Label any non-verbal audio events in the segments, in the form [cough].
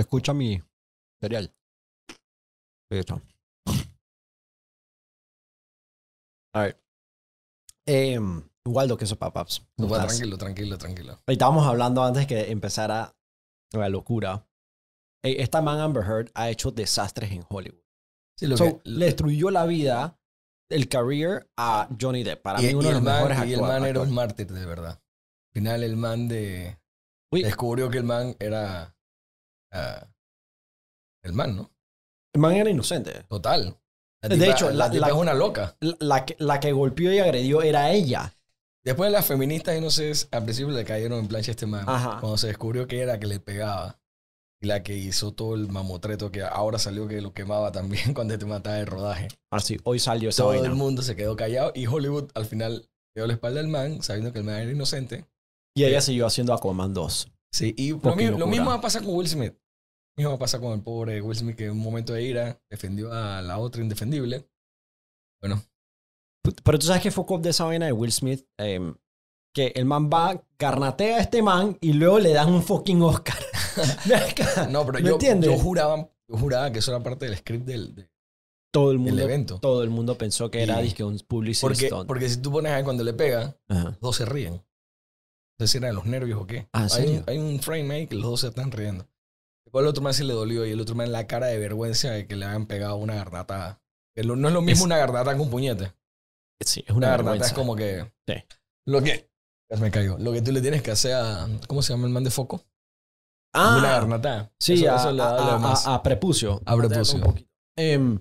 escucha mi serial. Ahí está. A ver. Eh, em, que queso papaps. tranquilo, tranquilo, tranquilo. Estábamos hablando antes que empezara la locura. Eh, esta man Amber Heard ha hecho desastres en Hollywood. Sí, le destruyó la vida, el career a Johnny Depp. Para mí, uno de los mejores el man era un mártir, de verdad. Al final, el man de. Descubrió que el man era Ah, el man, ¿no? El man era inocente. Total. de hecho, la, es una loca. La, que, golpeó y agredió era ella. Después las feministas no sé al principio le cayeron en plancha este man. Cuando se descubrió que era la que le pegaba. Y la que hizo todo el mamotreto que ahora salió que lo quemaba también [laughs] cuando te este mataba El rodaje. Así hoy salió esa Todo el mundo se quedó callado y Hollywood al final dio la espalda al man, sabiendo que el man era inocente. Y ella eh, siguió haciendo Aquaman 2. Sí, y lo, mismo mismo pasa con Will Smith. Lo mismo pasa con el pobre Will Smith que en un momento de ira defendió a la otra indefendible. Bueno. Pero tú sabes que fue de esa vaina de Will Smith. Em, que el man va, carnatea a este man y luego le dan un fucking Oscar. [laughs] [laughs] no, pero yo, yo, juraba, que eso era parte del script del, todo el mundo, evento. Todo el mundo pensó que era un publicity porque, si tú pones ahí cuando le pega, todos dos se ríen. No sé si era de los nervios o qué. ¿Ah, hay, un, hay, un, frame ahí que los dos se están riendo. Después el otro man sí le dolió y el otro man la cara de vergüenza de que le hayan pegado una garnata. No es lo mismo una garnata con un puñete. Sí, es una, una es como que... Sí. Lo que... Me caigo. Lo que tú le tienes que hacer a... ¿Cómo se llama el man de foco? Ah, una garnata. Sí, a, prepucio. A prepucio. Em,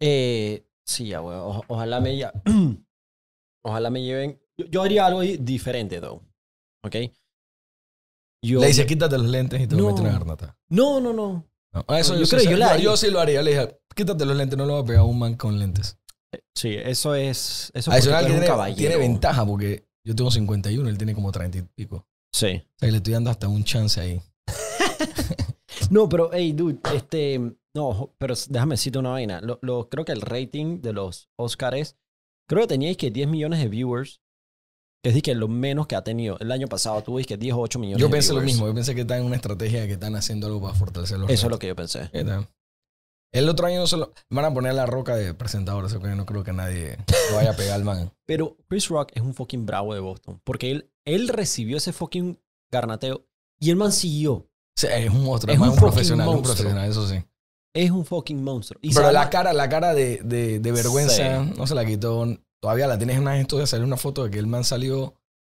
eh, sí, ya, ojalá me... [clears throat] ojalá me lleven... Yo, yo haría algo diferente, though. ¿Ok? le dice, quítate los lentes y te no, lo metes en la garnata. No, no, no. no. eso, yo, creo, yo, sí lo haría. Le dije, quítate los lentes, no lo va a pegar a un man con lentes. Eh, sí, eso es. Eso, es tiene, un tiene ventaja porque yo tengo 51, él tiene como 30 y pico. Sí. le estoy dando hasta un chance ahí. [laughs] no, pero, hey, dude, este. No, pero déjame decirte una vaina. Lo, creo que el rating de los Oscars, creo que teníais que 10 millones de viewers es decir, que lo menos que ha tenido. El año pasado tuvo es que 10 o 8 millones. Yo pensé lo mismo. Yo pensé que están en una estrategia que están haciendo algo para fortalecer los. Eso es lo que yo pensé. El otro año no solo van a poner la roca de presentador, eso que no creo que nadie lo vaya a pegar al man. [laughs] Pero Chris Rock es un fucking bravo de Boston, porque él, él recibió ese fucking garnateo y el man siguió. es un monstruo, es, un, profesional, eso sí. Es un fucking monstruo. Pero la cara, la cara de, vergüenza no se la quitó Todavía la tienes en esto de salir una foto de que el man salió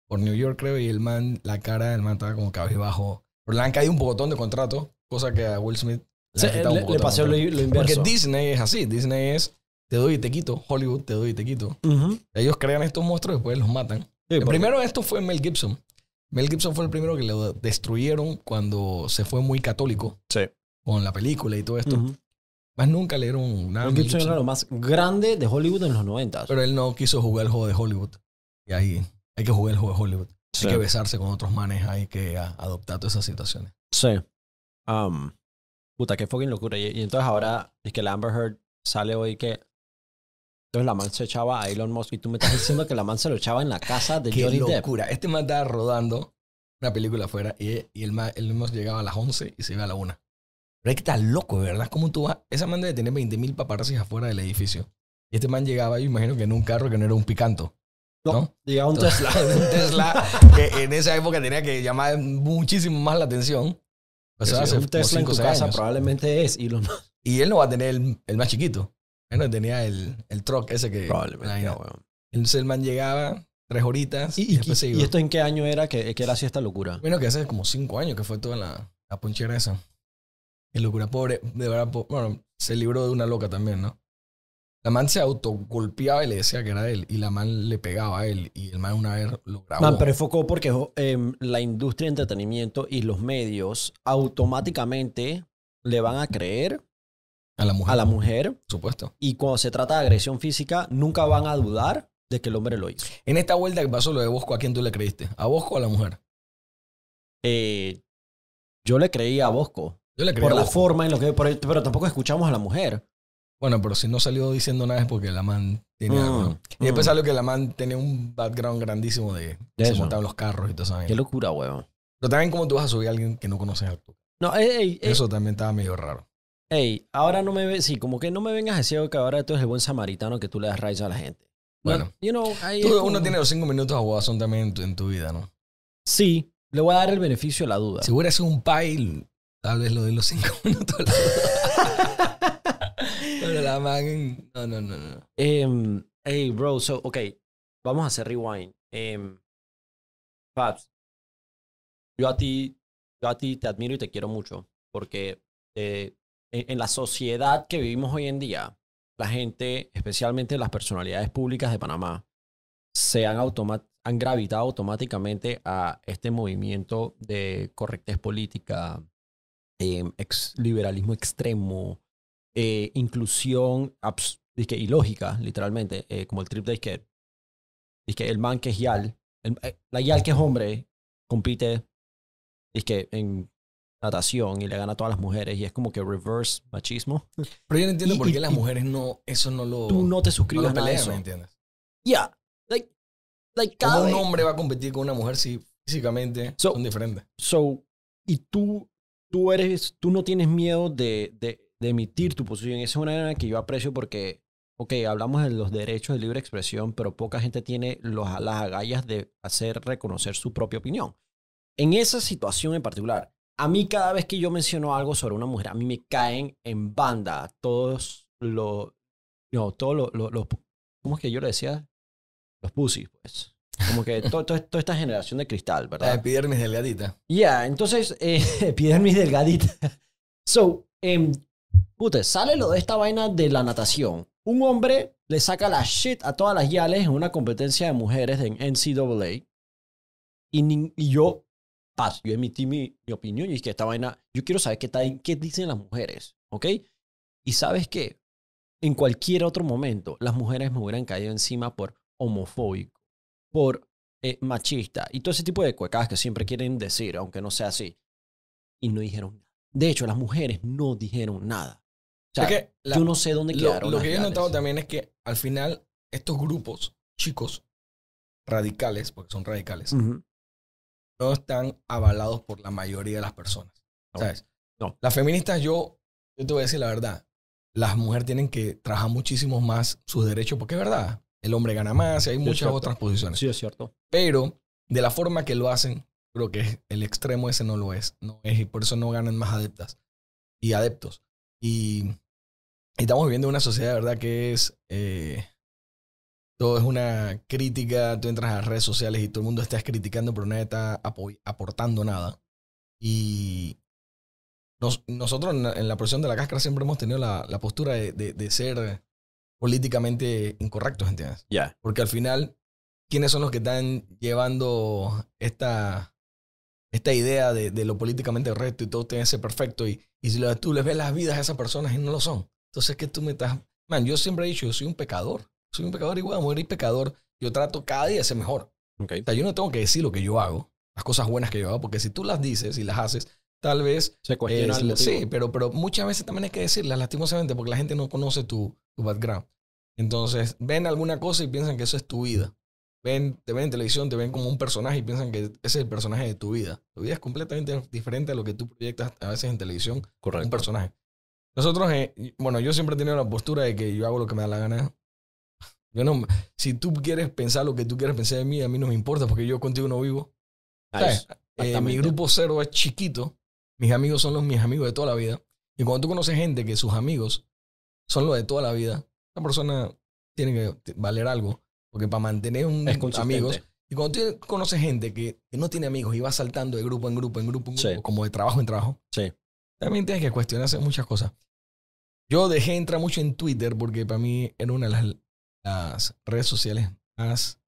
por New York, creo, y el man, la cara del man estaba como cabizbajo. Pero le han caído un botón de contrato, cosa que a Will Smith le, paseó le, lo, inverso. Porque Disney es así. Disney es te doy y te quito. Hollywood te doy y te quito. Ellos crean estos monstruos y después los matan. el primero esto fue Mel Gibson. Mel Gibson fue el primero que lo destruyeron cuando se fue muy católico. Con la película y todo esto. Más nunca le dieron nada. Mel Gibson era lo más grande de Hollywood en los 90. Pero él no quiso jugar el juego de Hollywood. Y ahí hay que jugar el juego de Hollywood. Hay que besarse con otros manes, hay que adoptar todas esas situaciones. Sí. Um, puta, qué fucking locura. Y, entonces ahora es que la Amber Heard sale hoy que. Entonces la man se echaba a Elon Musk y tú me estás diciendo que la man se lo echaba en la casa de Johnny Depp. Qué locura. Este man estaba rodando una película afuera y, y el, Musk llegaba a las 11 y se iba a la 1. Pero hay que estar loco, ¿verdad? ¿Cómo tú vas? Esa man debe tener 20.000 paparazzis afuera del edificio. Y este man llegaba, yo imagino que en un carro que no era un picanto. No, llegaba un Tesla. [laughs] un Tesla [laughs] que en esa época tenía que llamar muchísimo más la atención. O sea, un Tesla en casa probablemente es y Y él no va a tener el, más chiquito. Él no tenía el, el truck ese que... Probablemente, no, el man llegaba, tres horitas. ¿Y, y, esto en qué año era que, que era así esta locura? Bueno, que hace como cinco años que fue toda la, la ponchera esa. El locura. Pobre, de verdad, bueno, se libró de una loca también, ¿no? La man se autogolpeaba y le decía que era él. Y la man le pegaba a él. Y el man una vez lo Man, pero enfocó porque em, la industria de entretenimiento y los medios automáticamente le van a creer a la mujer. A la mujer. supuesto. Y cuando se trata de agresión física, nunca van a dudar de que el hombre lo hizo. En esta vuelta que pasó lo de Bosco, ¿a quién tú le creíste? ¿A Bosco o a la mujer? Eh, yo le creí a Bosco por la forma en lo que. Por pero tampoco escuchamos a la mujer. Bueno, pero si no salió diciendo nada es porque la man tenía. Mm, y después mm. que la man tiene un background grandísimo de, de se los carros y todo eso. Qué locura, weón. Pero también, como tú vas a subir a alguien que no conoces a tú? No, Eso también estaba medio raro. Ey, ahora no me ve Sí, como que no me vengas decir que ahora tú eres el buen samaritano que tú le das raíz a la gente. Bueno, uno tiene los cinco minutos a Watson también en tu, vida, ¿no? Sí, le voy a dar el beneficio de la duda. Si hubiera sido un pile Tal vez lo de los cinco [laughs] minutos. la No, no, no, hey, em, bro, so, ok. Vamos a hacer rewind. Em, Fabs, yo a ti, te admiro y te quiero mucho. Porque eh, en, la sociedad que vivimos hoy en día, la gente, especialmente las personalidades públicas de Panamá, se han, han gravitado automáticamente a este movimiento de correctez política, Em, ex liberalismo extremo, eh, inclusión disque, ilógica, literalmente, eh, como el trip de que el man que es Yal, eh, la Yal que es hombre, compite que en natación y le gana a todas las mujeres y es como que reverse machismo. Pero yo no entiendo por qué las mujeres no, eso no lo... Tú no te suscribes a eso. Ya, like, like cada un hombre va a competir con una mujer si físicamente son diferentes? So, y tú tú, eres, tú no tienes miedo de, emitir tu posición. Esa es una manera que yo aprecio porque, ok, hablamos de los derechos de libre expresión, pero poca gente tiene los, las agallas de hacer reconocer su propia opinión. En esa situación en particular, a mí cada vez que yo menciono algo sobre una mujer, a mí me caen en banda todos los, no, todos los, ¿cómo es que yo le decía? Los pussies, pues. Como que toda esta generación de cristal, ¿verdad? epidermis delgadita. Ya, yeah, entonces, eh, [laughs] epidermis delgadita. So, eh, em, pute, sale lo de esta vaina de la natación. Un hombre le saca la shit a todas las yales en una competencia de mujeres en NCAA. Y, yo, paz, yo emití mi, opinión y es que esta vaina, yo quiero saber qué, qué dicen las mujeres, ¿ok? Y sabes qué, en cualquier otro momento, las mujeres me hubieran caído encima por homofóbico por eh, machista y todo ese tipo de cuecas que siempre quieren decir, aunque no sea así. Y no dijeron nada. De hecho, las mujeres no dijeron nada. O sea, que yo no sé dónde quedaron. Lo, que yo he notado también es que al final estos grupos, chicos, radicales, porque son radicales, no están avalados por la mayoría de las personas. No, ¿Sabes? Las feministas, yo, yo te voy a decir la verdad. Las mujeres tienen que trabajar muchísimo más sus derechos, porque es verdad el hombre gana más y hay muchas otras posiciones. Sí, es cierto. Pero de la forma que lo hacen, creo que el extremo ese no lo es. No es y por eso no ganan más adeptas y adeptos. Y, estamos viviendo una sociedad, ¿verdad? Que es... Eh, todo es una crítica, tú entras a las redes sociales y todo el mundo estás criticando, pero nadie está aportando nada. Y nosotros en la, posición profesión de la cáscara siempre hemos tenido la, postura de, ser políticamente incorrectos, ¿entiendes? Ya. Porque al final, ¿quiénes son los que están llevando esta, esta idea de, lo políticamente correcto y todo tiene que ser perfecto? Y, y si tú les ves las vidas a esas personas y no lo son. Entonces, que tú me estás... Man, yo siempre he dicho, yo soy un pecador. Soy un pecador y voy a morir pecador. Yo trato cada día de ser mejor. Okay. yo no tengo que decir lo que yo hago, las cosas buenas que yo hago, porque si tú las dices y las haces, tal vez... Se eh, Sí, pero, pero muchas veces también hay que decirlas, lastimosamente, porque la gente no conoce tu, tu background. Entonces, ven alguna cosa y piensan que eso es tu vida. Ven, te ven en televisión, te ven como un personaje y piensan que ese es el personaje de tu vida. Tu vida es completamente diferente a lo que tú proyectas a veces en televisión. Correcto. Un personaje. Nosotros, eh, bueno, yo siempre he tenido la postura de que yo hago lo que me da la gana. Yo no, si tú quieres pensar lo que tú quieres pensar de mí, a mí no me importa porque yo contigo no vivo. O eh, mi grupo cero es chiquito. Mis amigos son los mis amigos de toda la vida. Y cuando tú conoces gente que sus amigos son los de toda la vida, esa persona tiene que valer algo. Porque para mantener un amigos. Y cuando tú conoces gente que, no tiene amigos y va saltando de grupo en grupo, en grupo, como de trabajo en trabajo, también tienes que cuestionarse muchas cosas. Yo dejé entrar mucho en Twitter porque para mí era una de las, redes sociales más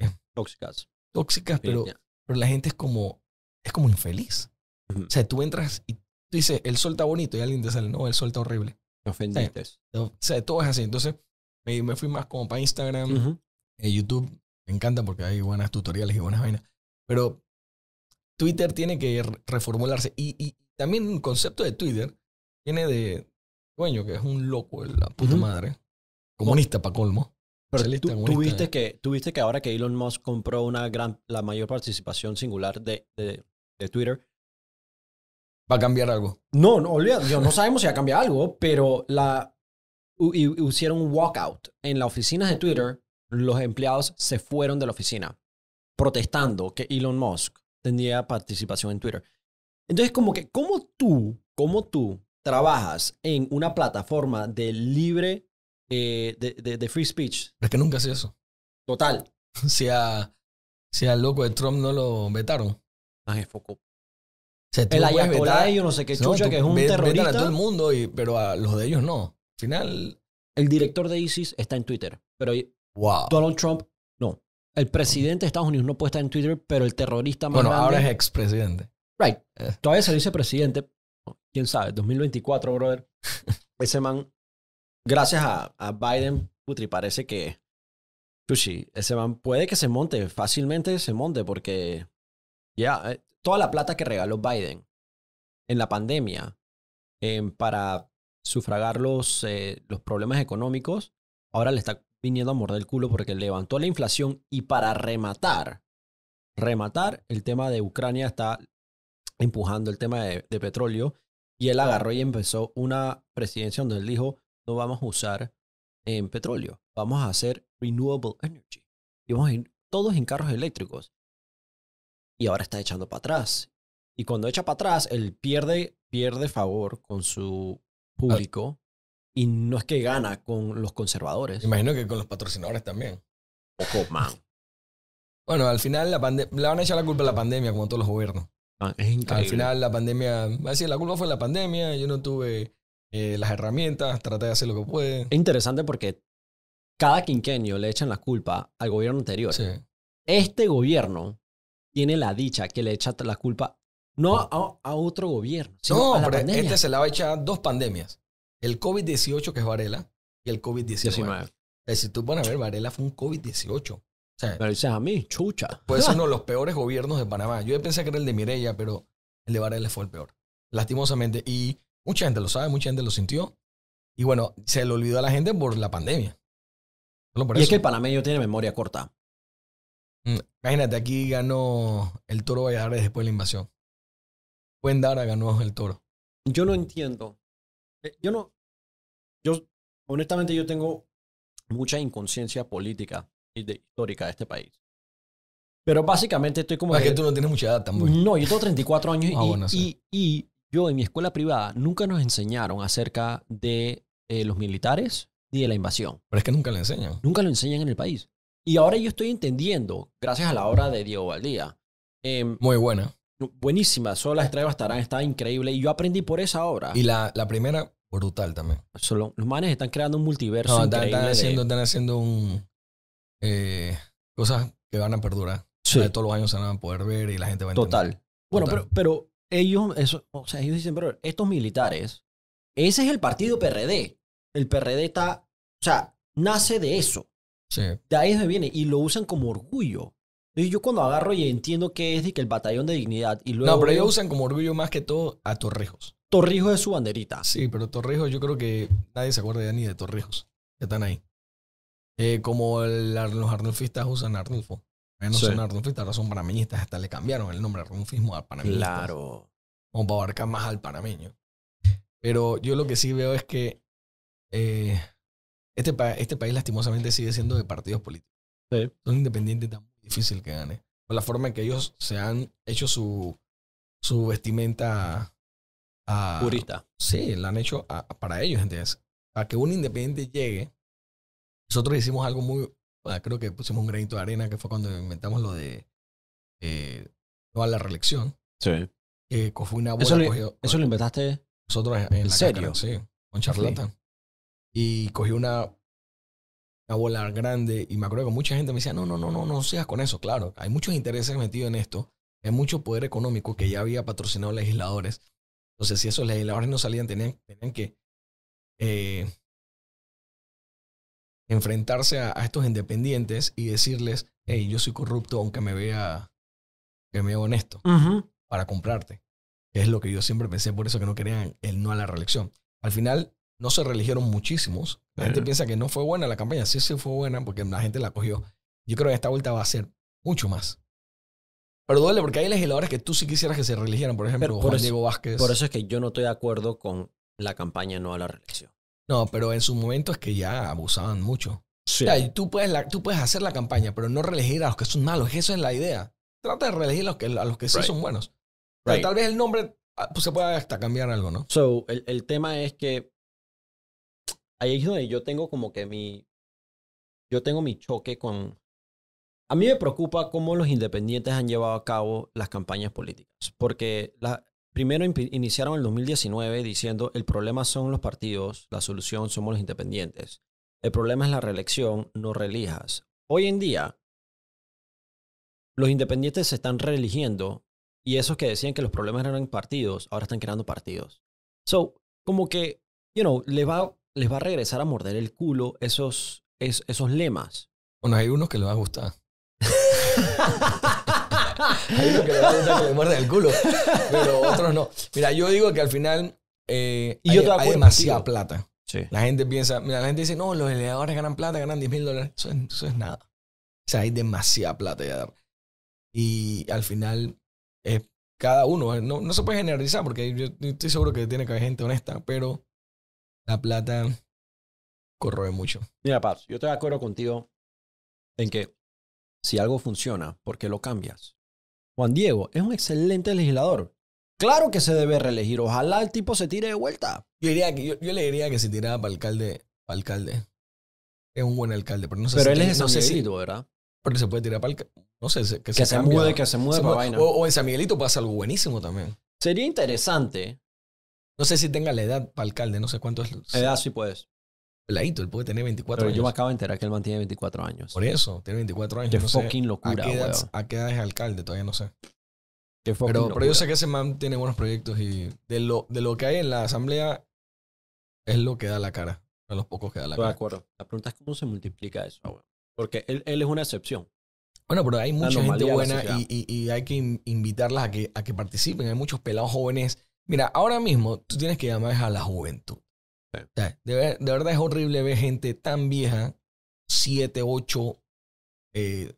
eh, tóxicas. Tóxicas, pero, pero la gente es como, es como infeliz. O sea, tú entras y tú dices, el sol está bonito y alguien te sale, no, el sol está horrible. Te ofendiste. O sea, todo es así. Entonces, me, me fui más como para Instagram, eh, YouTube. Me encanta porque hay buenas tutoriales y buenas vainas. Pero Twitter tiene que reformularse. Y, y también el concepto de Twitter viene de, coño, que es un loco, la puta madre. Comunista, para colmo. Pero tú, viste que, tú que ahora que Elon Musk compró una gran, la mayor participación singular de, de Twitter, va a cambiar algo. No, no, yo No sabemos si va a cambiar algo, pero la, hicieron un walkout en la oficina de Twitter. Los empleados se fueron de la oficina protestando que Elon Musk tenía participación en Twitter. Entonces, como que, ¿cómo tú, cómo tú trabajas en una plataforma de libre, eh, de, free speech? Es que nunca hace eso. Total. [laughs] Si, al loco de Trump no lo vetaron. Más enfocó el Ayatollah y no sé qué chucha, que es un terrorista. a todo el mundo, pero a los de ellos no. Al final... El director de ISIS está en Twitter, pero wow. Donald Trump no. El presidente de Estados Unidos no puede estar en Twitter, pero el terrorista más Bueno, ahora es expresidente. Right. Eh. Todavía se dice presidente. Quién sabe, 2024, brother. Ese man, gracias a, Biden, putri, parece que Chuchi, ese man puede que se monte, fácilmente se monte, porque ya, eh, toda la plata que regaló Biden en la pandemia em, para sufragar los, eh, los problemas económicos, ahora le está viniendo a morder el culo porque levantó la inflación y para rematar, rematar, el tema de Ucrania está empujando el tema de, petróleo y él agarró y empezó una presidencia donde él dijo, no vamos a usar em, petróleo, vamos a hacer renewable energy y vamos a ir todos en carros eléctricos y ahora está echando para atrás. Y cuando echa para atrás, él pierde, pierde favor con su ah. público y no es que gana con los conservadores. Imagino que con los patrocinadores también. Poco más. Bueno, al final la le van a echar la culpa a la pandemia, como todos los gobiernos. Ah, es increíble. Al final la pandemia, decir, la culpa fue la pandemia, yo no tuve eh, las herramientas, traté de hacer lo que pude. Es interesante porque cada quinquenio le echan la culpa al gobierno anterior. Este gobierno tiene la dicha que le echa la culpa no a, otro gobierno. Sino no, a la pero este se la va a echar dos pandemias. El COVID-18, que es Varela, y el COVID-19. Si tú vas a ver, Varela fue un COVID-18. O sea, pero dices a mí, chucha. Pues [laughs] uno de los peores gobiernos de Panamá. Yo pensé que era el de Mirella, pero el de Varela fue el peor. Lastimosamente. Y mucha gente lo sabe, mucha gente lo sintió. Y bueno, se le olvidó a la gente por la pandemia. y es que el panameño tiene memoria corta. Mm, imagínate, aquí ganó el toro Valladares después de la invasión. a ganó el toro. Yo no entiendo. Eh, yo no. Yo, honestamente, yo tengo mucha inconsciencia política y de, histórica de este país. Pero básicamente estoy como. Ah, es que, tú no tienes mucha edad tampoco. No, yo tengo 34 años ah, y, yo en mi escuela privada nunca nos enseñaron acerca de eh, los militares ni de la invasión. Pero es que nunca lo enseñan. Nunca lo enseñan en el país. Y ahora yo estoy entendiendo, gracias a la obra de Diego Valdía. Em, Muy buena. Buenísima, solo las estrellas estarán, está increíble. Y yo aprendí por esa obra. Y la, la primera, brutal también. los manes están creando un multiverso. No, están, haciendo, un, eh, cosas que van a perdurar. todos los años se van a poder ver y la gente va a Total. Bueno, pero, pero ellos, eso, o sea, ellos dicen, pero estos militares, ese es el partido PRD. El PRD está, o sea, nace de eso. De ahí es viene y lo usan como orgullo. yo cuando agarro y entiendo que es de que el batallón de dignidad y luego... No, pero ellos usan como orgullo más que todo a Torrijos. Torrijos es su banderita. Sí, pero Torrijos yo creo que nadie se acuerda ya ni de Torrijos. Ya están ahí. Eh, como los arnulfistas usan Arnulfo. Eh, no son arnulfistas, ahora son panameñistas. Hasta le cambiaron el nombre arnulfismo al panameño. Claro. Como para abarcar más al panameño. Pero yo lo que sí veo es que... Eh, este, este país lastimosamente sigue siendo de partidos políticos. Sí. Son independientes, tan difícil que gane. Por la forma en que ellos se han hecho su, su vestimenta ah, purista. Sí, la han hecho para ellos, entonces. A que un independiente llegue. Nosotros hicimos algo muy. Bueno, creo que pusimos un granito de arena, que fue cuando inventamos lo de. Eh, no la reelección. Sí. Eh, fue una eso, lo, inventaste. Nosotros en, serio? sí, con charlatan y cogí una, bola grande y me acuerdo que mucha gente me decía, no, no, no, no, no seas con eso. Claro, hay muchos intereses metidos en esto, hay mucho poder económico que ya había patrocinado legisladores. Entonces, si esos legisladores no salían, tenían, que eh, enfrentarse a, estos independientes y decirles, hey, yo soy corrupto aunque me vea, que me honesto, para comprarte. Es lo que yo siempre pensé, por eso que no querían el no a la reelección. Al final, no se religieron muchísimos. La gente eh. piensa que no fue buena la campaña. Sí, sí fue buena porque la gente la cogió. Yo creo que esta vuelta va a ser mucho más. Pero duele porque hay legisladores que tú sí quisieras que se religieran, Por ejemplo, Juan Diego Vázquez. Por eso es que yo no estoy de acuerdo con la campaña no a la reelección. No, pero en su momento es que ya abusaban mucho. Sí. O tú, puedes tú puedes hacer la campaña, pero no reelegir a los que son malos. Eso es la idea. Trata de reelegir a los que, a los que sí son buenos. Tal vez el nombre ah, pues se pueda hasta cambiar algo, ¿no? So, el tema es que ahí es donde yo tengo como que mi, yo tengo mi choque con... A mí me preocupa cómo los independientes han llevado a cabo las campañas políticas, porque la, primero iniciaron en 2019 diciendo el problema son los partidos, la solución somos los independientes, el problema es la reelección, no relijas. Hoy en día, los independientes se están reeligiendo y esos que decían que los problemas eran partidos, ahora están creando partidos. So, como que, you know, le va les va a regresar a morder el culo esos, esos lemas. Bueno, hay unos que les va a gustar. [laughs] hay unos que les va a gustar que muerden el culo, pero otros no. Mira, yo digo que al final eh, y hay, demasiada plata. La gente piensa, mira, la gente dice, no, los elevadores ganan plata, ganan 10 mil dólares. Eso es, nada. O sea, hay demasiada plata. Ya. Y al final, eh, cada uno, no, no, se puede generalizar porque yo, estoy seguro que tiene que haber gente honesta, pero la plata corroe mucho. Mira, Paz, yo estoy de acuerdo contigo en que si algo funciona, ¿por qué lo cambias? Juan Diego es un excelente legislador. Claro que se debe reelegir. Ojalá el tipo se tire de vuelta. Yo, diría que, yo, le diría que se tirara para alcalde. alcalde. Es un buen alcalde, pero no sé pero él es ¿verdad? Pero se puede tirar para el, No sé, que, se, que se mude vaina. O, o, en San Miguelito pasa algo buenísimo también. Sería interesante no sé si tenga la edad para alcalde, no sé cuánto es. La edad sí puedes. Peladito, él puede tener 24 Pero años. Yo me acabo de enterar que él mantiene 24 años. Por eso, tiene 24 años. Qué fucking locura, ¿a qué, edad, es alcalde? Todavía no sé. pero, pero yo sé que ese man tiene buenos proyectos y de lo, de lo que hay en la asamblea es lo que da la cara. A los pocos que da la cara. de acuerdo. La pregunta es cómo se multiplica eso, Porque él, es una excepción. Bueno, pero hay mucha gente buena y, y, hay que invitarlas a que, a que participen. Hay muchos pelados jóvenes Mira, ahora mismo tú tienes que llamar a la juventud. de, verdad es horrible ver gente tan vieja, siete, ocho eh,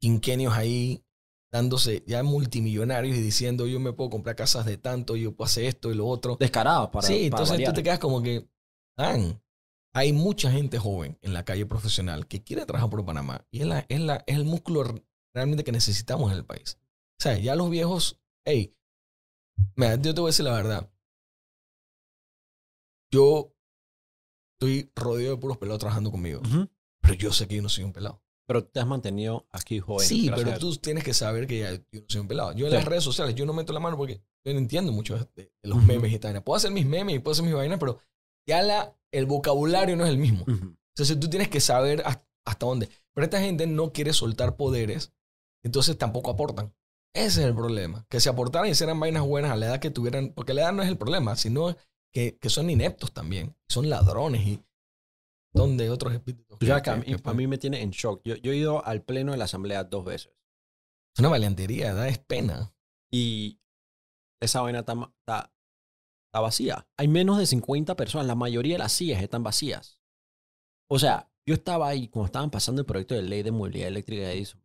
quinquenios ahí, dándose ya multimillonarios y diciendo yo me puedo comprar casas de tanto, yo puedo hacer esto y lo otro. Descarado para. Sí, entonces tú te quedas como que, "Ah, hay mucha gente joven en la calle profesional que quiere trabajar por Panamá y es, es, la, es el músculo realmente que necesitamos en el país. O sea, ya los viejos, hey, me yo te voy a decir la verdad. Yo estoy rodeado de puros pelados trabajando conmigo. Pero yo sé que yo no soy un pelado. Pero te has mantenido aquí joven. Sí, pero tú tienes que saber que yo no soy un pelado. Yo en las redes sociales, yo no meto la mano porque no entiendo mucho de, los memes y tal. Puedo hacer mis memes y puedo hacer mis vainas, pero ya la, el vocabulario no es el mismo. Entonces tú tienes que saber hasta dónde. Pero esta gente no quiere soltar poderes, entonces tampoco aportan. Ese es el problema. Que se aportaran y hicieran vainas buenas a la edad que tuvieran. Porque la edad no es el problema, sino que, son ineptos también. Son ladrones y. Donde otros espíritus. Ya, a, mí, me tiene en shock. Yo, yo, he ido al pleno de la asamblea dos veces. Es una valiantería, da es pena. Y esa vaina está, está vacía. Hay menos de 50 personas. La mayoría de las sillas están vacías. O sea, yo estaba ahí cuando estaban pasando el proyecto de ley de movilidad eléctrica de Edison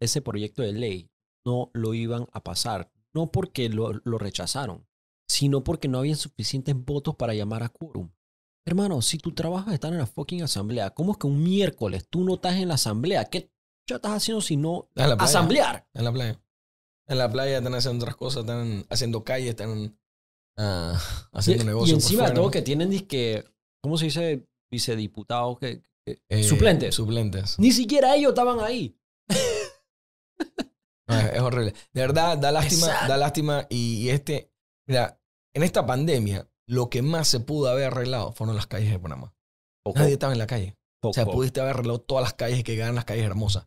Ese proyecto de ley no lo iban a pasar. No porque lo, rechazaron, sino porque no habían suficientes votos para llamar a quórum. Hermano, si tu trabajo es en la fucking asamblea, ¿cómo es que un miércoles tú no estás en la asamblea? ¿Qué ya estás haciendo si no asamblear? En la playa. En la playa están haciendo otras cosas, están haciendo calles, están ah, haciendo negocios. Y encima de todo que tienen disque, ¿cómo se dice? Vicediputados eh, suplentes. Suplentes. Ni siquiera ellos estaban ahí. [laughs] es, horrible. De verdad, da lástima, da lástima. Y, este, mira, en esta pandemia, lo que más se pudo haber arreglado fueron las calles de Panamá. Nadie estaba en la calle. O sea, pudiste haber arreglado todas las calles que ganan las calles hermosas.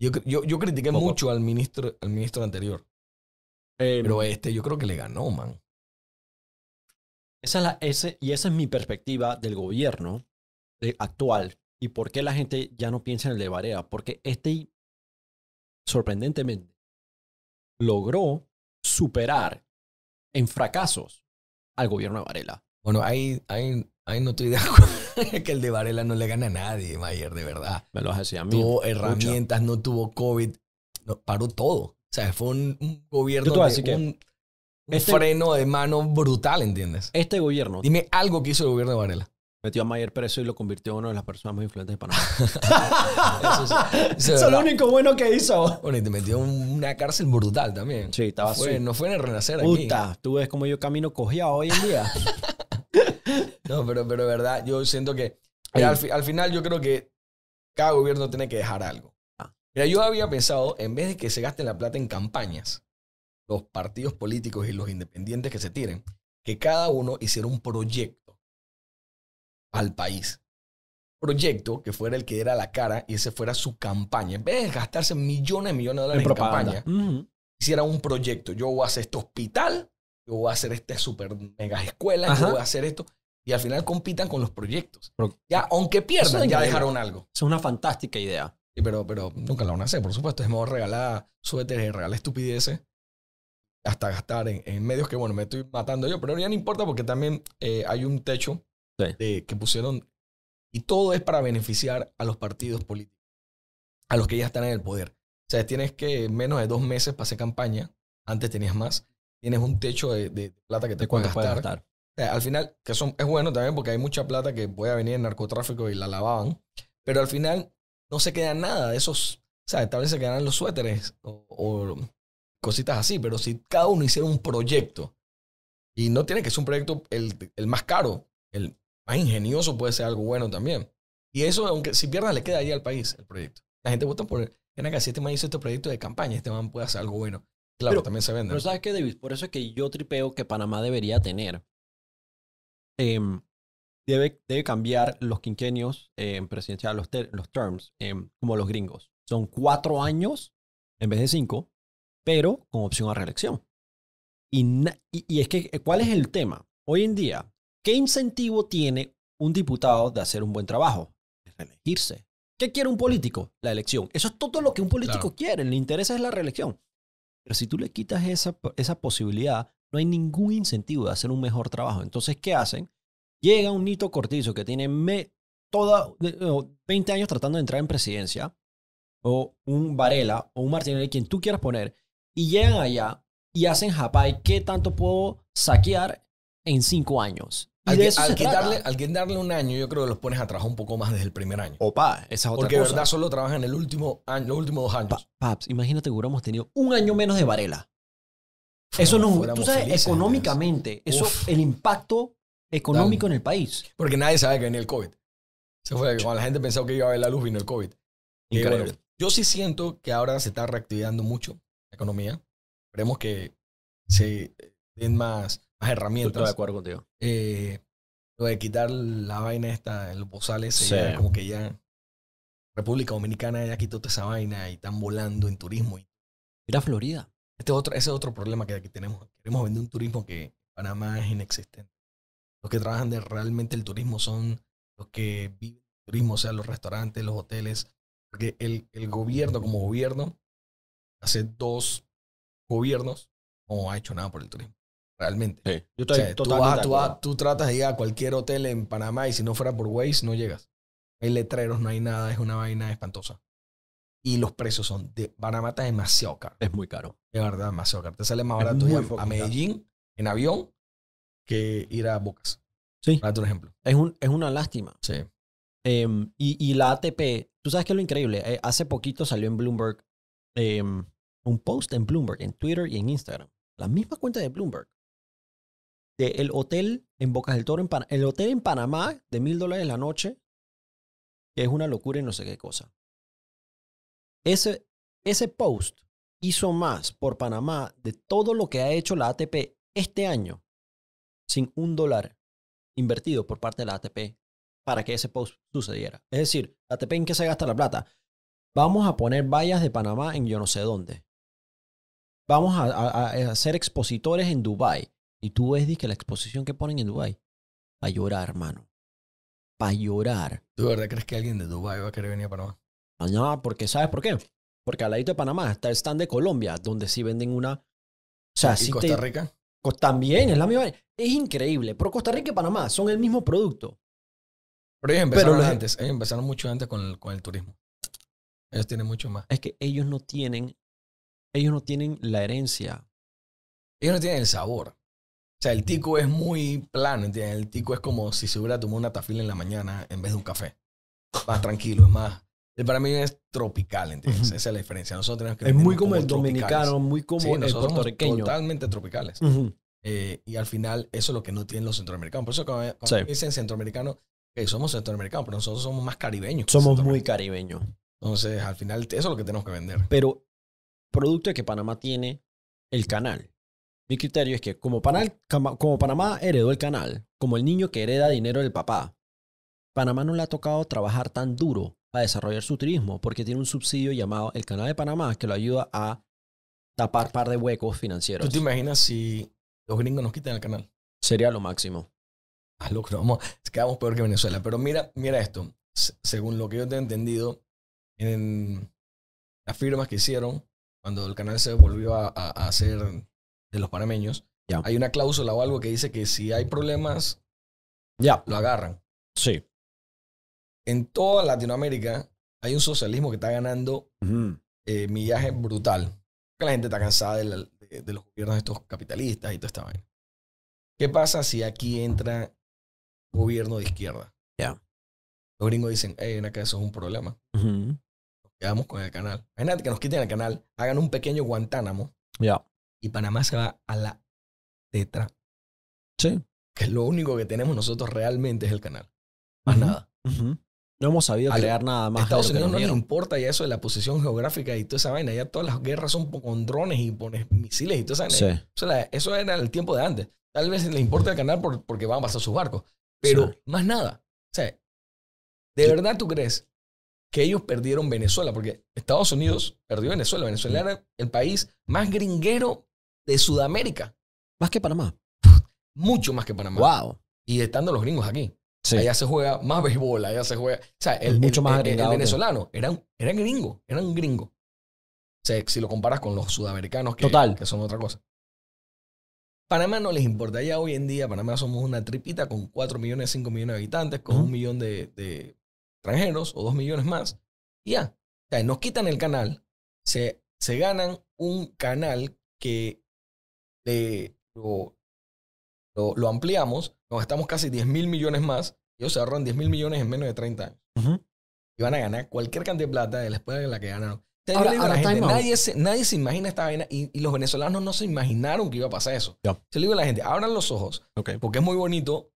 Yo, yo, yo critiqué mucho al ministro, al ministro anterior. Em, pero este, yo creo que le ganó, man. Esa es la, ese, y esa es mi perspectiva del gobierno actual y por qué la gente ya no piensa en el de Barea. Porque este, sorprendentemente, logró superar en fracasos al gobierno de Varela. Bueno, hay, hay, no estoy de [laughs] acuerdo que el de Varela no le gana a nadie, Mayer, de verdad. Me lo vas a mí. Tuvo herramientas, no tuvo COVID, paró todo. O sea, fue un, gobierno de, un, este freno de mano brutal, ¿entiendes? Este gobierno. Dime algo que hizo el gobierno de Varela. Metió a Mayer preso y lo convirtió en una de las personas más influyentes de Panamá. [laughs] eso, es lo único bueno que hizo. Bueno, y te metió en una cárcel brutal también. Sí, estaba así. No fue en el renacer Puta, tú ves como yo camino cojeado hoy en día. [laughs] no, pero, pero verdad, yo siento que... al, final yo creo que cada gobierno tiene que dejar algo. Ah. Mira, yo había pensado, en vez de que se gaste la plata en campañas, los partidos políticos y los independientes que se tiren, que cada uno hiciera un proyecto al país. Proyecto que fuera el que diera la cara y ese fuera su campaña. En vez de gastarse millones y millones de dólares en, campaña, hiciera un proyecto. Yo voy a hacer este hospital, yo voy a hacer esta super mega escuela, yo voy a hacer esto. Y al final compitan con los proyectos. ya, aunque pierdan, ya dejaron algo. Es una fantástica idea. Sí, pero, pero nunca la van a hacer, por supuesto. Es mejor regalar suéteres y regalar estupideces hasta gastar en, medios que, bueno, me estoy matando yo, pero ya no importa porque también eh, hay un techo que pusieron. Y todo es para beneficiar a los partidos políticos, a los que ya están en el poder. O sea, tienes que menos de dos meses para campaña. Antes tenías más. Tienes un techo de, plata que te puedes gastar. al final, que son, es bueno también porque hay mucha plata que puede venir en narcotráfico y la lavaban. Pero al final no se queda nada de esos. O sea, tal vez se quedan los suéteres o, o cositas así, pero si cada uno hiciera un proyecto, y no tiene que ser un proyecto el, el más caro, el más ingenioso puede ser algo bueno también. Y eso, aunque si pierdas, le queda ahí al país el proyecto. La gente vota por, él. que si este man hizo este proyecto de campaña, este man puede hacer algo bueno. Claro, también se vende. Pero ¿sabes qué, David? Por eso es que yo tripeo que Panamá debería tener. Em, debe, debe cambiar los quinquenios eh, presidenciales, los, terms, em, como los gringos. Son cuatro años en vez de cinco, pero con opción a reelección. y, y es que, eh, ¿cuál es el tema? Hoy en día, ¿Qué incentivo tiene un diputado de hacer un buen trabajo? reelegirse. ¿Qué quiere un político? La elección. Eso es todo lo que un político quiere. El interesa es la reelección. Pero si tú le quitas esa, posibilidad, no hay ningún incentivo de hacer un mejor trabajo. Entonces, ¿qué hacen? Llega un Nito Cortizo que tiene toda, 20 años tratando de entrar en presidencia, o un Varela, o un Martínez, quien tú quieras poner, y llegan allá y hacen Japay, ¿qué tanto puedo saquear en cinco años? Al, que, quitarle, un año, yo creo que los pones a trabajar un poco más desde el primer año. Opa, esa otra Porque cosa. verdad solo trabajan en el último año, los últimos dos años. paps, imagínate que hubiéramos tenido un año menos de Varela. Eso no, tú sabes, económicamente, eso, el impacto económico en el país. Porque nadie sabe que venía el COVID. Se fue cuando la gente pensaba que iba a haber la luz, vino el COVID. Increíble. yo sí siento que ahora se está reactivando mucho la economía. Esperemos que se den más herramientas. Estoy de acuerdo contigo. Eh, lo de quitar la vaina esta, los bozales, como que ya República Dominicana ya quitó toda esa vaina y están volando en turismo. Mira Florida. Este otro, ese es otro problema que aquí tenemos. Queremos vender un turismo que Panamá es inexistente. Los que trabajan de realmente el turismo son los que viven el turismo, o sea, los restaurantes, los hoteles. Porque el, el gobierno, como gobierno, hace dos gobiernos no ha hecho nada por el turismo realmente. tú, tratas de ir a cualquier hotel en Panamá y si no fuera por Waze no llegas. hay letreros, no hay nada, es una vaina espantosa. Y los precios son de Panamá está demasiado caro. Es muy caro. De verdad, demasiado caro. Te sale más barato ir a, Medellín en avión que ir a Bocas. Sí. Para un ejemplo. Es, un, es una lástima. Sí. Em, y, la ATP, tú sabes que es lo increíble. Eh, hace poquito salió en Bloomberg em, un post en Bloomberg, en Twitter y en Instagram. La misma cuenta de Bloomberg el hotel en Bocas del Toro, en el hotel en Panamá de mil dólares la noche, que es una locura y no sé qué cosa. Ese, ese post hizo más por Panamá de todo lo que ha hecho la ATP este año, sin un dólar invertido por parte de la ATP para que ese post sucediera. Es decir, la ATP en qué se gasta la plata. Vamos a poner vallas de Panamá en yo no sé dónde. Vamos a, hacer expositores en Dubai y tú ves, que la exposición que ponen en Dubai para llorar, hermano. Para llorar. ¿Tú de verdad crees que alguien de Dubai va a querer venir a Panamá? Ah, no, porque ¿sabes por qué? Porque al ladito de Panamá está el stand de Colombia, donde sí venden una... O sea, ¿Y Costa Rica? También, es la misma. Es increíble. Pero Costa Rica y Panamá son el mismo producto. Pero ellos empezaron, antes, ellos empezaron mucho antes con el, con el turismo. Ellos tienen mucho más. Es que ellos no tienen, ellos no tienen la herencia. Ellos no tienen el sabor. O sea, el tico es muy plano, ¿entiendes? El tico es como si se hubiera tomado una tafila en la mañana en vez de un café. Más tranquilo, es más. Para mí es tropical, ¿entiendes? Esa es la diferencia. Nosotros tenemos que. Es muy como, el dominicano, muy como el puertorriqueño. totalmente tropicales. Eh, y al final, eso es lo que no tienen los centroamericanos. Por eso, cuando, dicen centroamericanos, que somos centroamericanos, pero nosotros somos más caribeños. Somos muy caribeños. Entonces, al final, eso es lo que tenemos que vender. Pero, producto de que Panamá tiene el canal mi criterio es que como, Panamá heredó el canal, como el niño que hereda dinero del papá, Panamá no le ha tocado trabajar tan duro para desarrollar su turismo porque tiene un subsidio llamado el Canal de Panamá que lo ayuda a tapar par de huecos financieros. ¿Tú te imaginas si los gringos nos quitan el canal? Sería lo máximo. Ah, que vamos, quedamos peor que Venezuela. Pero mira, mira esto. según lo que yo te he entendido, en las firmas que hicieron, cuando el canal se volvió a hacer de los panameños, hay una cláusula o algo que dice que si hay problemas, ya lo agarran. Sí. En toda Latinoamérica hay un socialismo que está ganando eh, millaje brutal. la gente está cansada de, los gobiernos de estos capitalistas y todo esta vaina. ¿Qué pasa si aquí entra gobierno de izquierda? Ya. Los gringos dicen, hey, en acá eso es un problema. Nos quedamos con el canal. Imagínate que nos quiten el canal, hagan un pequeño Guantánamo. Ya. Y Panamá se va a la tetra. Sí. Que lo único que tenemos nosotros realmente es el canal. Más nada. No hemos sabido crear nada más. A Estados Unidos no le importa ya eso de la posición geográfica y toda esa vaina. Ya todas las guerras son con drones y pones misiles y toda esa vaina. Eso, era, eso, el tiempo de antes. Tal vez le importa el canal porque van a pasar sus barcos. Pero más nada. O sea, ¿de verdad tú crees que ellos perdieron Venezuela? Porque Estados Unidos perdió Venezuela. Venezuela era el país más gringuero de Sudamérica. Más que Panamá. Mucho más que Panamá. Wow. Y estando los gringos aquí. Allá se juega más béisbol, allá se juega. O sea, el, mucho más venezolano era eran, eran gringo eran gringo. O si lo comparas con los sudamericanos, que, Total. que son otra cosa. Panamá no les importa. Ya hoy en día, Panamá somos una tripita con 4 millones, 5 millones de habitantes, con un millón de, extranjeros o 2 millones más. Y ya. O sea, nos quitan el canal, se, se ganan un canal que lo, lo, ampliamos, nos gastamos casi 10 mil millones más, ellos se ahorran 10 mil millones en menos de 30 años. Y van a ganar cualquier cantidad de plata de la escuela en la que ganaron. nadie, se, nadie se imagina esta vaina y, los venezolanos no se imaginaron que iba a pasar eso. Se le digo a la gente, abran los ojos, porque es muy bonito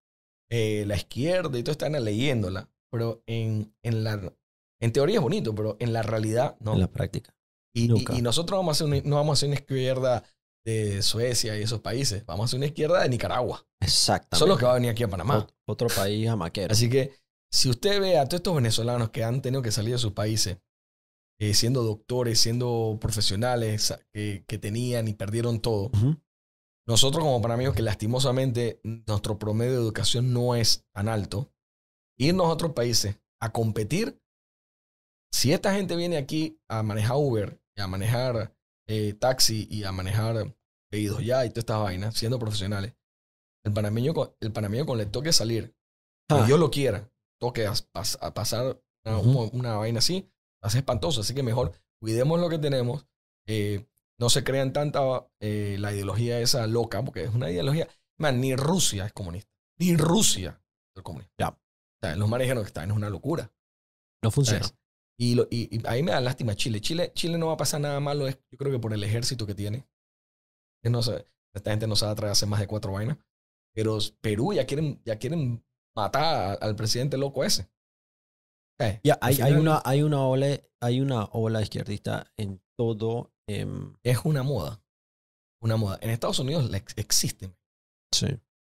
eh, la izquierda y todo están leyéndola, pero en, en, la, en teoría es bonito, pero en la realidad no. En la práctica. Y, nosotros vamos no vamos a hacer una izquierda de Suecia y esos países. Vamos a hacer una izquierda de Nicaragua. Exactamente. Son los que van a venir aquí a Panamá. otro país jamaquero. Así que si usted ve a todos estos venezolanos que han tenido que salir de sus países, eh, siendo doctores, siendo profesionales que, tenían y perdieron todo, nosotros como panameños que lastimosamente nuestro promedio de educación no es tan alto, irnos a otros países a competir, si esta gente viene aquí a manejar Uber a manejar eh, taxi y a manejar pedidos ya y todas estas vainas, siendo profesionales, el panameño, el panameño con le toque salir, ah. que lo quiera, toque a, pasar una, vaina así, va espantoso. Así que mejor cuidemos lo que tenemos. Eh, no se crean tanta eh, la ideología esa loca, porque es una ideología. ni Rusia es comunista. Ni Rusia es comunista. Ya. O los manejan que están es una locura. No funciona. Y, y, ahí me da lástima Chile. Chile. Chile no va a pasar nada malo, yo creo que por el ejército que tiene. No esta gente no sabe traer hacer más de cuatro vainas. Pero Perú ya quieren, ya quieren matar al presidente loco ese. Eh, hay, hay, una, hay, una ola, hay una ola izquierdista en todo. Em, es una moda. Una moda. En Estados Unidos existe. Sí.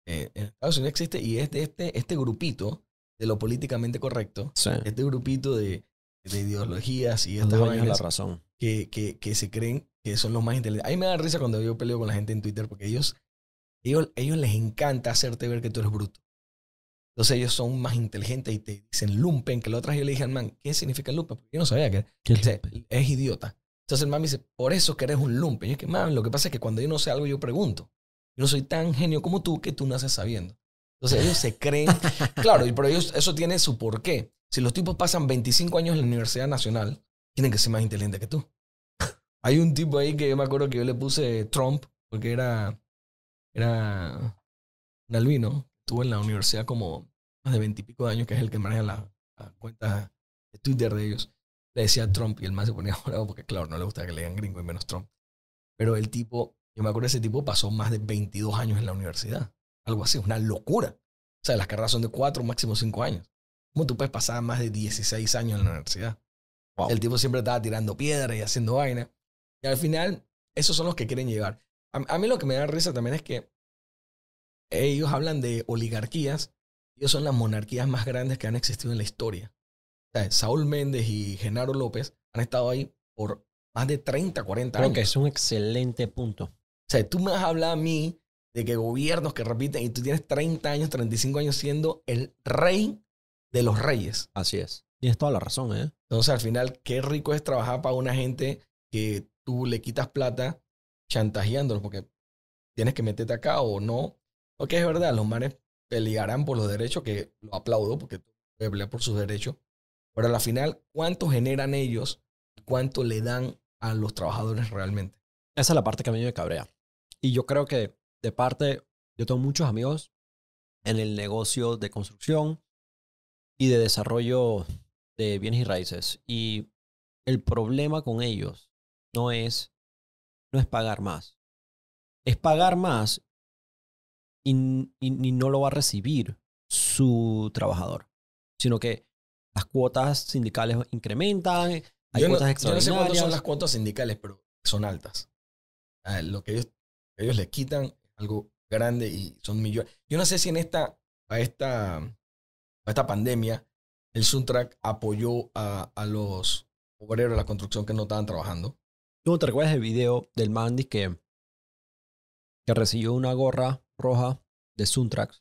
Eh, en Estados Unidos existe y es este, este grupito de lo políticamente correcto. Este grupito de de ideologías y estas cosas la razón. Que, que, se creen que son los más inteligentes. ahí me da risa cuando yo peleo con la gente en Twitter porque ellos, ellos, les encanta hacerte ver que tú eres bruto. Entonces ellos son más inteligentes y te dicen lumpen, que lo otras yo le dije al man, ¿qué significa lumpen? Porque yo no sabía que es idiota. Entonces el man me dice, por eso que eres un lumpen. yo es que, man, lo que pasa es que cuando yo no sé algo, yo pregunto. Yo no soy tan genio como tú que tú no naces sabiendo. Entonces ellos se creen, [laughs] claro, pero ellos, eso tiene su porqué. Si los tipos pasan 25 años en la Universidad Nacional, tienen que ser más inteligentes que tú. [laughs] Hay un tipo ahí que yo me acuerdo que yo le puse Trump, porque era, era un albino. Estuvo en la universidad como más de 20 veintipico de años, que es el que maneja las la cuentas de Twitter de ellos. Le decía Trump y el más se ponía [laughs] bravo porque, claro, no le gusta que le digan gringo y menos Trump. Pero el tipo, yo me acuerdo ese tipo pasó más de 22 años en la universidad. Algo así, una locura. O sea, las carreras son de 4 máximo 5 años. ¿Cómo tú puedes pasar más de 16 años en la universidad? El tipo siempre estaba tirando piedras y haciendo vaina. Y al final, esos son los que quieren llegar. A, mí lo que me da risa también es que eh, ellos hablan de oligarquías. Ellos son las monarquías más grandes que han existido en la historia. Saúl Méndez y Genaro López han estado ahí por más de 30, 40 años. Creo que es un excelente punto. O sea, tú me has hablado a mí de que gobiernos que repiten y tú tienes 30 años, 35 años siendo el rey de los reyes. Así es. Tienes toda la razón, ¿eh? Entonces, al final, qué rico es trabajar para una gente que tú le quitas plata chantajeándolos porque tienes que meterte acá o no. Porque es verdad, los mares pelearán por los derechos, que lo aplaudo porque puede pelear por sus derechos. Pero al final, ¿cuánto generan ellos y cuánto le dan a los trabajadores realmente? Esa es la parte que a mí me cabrea. Y yo creo que de parte, yo tengo muchos amigos en el negocio de construcción, y de desarrollo de bienes y raíces. Y el problema con ellos no es, no es pagar más. Es pagar más y, no lo va a recibir su trabajador, sino que las cuotas sindicales incrementan, hay cuotas extraordinarias. Yo no sé cuántas son las cuotas sindicales, pero son altas. lo que ellos, ellos le quitan algo grande y son millones. Yo no sé si en esta, a esta esta pandemia, el Suntrack apoyó a, los obreros de la construcción que no estaban trabajando. ¿No te recuerdas el video del Mandy que, que recibió una gorra roja de Suntrack?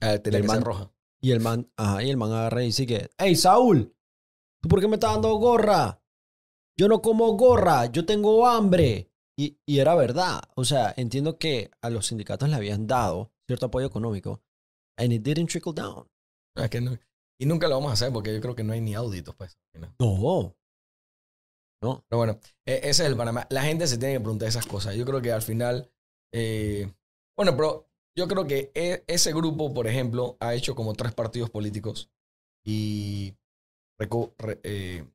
Ah, roja. Y el man, ajá, y el man agarra y dice que, hey Saúl, ¿tú por qué me estás dando gorra? Yo no como gorra, yo tengo hambre. Y, y era verdad. O sea, entiendo que a los sindicatos le habían dado cierto apoyo económico. And it didn't trickle down y nunca lo vamos a hacer porque yo creo que no hay ni auditos, pues. No. no. Pero bueno, e, ese es el Panamá. La gente se tiene que preguntar esas cosas. Yo creo que al final. Eh, bueno, pero yo creo que e, ese grupo, por ejemplo, ha hecho como tres partidos políticos y eh,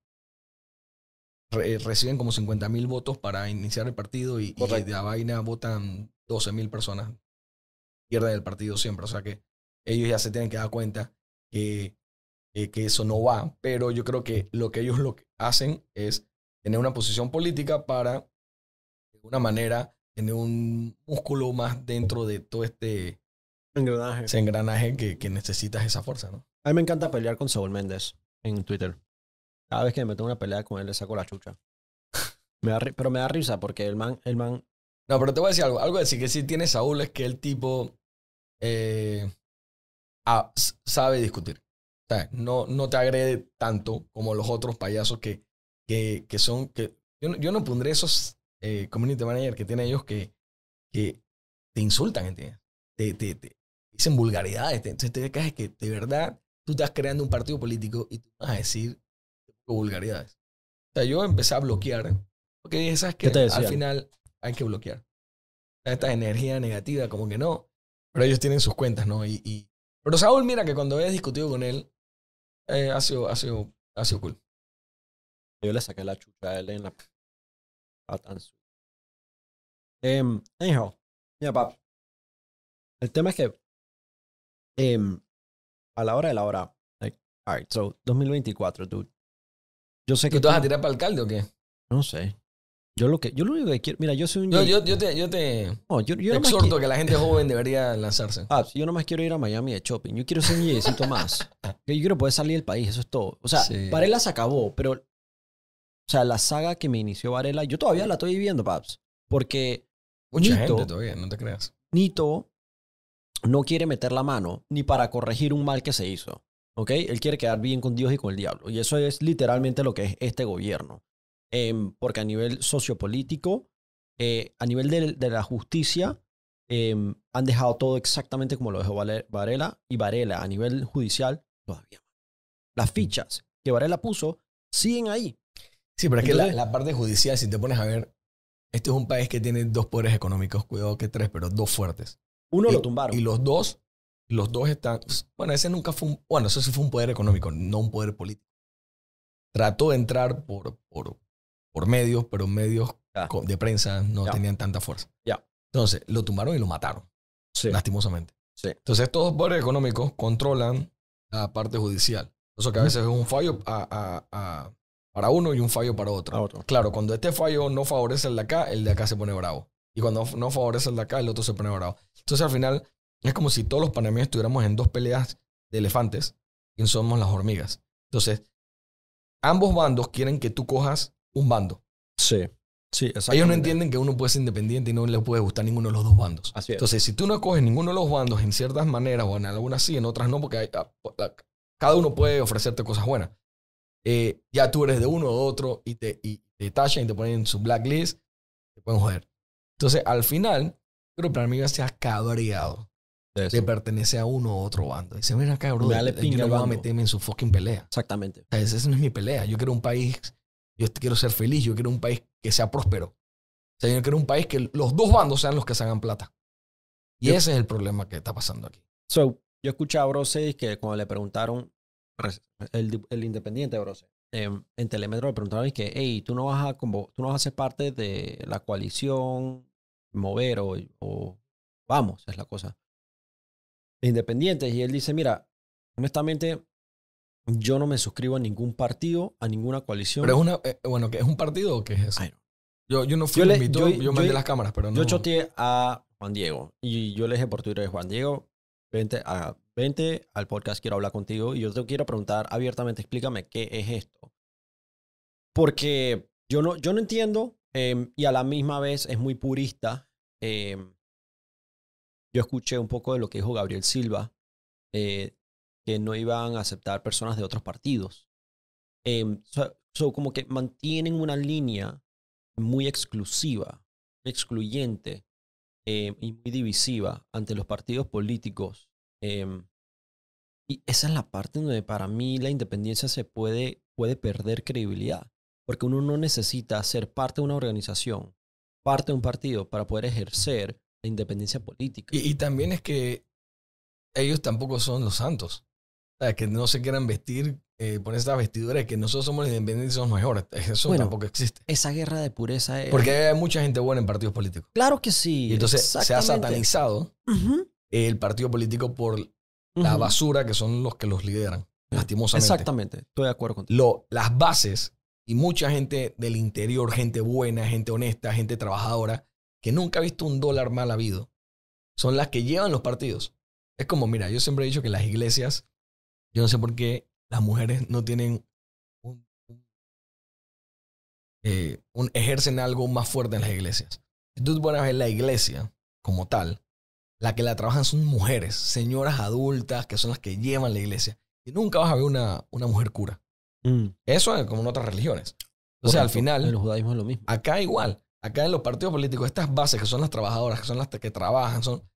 eh, reciben como 50 mil votos para iniciar el partido y, de la vaina votan 12 mil personas. Pierden el partido siempre. O sea que ellos ya se tienen que dar cuenta que, eh, que eso no va, pero yo creo que lo que ellos lo que hacen es tener una posición política para, de alguna manera, tener un músculo más dentro de todo este engranaje, ese engranaje que, que necesitas esa fuerza, ¿no? A mí me encanta pelear con Saúl Méndez en Twitter. Cada vez que me meto en una pelea con él, le saco la chucha. [laughs] Me da pero me da risa porque el man, el man. No, pero te voy a decir algo. Algo así que sí tiene Saúl es que el tipo. Eh, sabe discutir. O no, no te agrede tanto como los otros payasos que, que, son... Que, yo, no, yo no pondré esos eh, community managers que tienen ellos que, que te insultan, ¿entiendes? Te, te, dicen vulgaridades. entonces te dejas que de verdad tú estás creando un partido político y tú vas a decir vulgaridades. O sea, yo empecé a bloquear porque dije, ¿sabes qué? Al final hay que bloquear. Esta energía negativa, como que no. Pero ellos tienen sus cuentas, ¿no? y pero Saúl, mira que cuando he discutido con él, eh, ha, sido, cool. Yo le saqué la chucha a él en la eh, anyhow, mira, pap. El tema es que eh, a la hora de la hora, like, alright, so 2024, dude. Yo sé que. ¿Tú vas a tirar para alcalde o qué? No sé. Yo lo que, yo lo único que quiero, mira, yo soy un... Yo, yo, yo te, yo, yo exhorto que la gente joven debería lanzarse. Ah, yo nomás quiero ir a Miami de shopping. Yo quiero ser un más más. Yo quiero poder salir del país, eso es todo. O sea, Varela se acabó, pero... O sea, la saga que me inició Varela, yo todavía la estoy viviendo, Paps. Porque... Mucha Nito, gente todavía, no te creas. Nito no quiere meter la mano ni para corregir un mal que se hizo. ¿Ok? Él quiere quedar bien con Dios y con el diablo. Y eso es literalmente lo que es este gobierno. Em, porque a nivel sociopolítico, eh, a nivel de, la justicia, em, han dejado todo exactamente como lo dejó Varela y Varela a nivel judicial todavía. Las fichas que Varela puso siguen ahí. Sí, pero es que la, la, parte judicial, si te pones a ver, este es un país que tiene dos poderes económicos, cuidado que tres, pero dos fuertes. Uno lo tumbaron. Y los dos, los dos están. Bueno, ese nunca fue un. Bueno, eso sí fue un poder económico, no un poder político. Trató de entrar por, por medios, pero medios de prensa no tenían tanta fuerza. Ya. Entonces, lo tumbaron y lo mataron. Lastimosamente. Sí. Entonces, estos poderes económicos controlan la parte judicial. Eso que a veces es un fallo para uno y un fallo para otro. Claro, cuando este fallo no favorece al de acá, el de acá se pone bravo. Y cuando no favorece al de acá, el otro se pone bravo. Entonces, al final, es como si todos los panameños estuviéramos en dos peleas de elefantes y somos las hormigas. Entonces, ambos bandos quieren que tú cojas un bando. Sí. Sí, Ellos no entienden que uno puede ser independiente y no le puede gustar ninguno de los dos bandos. Así es. Entonces, si tú no coges ninguno de los bandos en ciertas maneras, o en algunas sí, en otras no, porque ah, cada uno puede ofrecerte cosas buenas. Eh, ya tú eres de uno o otro y te, y tachan y te ponen en su blacklist, te pueden joder. Entonces, al final, creo que para amiga se ha cabreado de, pertenece pertenecer a uno u otro bando. Dice, mira acá, bro, y no voy a meterme en su fucking pelea. Exactamente. O esa no es mi pelea. Yo quiero un país yo quiero ser feliz, yo quiero un país que sea próspero. O sea, yo quiero un país que los dos bandos sean los que se hagan plata. Y ese es el problema que está pasando aquí. So, yo escuché a Brose que cuando le preguntaron, el, independiente Brose, em, en Telemetro le preguntaron que, hey, tú no vas a, tú no ser parte de la coalición, mover o, vamos, es la cosa. Independiente, Y él dice, mira, honestamente, yo no me suscribo a ningún partido, a ninguna coalición. Pero es una, eh, eh, bueno, que ¿es un partido o qué es eso? yo, yo, no fui yo yo, mandé las cámaras, pero no. Yo choteé a Juan Diego y yo le dije por Twitter, Juan Diego, vente, a, vente al podcast, quiero hablar contigo y yo te quiero preguntar abiertamente, explícame qué es esto. Porque yo no, yo no entiendo em, y a la misma vez es muy purista. Em, yo escuché un poco de lo que dijo Gabriel Silva eh, que no iban a aceptar personas de otros partidos. Eh, como que mantienen una línea muy exclusiva, excluyente em, y muy divisiva ante los partidos políticos. Em, y esa es la parte donde para mí la independencia se puede, puede perder credibilidad, porque uno no necesita ser parte de una organización, parte de un partido para poder ejercer la independencia política. y también es que ellos tampoco son los santos que no se quieran vestir, con eh, esas estas vestiduras, que nosotros somos los independientes y somos mejores. Eso tampoco existe. Esa guerra de pureza es... Porque hay mucha gente buena en partidos políticos. Claro que sí. Y entonces se ha satanizado el partido político por la basura que son los que los lideran, lastimosamente. Exactamente, estoy de acuerdo contigo. Lo, las bases y mucha gente del interior, gente buena, gente honesta, gente trabajadora, que nunca ha visto un dólar mal habido, son las que llevan los partidos. Es como, mira, yo siempre he dicho que las iglesias yo no sé por qué las mujeres no tienen un, eh, ejercen algo más fuerte en las iglesias. Si tú pones a la iglesia como tal, la que la trabajan son mujeres, señoras adultas que son las que llevan la iglesia. Y nunca vas a ver una, una mujer cura. Mm. Eso es como en otras religiones. Entonces, al final. En el judaísmo es lo mismo. Acá igual. Acá en los partidos políticos, estas bases que son las trabajadoras, que son las que trabajan, son,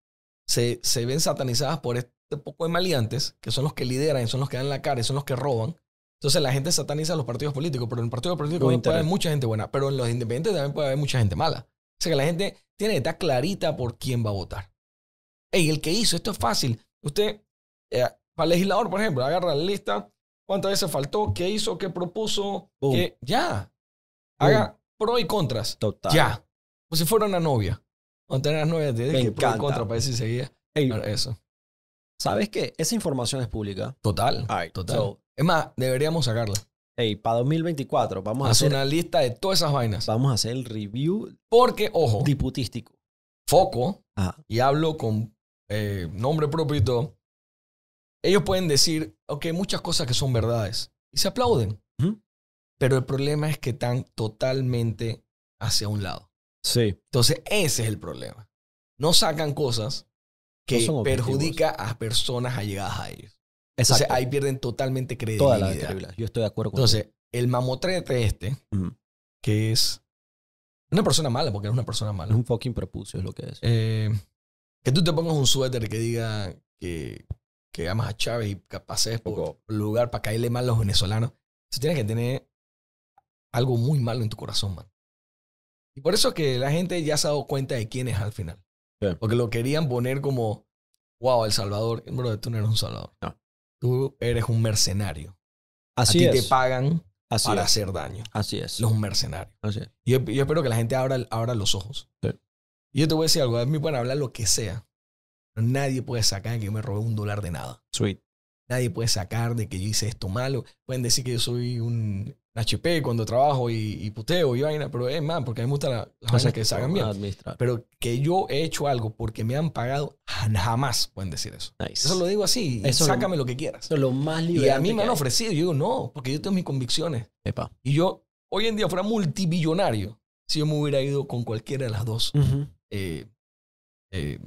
se, se ven satanizadas por, este poco de maleantes, que son los que lideran, son los que dan la cara y son los que roban. Entonces la gente sataniza a los partidos políticos, pero en el partido político puede haber mucha gente buena, pero en los independientes también puede haber mucha gente mala. O sea que la gente tiene que estar clarita por quién va a votar. Ey, el que hizo, esto es fácil. Usted, eh, para para legislador, por ejemplo, agarra la lista, cuántas veces faltó, qué hizo, qué propuso, ya. Haga pro y contras. Total. Ya. Pues si fuera una novia. Cuando tener las novias, te que pro y contra para decir seguía. eso. ¿Sabes qué? Esa información es pública. Total. Total. es más, deberíamos sacarla. Hey, para 2024 vamos a hacer una lista de todas esas vainas. Vamos a hacer el review. Porque, ojo. Diputístico. Foco. Ah. Y hablo con eh, nombre propio Ellos pueden decir, ok, muchas cosas que son verdades. Y se aplauden. Pero el problema es que están totalmente hacia un lado. Sí. Entonces, ese es el problema. No sacan cosas que perjudica a personas allegadas a ellos. Exacto. ahí pierden totalmente credibilidad. Yo estoy de acuerdo con Entonces, el mamotrete este, que es una persona mala, porque es una persona mala. Es un fucking prepucio, es lo que es. Eh, que tú te pongas un suéter que diga que, amas a Chávez y que pases por lugar para caerle mal a los venezolanos. se tienes que tener algo muy malo en tu corazón, man. Y por eso que la gente ya se ha dado cuenta de quién es al final. Porque lo querían poner como, wow, El Salvador. Bro, tú no eres un Salvador. No. Tú eres un mercenario. Así te pagan para hacer daño. Así es. Los mercenarios. Así Yo, yo espero que la gente abra, los ojos. Sí. Y yo te voy a decir algo. A mí pueden hablar lo que sea. nadie puede sacar que yo me robé un dólar de nada. Sweet. Nadie puede sacar de que yo hice esto malo. Pueden decir que yo soy un HP cuando trabajo y, puteo y vaina, pero es eh, más, porque a mí me gustan las cosas que se hagan bien. Pero que yo he hecho algo porque me han pagado, jamás pueden decir eso. Eso lo digo así, sácame lo, que quieras. lo Y a mí me han ofrecido, yo digo no, porque yo tengo mis convicciones. Y yo, hoy en día fuera multibillonario, si yo me hubiera ido con cualquiera de las dos eh, eh,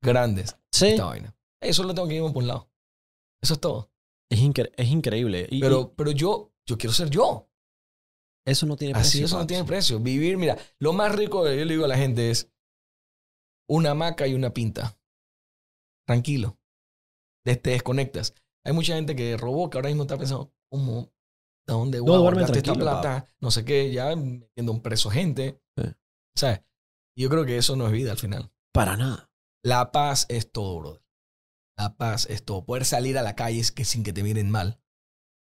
grandes. vaina. Eso lo tengo que ir por un lado. Eso es todo. Es, increíble. pero, pero yo, yo quiero ser yo. Eso no tiene precio. Así eso no tiene precio. Vivir, mira, lo más rico que yo le digo a la gente es una hamaca y una pinta. Tranquilo. Te desconectas. Hay mucha gente que robó, que ahora mismo está pensando, ¿cómo? ¿De dónde voy a a esta plata? No sé qué, ya metiendo un preso gente. O sea, Yo creo que eso no es vida al final. Para nada. La paz es todo, brother la paz, esto, poder salir a la calle que sin que te miren mal,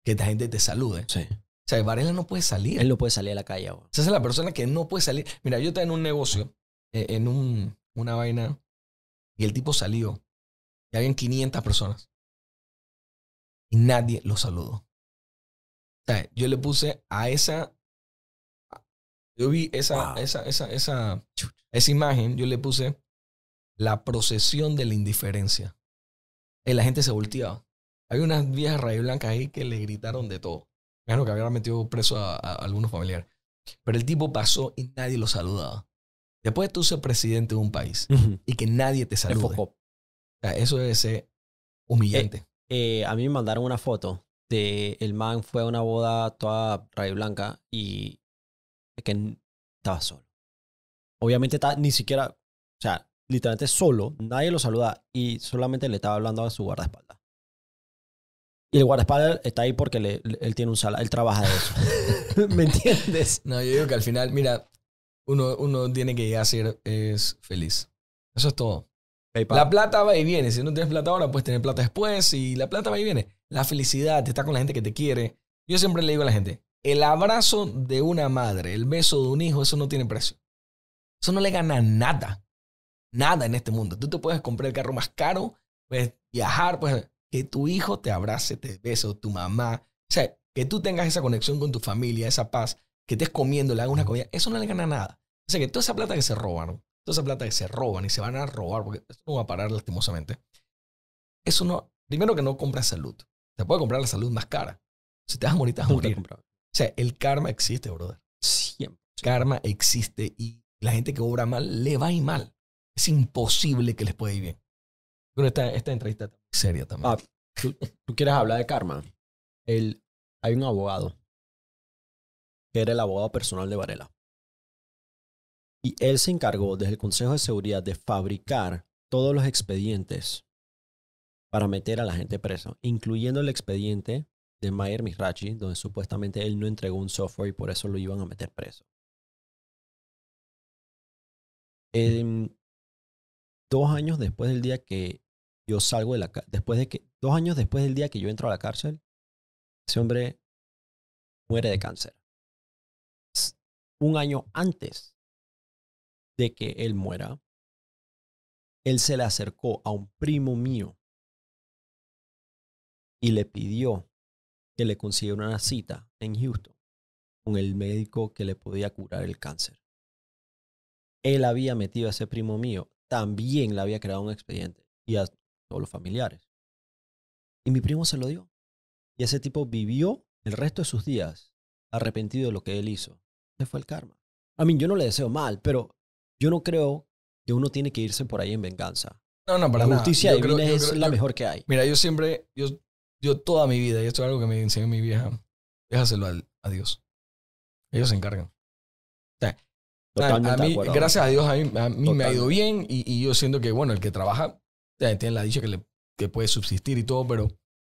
que la gente te salude. O sea, Varela no puede salir. Él no puede salir a la calle. O Esa es la persona que no puede salir. Mira, yo estaba en un negocio, eh, en un, una vaina, y el tipo salió. Y habían 500 personas. Y nadie lo saludó. O sea, yo le puse a esa... Yo vi esa, esa, esa imagen, yo le puse la procesión de la indiferencia. Eh, la gente se volteaba. Había unas viejas rayas blancas ahí que le gritaron de todo. Claro que habían metido preso a, algunos familiares. Pero el tipo pasó y nadie lo saludaba. Después de tú ser presidente de un país y que nadie te salude. eso debe ser humillante. Eh, eh, a mí me mandaron una foto de el man fue a una boda toda rayo blanca y que estaba solo. Obviamente está, ni siquiera, o sea, literalmente solo, nadie lo saluda y solamente le estaba hablando a su guardaespaldas. Y el guardaespaldas está ahí porque él tiene un salario, él trabaja de eso. [laughs] ¿Me entiendes? No, yo digo que al final, mira, uno, uno tiene que hacer es feliz. Eso es todo. La plata va y viene. Si no tienes plata ahora, puedes tener plata después. Y la plata va y viene. La felicidad, está con la gente que te quiere. Yo siempre le digo a la gente, el abrazo de una madre, el beso de un hijo, eso no tiene precio. Eso no le gana nada nada en este mundo. Tú te puedes comprar el carro más caro, puedes viajar, pues que tu hijo te abrace, te bese, tu mamá. O sea, que tú tengas esa conexión con tu familia, esa paz, que estés comiendo, le hagas una comida, eso no le gana nada. O sea, que toda esa plata que se roban, toda esa plata que se roban y se van a robar, porque esto no va a parar lastimosamente. Eso no, primero que no compras salud. Te puede comprar la salud más cara. Si te vas bonita te o sea, el karma existe, brother. Siempre. Karma existe y la gente que obra mal le va y mal es imposible que les pueda ir bien. Pero esta, esta entrevista es seria también. Ah, ¿tú, quieres hablar de karma. hay un abogado que era el abogado personal de Varela. Y él se encargó desde el Consejo de Seguridad de fabricar todos los expedientes para meter a la gente preso, incluyendo el expediente de Mayer Mirachi, donde supuestamente él no entregó un software y por eso lo iban a meter preso. Em, dos años después del día que yo salgo de la después de que dos años después del día que yo entro a la cárcel, ese hombre muere de cáncer. Un año antes de que él muera, él se le acercó a un primo mío y le pidió que le consiguiera una cita en Houston con el médico que le podía curar el cáncer. Él había metido a ese primo mío también le había creado un expediente y a todos los familiares. Y mi primo se lo dio. Y ese tipo vivió el resto de sus días arrepentido de lo que él hizo. Ese fue el karma. A mí yo no le deseo mal, pero yo no creo que uno tiene que irse por ahí en venganza. No, no, para la justicia divina es la mejor que hay. Mira, yo siempre, yo, yo toda mi vida, y esto es algo que me enseñó mi vieja, déjaselo a, a Dios. Ellos se encargan mí, Gracias a Dios, a mí, me ha ido bien y, yo siento que, bueno, el que trabaja tiene la dicha que, le, que puede subsistir y todo,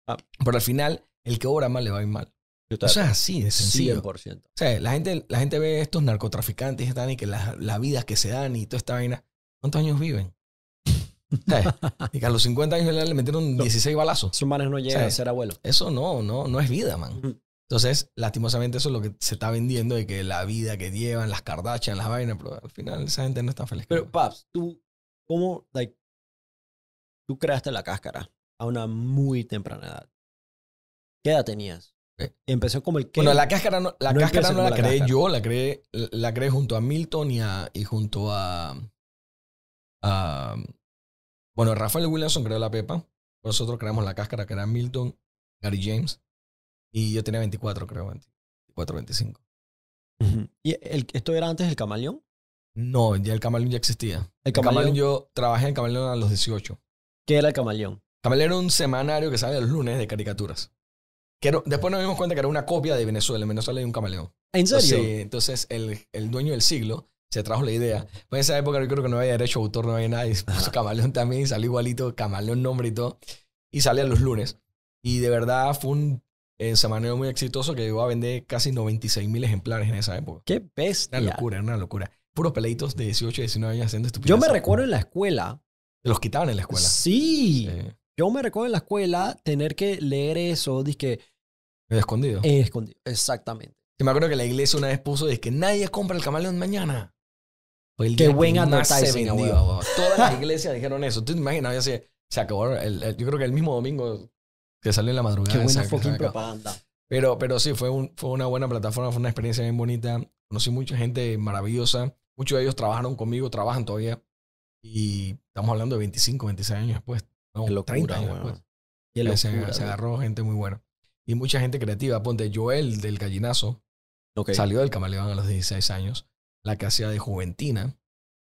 ah. pero, al final, el que obra mal le va a ir mal. O sea, así es sencillo. 100%. O sea, la gente, la gente ve estos narcotraficantes y están y que las la vidas que se dan y toda esta vaina. ¿Cuántos años viven? [laughs] Y que a los 50 años le metieron 16 balazos. Su manes no llegan a ser abuelos. Eso no, no, no es vida, man. Entonces, lastimosamente eso es lo que se está vendiendo de que la vida que llevan, las Kardashian, las vainas, pero al final esa gente no está feliz. Pero, Paps, tú, ¿cómo, like, tú creaste la cáscara a una muy temprana edad? ¿Qué edad tenías? Empezó como el que... Bueno, la cáscara no la, cáscara no la, creé yo, la creé, la creé junto a Milton y, a, y junto a, a... Bueno, Rafael Williamson creó la pepa. Nosotros creamos la cáscara que era Milton, Gary James y yo tenía 24, creo, 24, 25. ¿Y el, esto era antes del camaleón? No, ya el camaleón ya existía. El camaleón, yo trabajé en el camaleón a los 18. ¿Qué era el camaleón? Camaleón era un semanario que sale los lunes de caricaturas. Que después nos dimos cuenta que era una copia de Venezuela. En Venezuela hay un camaleón. ¿En serio? Sí, entonces el, el dueño del siglo se trajo la idea. Pues en esa época yo creo que no había derecho de autor, no había nada. Y Camaleón también, y igualito, Camaleón nombre y todo. Y sale a los lunes. Y de verdad fue un eh, en Samaneo muy exitoso que llegó a vender casi 96 mil ejemplares en esa época. ¡Qué bestia! Una locura, una locura. Puros peleitos de 18, 19 años haciendo estupideces. Yo me recuerdo en la escuela. los quitaban en la escuela. Sí. Yo me recuerdo en la escuela tener que leer eso, dizque... Escondido. En escondido, exactamente. Yo me acuerdo que la iglesia una vez puso, que nadie compra el camaleón mañana. ¡Qué el Qué se vendió! Todas las iglesias dijeron eso. ¿Tú te imaginas? se, se acabó. yo creo que el mismo domingo que sale en la madrugada. Qué buena propaganda. Pero, pero sí, fue, un, fue una buena plataforma, fue una experiencia bien bonita. Conocí mucha gente maravillosa. Muchos de ellos trabajaron conmigo, trabajan todavía. Y estamos hablando de 25, 26 años después. locura, 30 años se, agarró gente muy buena. Y mucha gente creativa. Ponte Joel del Gallinazo. Salió del Camaleón a los 16 años. La que hacía de Juventina.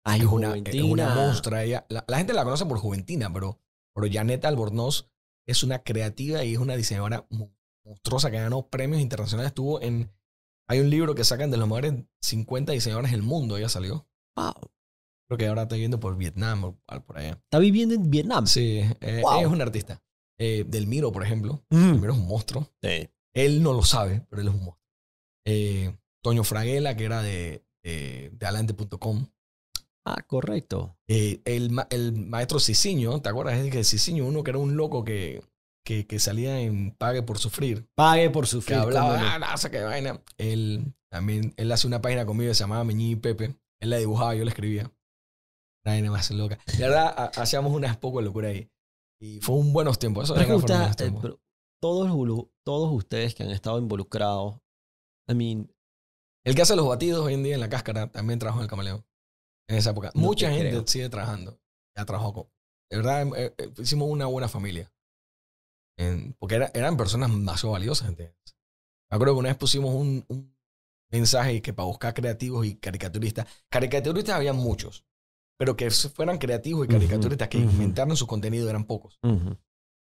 Ay, Juventina. Una, es una monstrua. Ella, la, gente la conoce por Juventina, pero, pero Janeta Albornoz es una creativa y es una diseñadora monstruosa que ganó premios internacionales. Estuvo en. Hay un libro que sacan de los mejores 50 diseñadores del mundo. Ella salió. Wow. Creo que ahora está viviendo por Vietnam o por allá. ¿Está viviendo en Vietnam? Sí. Eh, es un artista. Eh, del Miro, por ejemplo. Mm. es un monstruo. Él no lo sabe, pero él es un monstruo. Eh, Toño Fraguela, que era de, de, de Alante.com. Ah, correcto. Eh, el, maestro Sisiño, ¿te acuerdas? Es que Sisiño, uno que era un loco que, que, salía en Pague por Sufrir. Pague por Sufrir. Que hablaba, ah, no, qué vaina. Él, también, él hace una página conmigo que se llamaba Meñí Pepe. Él la dibujaba, yo la escribía. Vaina más loca. De verdad, hacíamos unas pocas de locura ahí. Y fue un buenos tiempos. Eso Pregunta, eh, todos, todos ustedes que han estado involucrados, I mean... El que hace los batidos hoy en día en la cáscara también trabajó en el camaleón en esa época. Mucha gente sigue trabajando. Ya trabajó con. De verdad, em, eh, eh, hicimos una buena familia. porque eran personas más valiosas, Me acuerdo que una vez pusimos un, mensaje que para buscar creativos y caricaturistas. Caricaturistas había muchos, pero que fueran creativos y caricaturistas que inventaron su contenido eran pocos.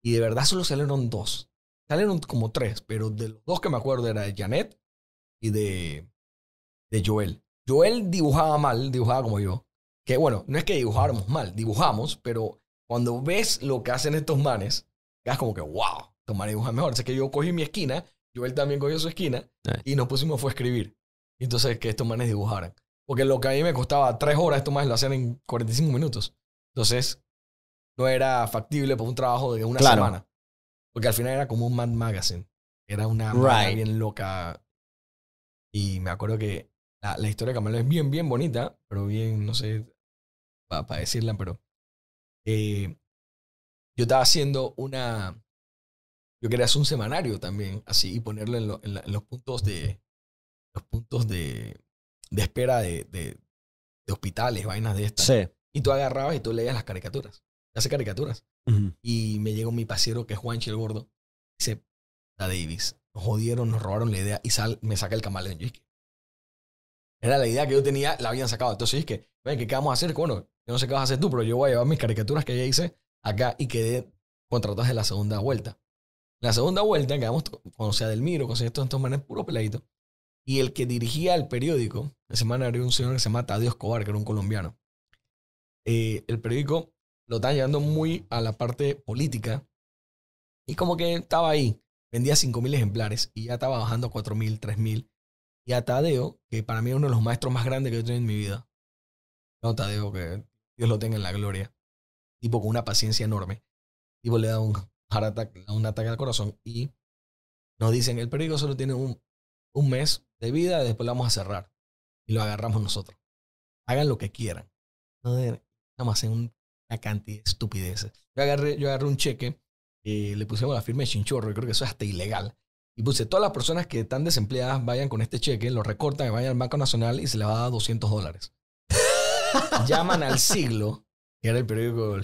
Y de verdad solo salieron dos. Salieron como tres, pero de los dos que me acuerdo era de Janet y de, de Joel. Joel dibujaba mal, dibujaba como yo. Que bueno, no es que dibujáramos mal, dibujamos, pero cuando ves lo que hacen estos manes, quedas como que, wow, estos manes dibujan mejor. es que yo cogí mi esquina, Joel también cogió su esquina eh. y nos pusimos fue a escribir. Entonces, que estos manes dibujaran. Porque lo que a mí me costaba tres horas, estos manes lo hacían en 45 minutos. Entonces, no era factible para un trabajo de una semana. Porque al final era como un Mad Magazine. Era una bien loca. Y me acuerdo que la, historia de Camaleón es bien, bien bonita, pero bien, no sé, para decirla, pero eh, yo estaba haciendo una, yo quería hacer un semanario también, así, y ponerlo en, los puntos de, los puntos de, de espera de, de, hospitales, vainas de estas. Y tú agarrabas y tú leías las caricaturas, hace caricaturas. Y me llegó mi pasero, que es Juan el Gordo, dice, la Davis, nos jodieron, nos robaron la idea, y sal, me saca el camaleón. Yo dije, era la idea que yo tenía, la habían sacado. Entonces dije, es que, ¿qué vamos a hacer? Bueno, yo no sé qué vas a hacer tú, pero yo voy a llevar mis caricaturas que ya hice acá y quedé contratado en la segunda vuelta. La segunda vuelta quedamos con o del Miro, con estos, estos manes puro peladito. Y el que dirigía el periódico, la semana era un señor que se llama Tadeo Escobar, que era un colombiano. Eh, el periódico lo están llevando muy a la parte política. Y como que estaba ahí, vendía 5.000 ejemplares y ya estaba bajando a 4.000, 3.000 y a Tadeo, que para mí es uno de los maestros más grandes que yo he tenido en mi vida. No, Tadeo, que Dios lo tenga en la gloria. Tipo con una paciencia enorme. Tipo le da un, ataque, un ataque al corazón y nos dicen, el perigo solo tiene un, mes de vida, y después lo vamos a cerrar. Y lo agarramos nosotros. Hagan lo que quieran. Nada más en una cantidad de estupideces. Yo agarré, yo agarré un cheque, y eh, le pusimos la firma de chinchorro, creo que eso es hasta ilegal. Y puse, todas las personas que están desempleadas vayan con este cheque, lo recortan, vayan al Banco Nacional y se le va a dar 200 dólares. [laughs] Llaman al siglo, que era el periódico,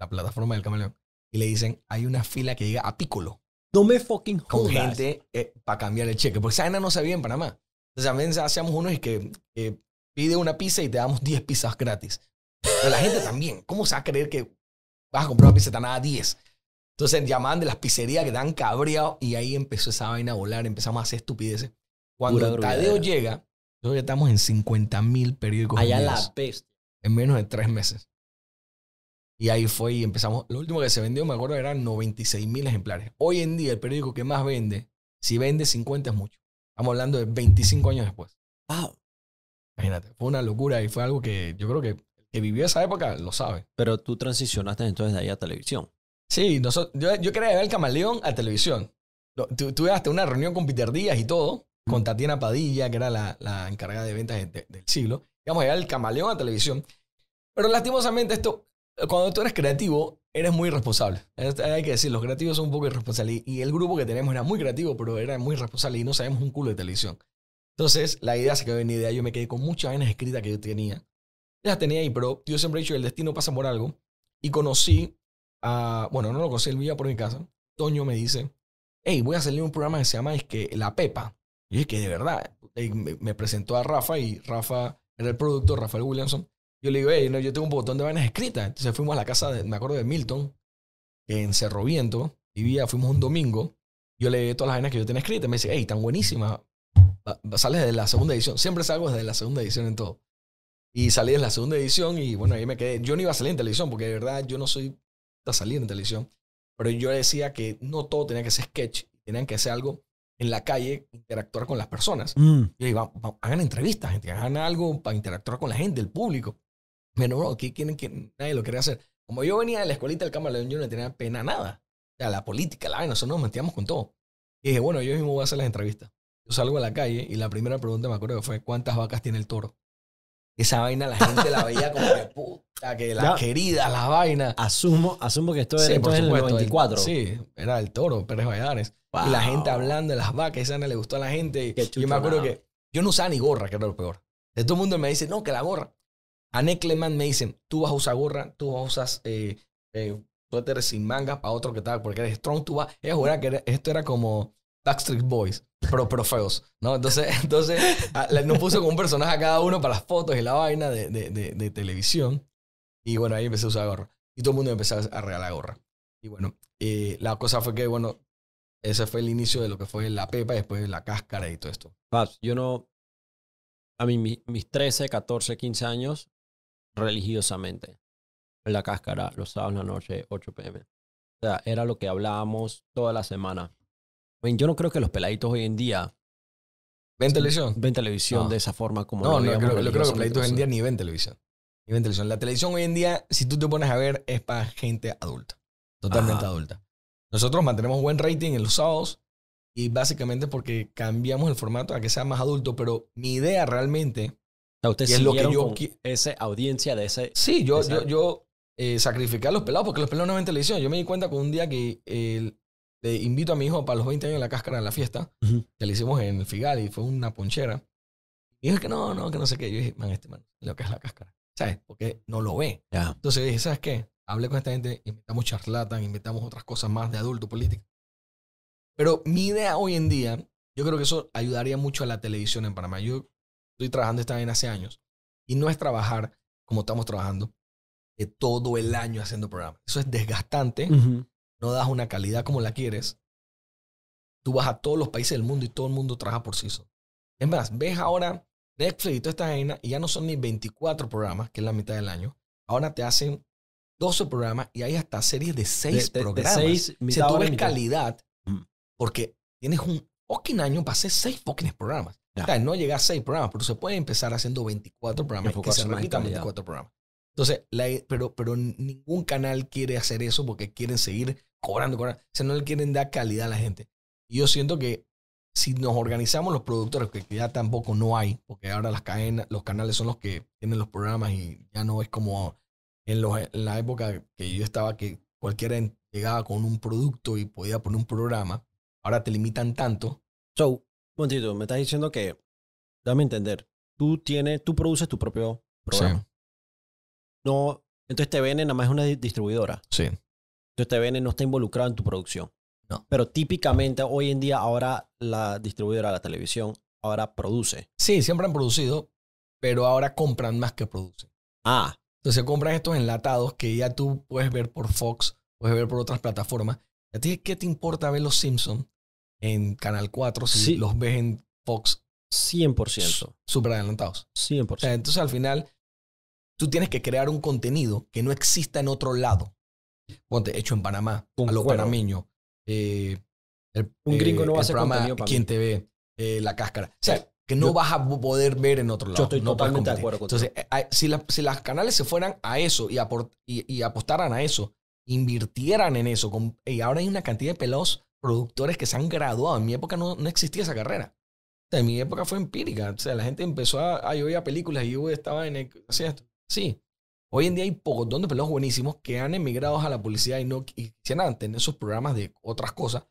la plataforma del camaleón, y le dicen, hay una fila que llega a pícolo. No me fucking jodas. Con gente eh, para cambiar el cheque. Porque esa no se bien en Panamá. Entonces también hacíamos uno y que eh, pide una pizza y te damos 10 pizzas gratis. Pero la gente también. ¿Cómo se va a creer que vas a comprar una pizza tan te a 10? Entonces llamaban de las pizzerías que dan cabreados y ahí empezó esa vaina a volar, empezamos a hacer estupideces. Cuando Tadeo llega, nosotros estamos en 50 mil periódicos. Allá la peste. En menos de tres meses. Y ahí fue y empezamos. Lo último que se vendió, me acuerdo, eran 96 mil ejemplares. Hoy en día, el periódico que más vende, si vende 50 es mucho. Estamos hablando de 25 años después. ¡Wow! Imagínate, fue una locura y fue algo que yo creo que el que vivió esa época lo sabe. Pero tú transicionaste entonces de ahí a televisión. Sí, yo, yo, quería ver el camaleón a televisión. Tú, hasta una reunión con Peter Díaz y todo, con Tatiana Padilla, que era la, encargada de ventas del siglo. Íbamos a llevar el camaleón a televisión. Pero lastimosamente esto, cuando tú eres creativo, eres muy irresponsable. Hay que decir, los creativos son un poco irresponsables. Y el grupo que tenemos era muy creativo, pero era muy irresponsable y no sabemos un culo de televisión. Entonces, la idea se quedó en idea. Yo me quedé con muchas vainas escritas que yo tenía. Las tenía ahí, pero yo siempre he dicho, el destino pasa por algo. Y conocí Ah, bueno, no lo conseguí, él vivía por mi casa. Toño me dice, hey, voy a hacerle un programa que se llama es que La Pepa. Y es que de verdad, me, presentó a Rafa y Rafa era el productor, Rafael Williamson. Yo le digo, hey, no, yo tengo un botón de vainas escritas. Entonces fuimos a la casa, me acuerdo de Milton, en Cerro Viento, vivía, fuimos un domingo. Yo le di todas las vainas que yo tenía escritas. Me dice, hey, tan buenísima. Sales de la segunda edición. Siempre salgo desde la segunda edición en todo. Y salí de la segunda edición y bueno, ahí me quedé. Yo no iba a salir en televisión porque de verdad yo no soy salir en televisión, pero yo decía que no todo tenía que ser sketch, tenían que hacer algo en la calle, interactuar con las personas. y mm. Yo a hagan entrevistas, gente, hagan algo para interactuar con la gente, el público. Pero no, aquí quieren que nadie lo quería hacer. Como yo venía de la escuelita del cámara, yo no tenía pena nada. O la política, la nosotros nos metíamos con todo. Y dije, bueno, yo mismo voy a hacer las entrevistas. Yo salgo a la calle y la primera pregunta me acuerdo que fue, ¿cuántas vacas tiene el toro? Esa vaina la gente la veía como que puta, que la querida, la vaina. Asumo, asumo que esto era sí, el 94. sí, era el toro, Pérez Valladares. Y la gente hablando de las vacas, esa no le gustó a la gente. yo me acuerdo que yo no usaba ni gorra, que era lo peor. De todo el mundo me dice, no, que la gorra. A Necleman me dicen, tú vas a usar gorra, tú vas a usar eh, eh suéteres sin mangas para otro que tal, porque eres strong, tú vas. que esto era como Backstreet Boys, pero, feos, ¿no? Entonces, [laughs] entonces nos puso con un personaje a cada uno para las fotos y la vaina de, de, de, televisión. Y bueno, ahí empecé a usar gorra. Y todo el mundo empezó a regalar gorra. Y bueno, eh, la cosa fue que, bueno, ese fue el inicio de lo que fue la pepa y después la cáscara y todo esto. yo no. A mí, mis, 13, 14, 15 años, religiosamente. La cáscara, los sábados en la noche, 8 pm. O sea, era lo que hablábamos toda la semana yo no creo que los peladitos hoy en día ¿Ven televisión? Ven televisión de esa forma como... No, no, creo, yo creo que los peladitos hoy en día ni ven televisión. Ni ven televisión. La televisión hoy en día, si tú te pones a ver, es para gente adulta. Totalmente adulta. Nosotros mantenemos buen rating en los sábados y básicamente porque cambiamos el formato a que sea más adulto, pero mi idea realmente... O es lo que yo esa audiencia de ese... Sí, yo, sacrificé yo, eh, sacrificar a los pelados porque los pelados no ven televisión. Yo me di cuenta con un día que el le invito a mi hijo para los 20 años en la cáscara de la fiesta, que le hicimos en el Figal y fue una ponchera. Y dije que no, no, que no sé qué. Yo dije, man, este man, lo que es la cáscara. ¿Sabes? Porque no lo ve. Entonces dije, ¿sabes qué? Hablé con esta gente, invitamos charlatan, invitamos otras cosas más de adulto, política. Pero mi idea hoy en día, yo creo que eso ayudaría mucho a la televisión en Panamá. Yo estoy trabajando esta vaina hace años y no es trabajar como estamos trabajando eh, todo el año haciendo programas. Eso es desgastante no das una calidad como la quieres, tú vas a todos los países del mundo y todo el mundo trabaja por sí solo. Es más, ves ahora Netflix y toda esta vaina y ya no son ni 24 programas, que es la mitad del año. Ahora te hacen 12 programas y hay hasta series de 6 programas. De tú ves calidad mm. porque tienes un fucking año para hacer 6 fucking programas. no llega a 6 programas, pero se puede empezar haciendo 24 programas se repitan 24 programas. Entonces, pero, pero ningún canal quiere hacer eso porque quieren seguir cobrando, cobrando. O sea, no le quieren dar calidad a la gente. Y yo siento que si nos organizamos los productores, que ya tampoco no hay, porque ahora las cadenas, los canales son los que tienen los programas y ya no es como en, los, la época que yo estaba, que cualquiera llegaba con un producto y podía poner un programa. Ahora te limitan tanto. So, momentito, me estás diciendo que, dame a entender, tú tienes, tú produces tu propio programa. No, entonces te venden nada más es una distribuidora. Sí. Entonces TVN no está involucrado en tu producción. No. Pero típicamente hoy en día ahora la distribuidora, de la televisión, ahora produce. Sí, siempre han producido, pero ahora compran más que producen. Ah. Entonces compran estos enlatados que ya tú puedes ver por Fox, puedes ver por otras plataformas. ¿A ti qué te importa ver los Simpsons en Canal 4 si los ves en Fox? 100%. Súper adelantados. 100%. entonces al final tú tienes que crear un contenido que no exista en otro lado ponte, hecho en Panamá, con a lo cuero. Eh, el, un gringo no eh, va a ser contenido Quien te ve, eh, la cáscara. O sea, que no vas a poder ver en otro lado. Yo estoy no totalmente de acuerdo Entonces, eh, si, si las canales se fueran a eso y, aport, y, apostaran a eso, invirtieran en eso, con, y ahora hay una cantidad de pelos productores que se han graduado. En mi época no, no existía esa carrera. en mi época fue empírica. O sea, la gente empezó a, a yo películas y yo estaba en el, Sí, Hoy en día hay pocos donde pelados buenísimos que han emigrado a la publicidad y no y quisieran tener esos programas de otras cosas,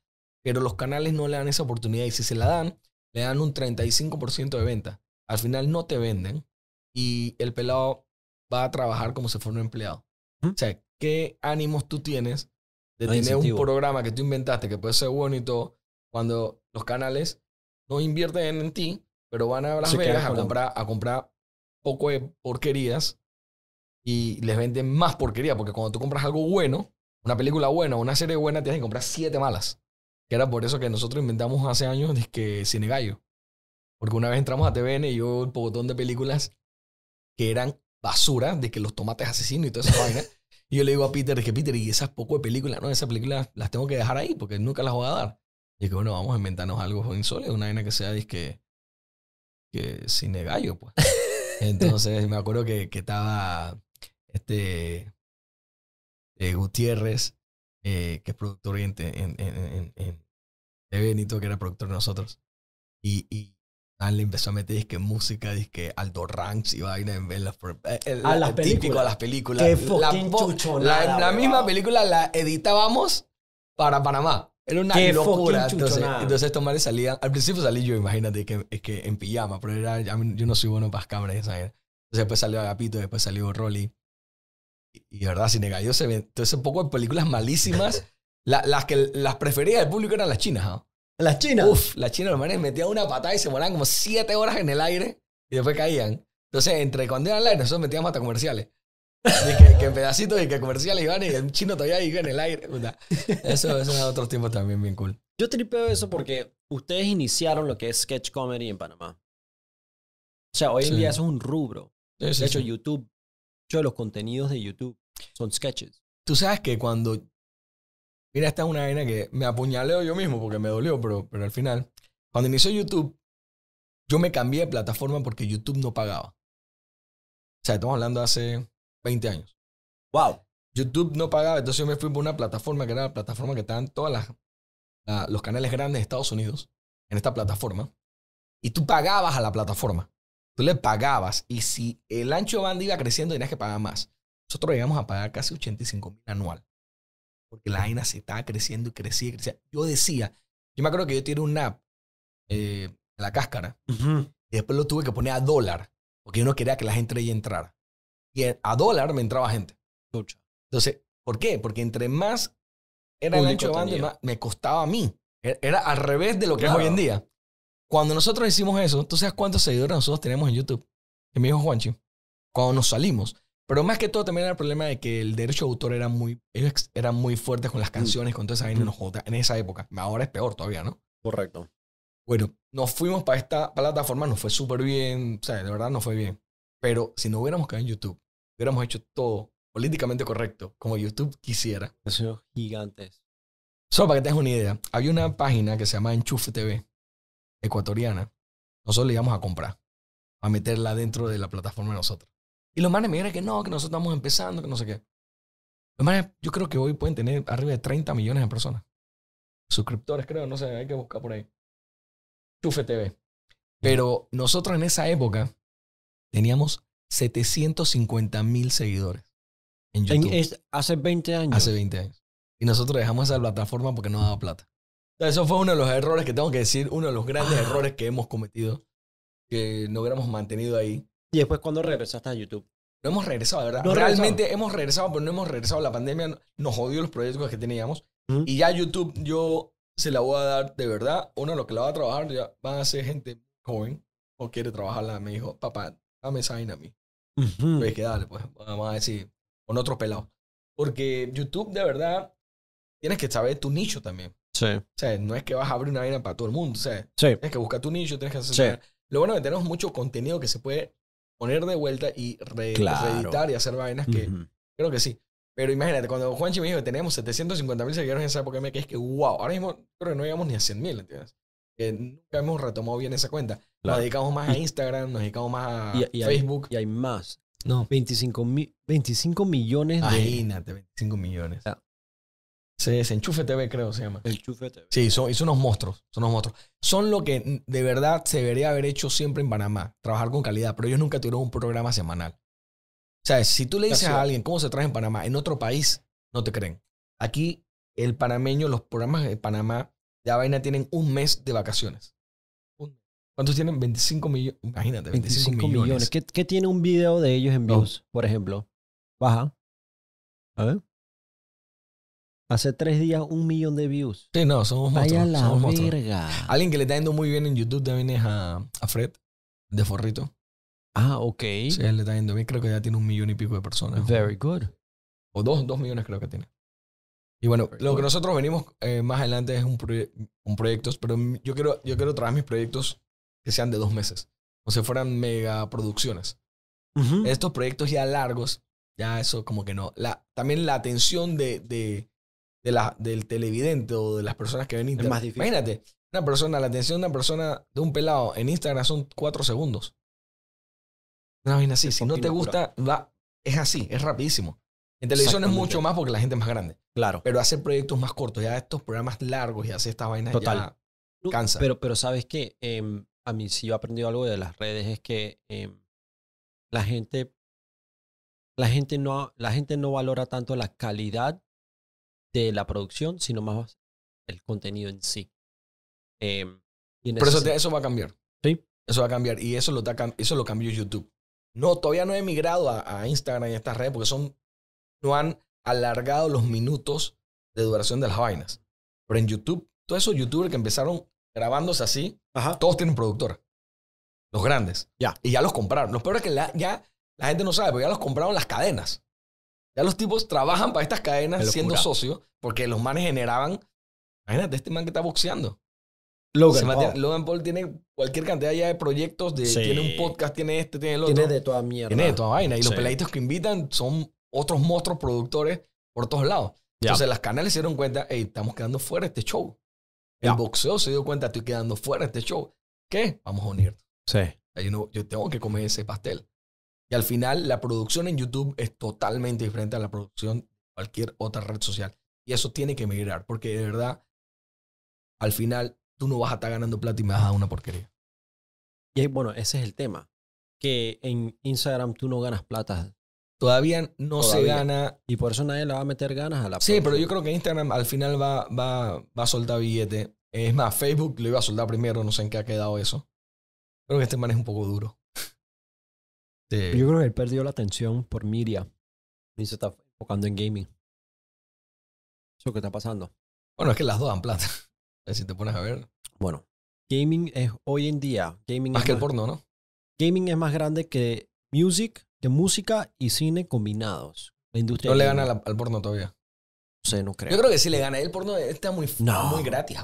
pero los canales no le dan esa oportunidad y si se la dan, le dan un 35% de venta. Al final no te venden y el pelado va a trabajar como si fuera un empleado. O sea, ¿qué ánimos tú tienes de tener un programa que tú inventaste que puede ser bueno cuando los canales no invierten en ti, pero van a Las Vegas a comprar, a comprar poco de porquerías y les venden más porquería, porque cuando tú compras algo bueno, una película buena, una serie buena, tienes que comprar siete malas. Que era por eso que nosotros inventamos hace años que Cine Gallo. Porque una vez entramos a TVN y yo un poquitón de películas que eran basura, de que los tomates asesinos y toda esa [laughs] vaina. Y yo le digo a Peter, que Peter, y esas pocas películas, no, esas películas las tengo que dejar ahí porque nunca las voy a dar. Y que bueno, vamos a inventarnos algo insólito, una vaina que sea disque que cine gallo, pues. [laughs] Entonces me acuerdo que, que estaba este, eh, Gutiérrez, eh, que es productor en, en, en, Benito, que era productor de nosotros. Y, y le empezó a meter disque música, que Aldo Ranks y vaina en ver eh, el, típico, a las películas. Qué la, la misma película la editábamos para Panamá. Era una locura. Entonces, entonces estos males salían. Al principio salí yo, imagínate, que, es que en pijama, pero era, yo no soy bueno para las cámaras. Entonces después salió Agapito, después salió Rolly, y verdad, me yo se ve. Entonces, un poco de películas malísimas. [laughs] las que las preferidas del público eran las chinas. ¿no? ¿ah? Las chinas. Uf, las chinas, los metían una patada y se moraban como siete horas en el aire y después caían. Entonces, entre cuando iban al aire, nosotros metíamos hasta comerciales. que, en pedacitos y que comerciales iban y el chino todavía iba en el aire. Eso, es otro tiempo también bien cool. Yo tripeo eso porque ustedes iniciaron lo que es sketch comedy en Panamá. O sea, hoy en día es un rubro. de hecho, YouTube muchos de los contenidos de YouTube son sketches. Tú sabes que cuando. Mira, esta es una vaina que me apuñaleo yo mismo porque me dolió, pero, pero al final. Cuando inició YouTube, yo me cambié de plataforma porque YouTube no pagaba. O sea, estamos hablando de hace 20 años. ¡Wow! YouTube no pagaba, entonces yo me fui por una plataforma que era la plataforma que estaban todos los canales grandes de Estados Unidos en esta plataforma. Y tú pagabas a la plataforma. Tú le pagabas y si el ancho de banda iba creciendo, tenías que pagar más. Nosotros llegamos a pagar casi 85 mil anual. Porque la AINA se estaba creciendo y crecía y crecía. Yo decía, yo me acuerdo que yo tiré un app en eh, la cáscara y después lo tuve que poner a dólar porque yo no quería que la gente ahí entrara. Y a dólar me entraba gente. Entonces, ¿por qué? Porque entre más era el ancho de banda, más me costaba a mí. E, era al revés de lo que es hoy en día. Cuando nosotros hicimos eso, ¿tú sabes cuántos seguidores nosotros tenemos en YouTube? Que me dijo Juanchi. Cuando nos salimos. Pero más que todo también era el problema de que el derecho de autor era muy, ellos eran muy fuertes con las mm. canciones, con toda esa vaina mm. en esa época. Ahora es peor todavía, ¿no? Correcto. Bueno, nos fuimos para esta plataforma, nos fue súper bien, o sea, de verdad no fue bien. Pero si no hubiéramos quedado en YouTube, hubiéramos hecho todo políticamente correcto, como YouTube quisiera. Eso gigantes. Solo para que tengas una idea, había una página que se llama Enchufe TV, ecuatoriana, nosotros le íbamos a comprar, a meterla dentro de la plataforma de nosotros. Y los manes me dijeron que no, que nosotros estamos empezando, que no sé qué. Los manes, yo creo que hoy pueden tener arriba de 30 millones de personas. Suscriptores, creo, no sé, hay que buscar por ahí. Chufe TV. Pero nosotros en esa época teníamos 750 mil seguidores en YouTube. hace 20 años. Hace 20 años. Y nosotros dejamos esa plataforma porque no daba plata. Eso fue uno de los errores que tengo que decir, uno de los grandes ah. errores que hemos cometido, que no hubiéramos mantenido ahí. Y después, cuando regresaste a YouTube? No hemos regresado, ¿verdad? Realmente hemos regresado, pero no hemos regresado. La pandemia nos jodió los proyectos que teníamos. Y ya YouTube, yo se la voy a dar de verdad. Uno, de lo que la va a trabajar ya van a ser gente joven o quiere trabajarla. Me dijo, papá, dame sign a mí. Pues que dale, pues vamos a decir, con otro pelado. Porque YouTube, de verdad, tienes que saber tu nicho también. O sea, no es que vas a abrir una vaina para todo el mundo. O sea, tienes que buscar tu nicho, tienes que hacer. Lo bueno es que tenemos mucho contenido que se puede poner de vuelta y reeditar y hacer vainas que creo que sí. Pero imagínate, cuando Juanchi me dijo que teníamos 750 mil seguidores en esa época, que es que wow, ahora mismo creo que no llegamos ni a 100 mil, ¿entiendes? Que nunca hemos retomado bien esa cuenta. Nos dedicamos más a Instagram, nos dedicamos más a Facebook. y hay más. No, 25, mil... 25 millones de. Imagínate, 25 millones se dice, Enchufe TV, creo se llama. Enchufe TV. Sí, son, unos monstruos. Son unos monstruos. Son lo que de verdad se debería haber hecho siempre en Panamá. Trabajar con calidad. Pero ellos nunca tuvieron un programa semanal. O sea, si tú le dices a alguien cómo se trae en Panamá, en otro país, no te creen. Aquí, el panameño, los programas de Panamá de vaina tienen un mes de vacaciones. ¿Cuántos tienen? 25 millones. Imagínate, 25, millones. ¿Qué, ¿Qué, tiene un video de ellos en views, por ejemplo? Baja. A ver. Hace tres días, un millón de views. Sí, no, somos Vaya la verga. Alguien que le está yendo muy bien en YouTube también es a, a Fred, de Forrito. Ah, ok. Sí, él le está yendo bien. Creo que ya tiene un millón y pico de personas. Very good. O dos, dos millones creo que tiene. Y bueno, lo que nosotros venimos eh, más adelante es un, proyecto, pero yo quiero, yo quiero traer mis proyectos que sean de dos meses. O sea, fueran mega producciones. Estos proyectos ya largos, ya eso como que no. también la atención de, de de la, del televidente o de las personas que ven Instagram. más Imagínate, una persona, la atención de una persona, de un pelado en Instagram son cuatro segundos. Una vaina así. Si no te gusta, es así, es rapidísimo. En televisión es mucho más porque la gente es más grande. Claro. Pero hacer proyectos más cortos, ya estos programas largos y hacer estas vainas Total. ya cansa. Pero, pero sabes qué em, a mí si yo he aprendido algo de las redes es que em, la gente la gente no la gente no valora tanto la calidad de la producción, sino más el contenido en sí. Eh, em, Pero eso, va a cambiar. Sí. Eso va a cambiar. Y eso lo, da, eso lo cambió YouTube. No, todavía no he migrado a, Instagram y a estas redes porque son, no han alargado los minutos de duración de las vainas. Pero en YouTube, todos esos youtubers que empezaron grabándose así, todos tienen productora. Los grandes. Ya. Y ya los compraron. Lo peor es que la, ya la gente no sabe, porque ya los compraron las cadenas. Ya los tipos trabajan para estas cadenas siendo socios porque los manes generaban. Imagínate, este man que está boxeando. Logan, oh. Paul. tiene cualquier cantidad ya de proyectos. Tiene un podcast, tiene este, tiene el otro. Tiene de toda mierda. Tiene de toda vaina. Y los peladitos que invitan son otros monstruos productores por todos lados. Entonces las canales se dieron cuenta, hey, estamos quedando fuera de este show. El boxeo se dio cuenta, estoy quedando fuera de este show. ¿Qué? Vamos a unir. Sí. yo tengo que comer ese pastel. Y al final, la producción en YouTube es totalmente diferente a la producción de cualquier otra red social. Y eso tiene que migrar, porque de verdad, al final, tú no vas a estar ganando plata y me vas a dar una porquería. Y bueno, ese es el tema. Que en Instagram tú no ganas plata. Todavía no se gana. Y por eso nadie le va a meter ganas a la Sí, pero yo creo que Instagram al final va, va, va a soltar billete. Es más, Facebook lo iba a soltar primero, no sé en qué ha quedado eso. Creo que este man es un poco duro. Yo creo que él perdió la atención por media y se está enfocando en gaming. Eso que está pasando. Bueno, es que las dos dan plata. Si [laughs] te pones a ver. Bueno, gaming es hoy en día. Gaming más es que el porno, ¿no? Gaming es más grande que music, que música y cine combinados. La industria. No le gana al porno todavía. No sé, no creo. Yo creo que sí le gana. El porno está muy, no. muy gratis,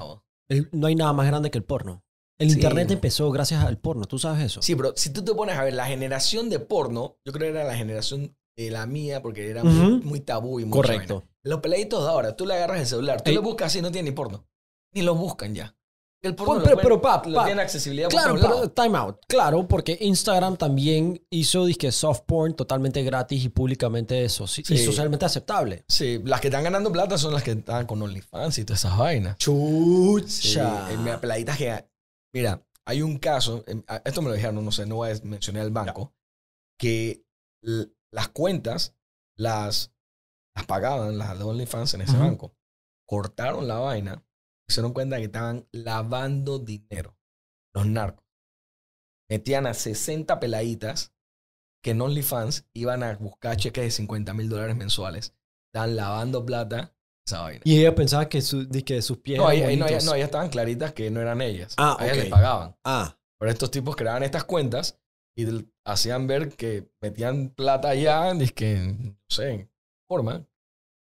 no hay nada más grande que el porno. El internet empezó gracias al porno, tú sabes eso. Sí, pero si tú te pones a ver la generación de porno, yo creo que era la generación de la mía porque era muy, tabú y muy Correcto. Los peladitos de ahora, tú le agarras el celular, tú lo buscas y no tiene ni porno. Ni lo buscan ya. El porno pero, pero, tiene accesibilidad. Claro, pero time out. Claro, porque Instagram también hizo disque soft porn totalmente gratis y públicamente eso y socialmente aceptable. Sí, las que están ganando plata son las que están con OnlyFans y todas esas vainas. Chucha. Y peladitas que Mira, hay un caso, em, esto me lo dijeron, no sé, no voy a mencionar el banco, que las cuentas las, las pagaban, las OnlyFans en ese banco. Cortaron la vaina, se dieron cuenta que estaban lavando dinero, los narcos. Metían a 60 peladitas que en OnlyFans iban a buscar cheques de 50 mil dólares mensuales. Están lavando plata y ella pensaba que, sus pies. No, ellas, estaban claritas que no eran ellas. Ah, ellas pagaban. Ah. Pero estos tipos creaban estas cuentas y hacían ver que metían plata allá, y que, no sé, forma.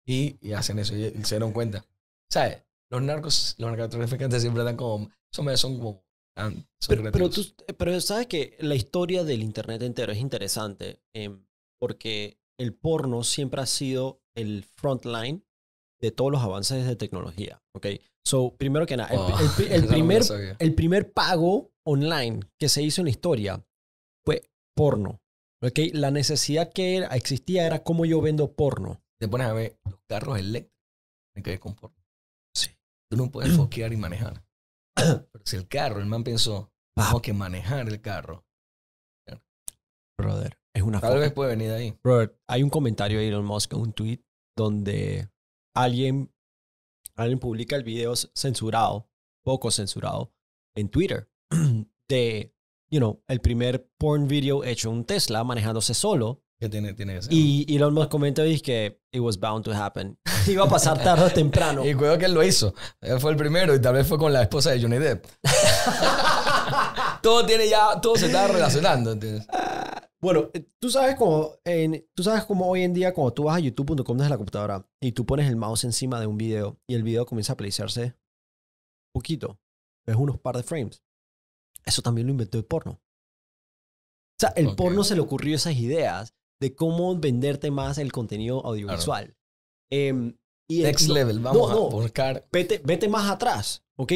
Y, hacen eso y, se dieron cuenta. ¿Sabes? Los narcos, los narcotraficantes siempre están como. Son, son como pero, pero, tú, pero sabes que la historia del Internet entero es interesante em, porque el porno siempre ha sido el front line de todos los avances de tecnología, ¿ok? So, primero que nada, el, [laughs] primer, el primer pago online que se hizo en la historia fue porno, ¿ok? La necesidad que era, existía era cómo yo vendo porno. Te pones a ver los carros eléctricos, me quedé con porno. Sí. Tú no puedes [clears throat] foquear y manejar. Pero si el carro, el man pensó, bajo ah. que manejar el carro. Brother, es una Tal vez puede venir de ahí. Brother, hay un comentario de Elon Musk, un tweet donde alguien, alguien publica el video censurado, poco censurado, en Twitter, [clears throat] de, you know, el primer porn video hecho en un Tesla manejándose solo. Que tiene, tiene ese, Y Elon Musk dice que it was bound to happen. [laughs] Iba a pasar tarde o temprano. [laughs] Y creo que él lo hizo. Él fue el primero y tal vez fue con la esposa de Johnny Depp. [laughs] todo tiene ya, todo se está relacionando, ¿entiendes? Bueno, eh, tú sabes cómo, tú sabes hoy en día cuando tú vas a youtube.com desde la computadora y tú pones el mouse encima de un video y el video comienza a playarse. poquito, ves unos par de frames. Eso también lo inventó el porno. O sea, el porno se le ocurrió esas ideas de cómo venderte más el contenido audiovisual. Em, Next level, vamos a buscar. Vete, vete más atrás, ¿ok?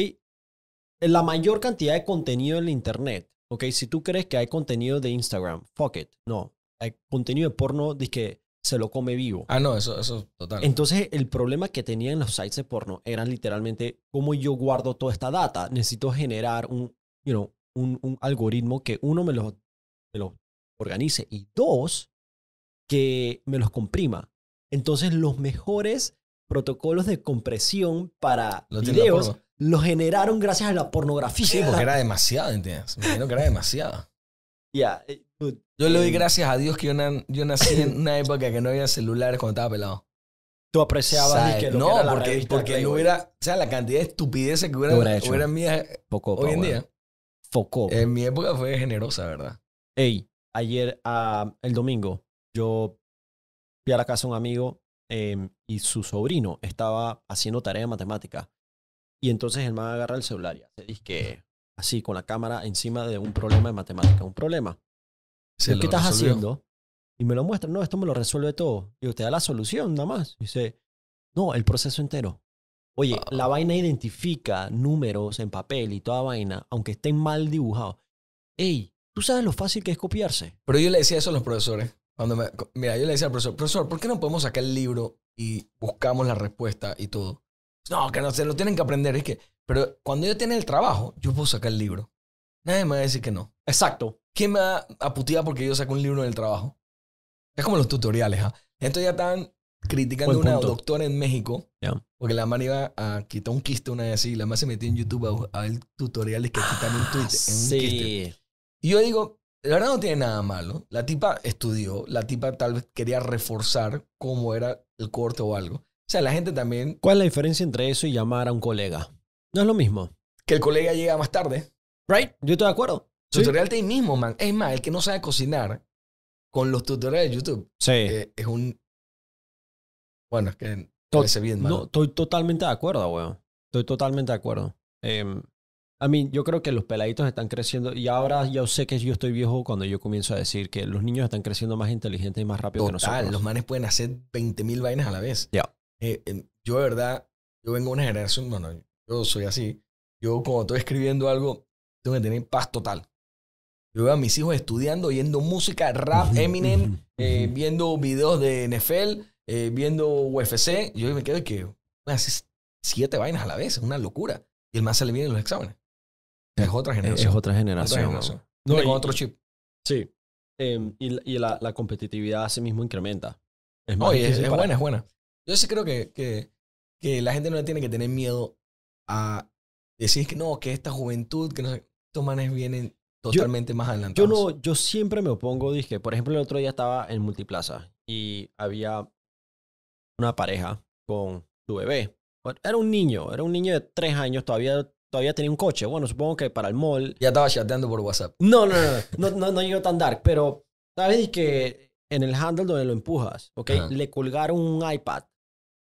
La mayor cantidad de contenido en el internet Ok, si tú crees que hay contenido de Instagram, fuck it. No, hay contenido de porno de que se lo come vivo. Ah, no, eso, eso, total. Entonces, el problema que tenían los sites de porno eran literalmente cómo yo guardo toda esta data. Necesito generar un, you know, un, algoritmo que uno me los me organice y dos, que me los comprima. Entonces, los mejores protocolos de compresión para videos lo generaron gracias a la pornografía. Sí, porque era demasiado, ¿entiendes? Me imagino que era demasiado. Ya. Eh, yo le doy eh, gracias a Dios que yo, nací en [coughs] una época que no había celulares cuando estaba pelado. Tú apreciabas que No, porque, no hubiera. O sea, la cantidad de estupideces que hubiera, hecho. E-, hoy en día. Focó. En mi época fue generosa, ¿verdad? Ey, ayer, ah, el domingo, yo fui a la casa de un amigo em, y su sobrino estaba haciendo tarea de matemática y entonces el man agarra el celular y dice que... así con la cámara encima de un problema de matemática, un problema. ¿Qué estás haciendo? Y me lo muestra, no, esto me lo resuelve todo. y te da la solución nada más. Dice, no, el proceso entero. Oye, la ah. vaina identifica números en papel y toda vaina, aunque estén mal dibujados. Ey, tú sabes lo fácil que es copiarse. Pero yo le decía eso a los profesores. Cuando me, mira, yo le decía al profesor, profesor, ¿por qué no podemos sacar el libro y buscamos la respuesta y todo? No, que no se lo tienen que aprender. Es que, pero cuando yo tiene el trabajo, yo puedo sacar el libro. Nadie me va a decir que no. Exacto. ¿Quién me va a putear porque yo saco un libro del trabajo? Es como los tutoriales. ¿ah? Esto ya están criticando a una doctora en México. Porque la madre iba a quitar un quiste una vez así. Y la madre se metió en YouTube a, ver tutoriales que quitan un, tweet, en sí. Y yo digo, la verdad no tiene nada malo. La tipa estudió. La tipa tal vez quería reforzar cómo era el corte o algo. O sea, la gente también... ¿Cuál es la diferencia entre eso y llamar a un colega? No es lo mismo. Que el colega llega más tarde. Right, yo estoy de acuerdo. Tutorial sí. mismo, man. Es más, el que no sabe cocinar con los tutoriales de YouTube. Sí. Eh, es un... Bueno, es que parece bien, man. No, estoy totalmente de acuerdo, weón. Estoy totalmente de acuerdo. Em, a mí, yo creo que los peladitos están creciendo y ahora ya sé que yo estoy viejo cuando yo comienzo a decir que los niños están creciendo más inteligentes y más rápido que nosotros. Los manes pueden hacer 20.000 vainas a la vez. Ya. Eh, yo de verdad, yo vengo de una generación, bueno, yo soy así, yo cuando estoy escribiendo algo, tengo que tener paz total. Yo veo a mis hijos estudiando, oyendo música, rap, Eminem, eh, viendo videos de NFL, eh, viendo UFC. Yo me quedo que haces siete vainas a la vez, es una locura. Y el más se le en los exámenes. Es otra generación. Es otra generación. No, otro chip. Sí. Em, y, la, competitividad a sí mismo incrementa. Es, buena, es buena. Yo sí creo que, que, la gente no le tiene que tener miedo a decir que no, que esta juventud, que no estos manes vienen totalmente más adelante. Yo no, yo siempre me opongo, dije, por ejemplo, el otro día estaba en Multiplaza y había una pareja con su bebé. Era un niño, era un niño de tres años, todavía, todavía tenía un coche. Bueno, supongo que para el mall. Ya estaba chateando por WhatsApp. No, no, no, no, no, llegó tan dark, pero sabes que en el handle donde lo empujas, ¿ok? Le colgaron un iPad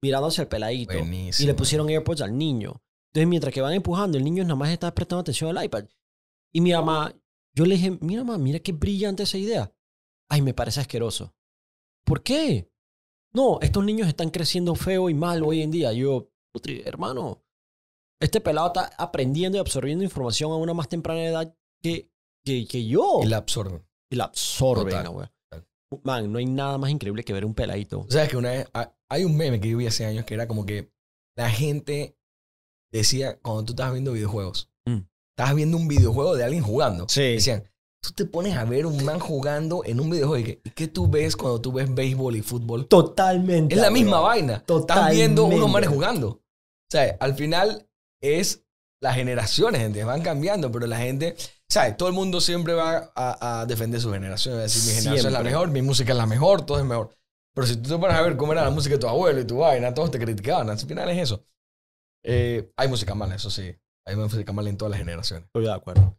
mirado hacia el peladito. Y le pusieron AirPods al niño. Entonces, mientras que van empujando, el niño nada más está prestando atención al iPad. Y mi mamá, yo le dije, mira mamá, mira qué brillante esa idea. Ay, me parece asqueroso. ¿Por qué? No, estos niños están creciendo feo y mal hoy en día. Yo, hermano, este pelado está aprendiendo y absorbiendo información a una más temprana edad que, que, que yo. Y la absorbe. Y la absorbe, no, man, no hay nada más increíble que ver un peladito. O sea, que una vez, hay un meme que yo vi hace años que era como que la gente decía, cuando tú estás viendo videojuegos, mm. estás viendo un videojuego de alguien jugando. Sí. Decían, tú te pones a ver un man jugando en un videojuego y qué tú ves cuando tú ves béisbol y fútbol? Totalmente. Es la misma vaina. Totalmente. Estás viendo unos manes jugando. O sea, al final es las generaciones, gente, van cambiando, pero la gente ¿Sabes? Todo el mundo siempre va a, defender su generación. Va a decir, mi generación es la mejor, mi música es la mejor, todo es mejor. Pero si tú te pones a ver cómo era la música de tu abuelo y tu vaina, todos te criticaban. Al final es eso. Eh, hay música mala, eso sí. Hay música mala en todas las generaciones. Estoy de acuerdo.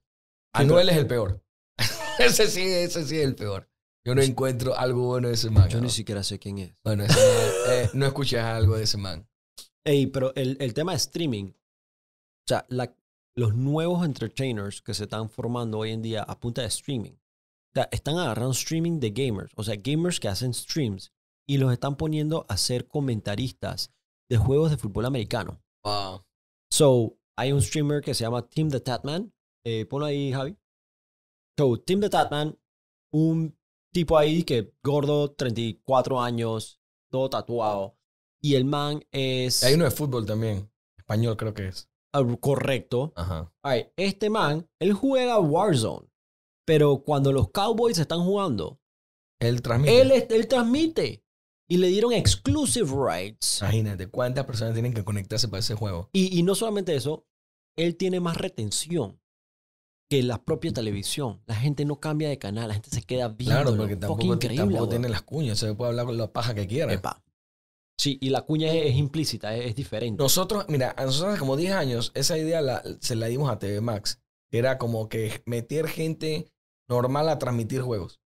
Anuel es el peor. [laughs] ese sí, ese sí es el peor. Yo no encuentro algo bueno de ese man. Yo ni siquiera sé quién es. Bueno, eh, no escuchas algo de ese man. Ey, pero el, el tema de streaming. O sea, la, los nuevos entertainers que se están formando hoy en día a punta de streaming. O sea, están agarrando streaming de gamers, o sea, gamers que hacen streams y los están poniendo a ser comentaristas de juegos de fútbol americano. Wow. So, hay un streamer que se llama Tim the Tatman. Eh, ponlo ahí, Javi. So, Tim the Tatman, un tipo ahí que gordo, 34 años, todo tatuado. Y el man es. Hay uno de fútbol también. Español creo que es. Ah, correcto. este man, él juega Warzone, pero cuando los Cowboys están jugando, él transmite. Él, transmite. Y le dieron exclusive rights. Imagínate cuántas personas tienen que conectarse para ese juego. Y, no solamente eso, él tiene más retención que la propia televisión. La gente no cambia de canal, la gente se queda viendo. Claro, porque tampoco, tiene las cuñas, se puede hablar con la paja que quiera. Sí, y la cuña es, implícita, es, diferente. Nosotros, mira, a nosotros como 10 años, esa idea se la dimos a TV Max. Era como que meter gente normal a transmitir juegos.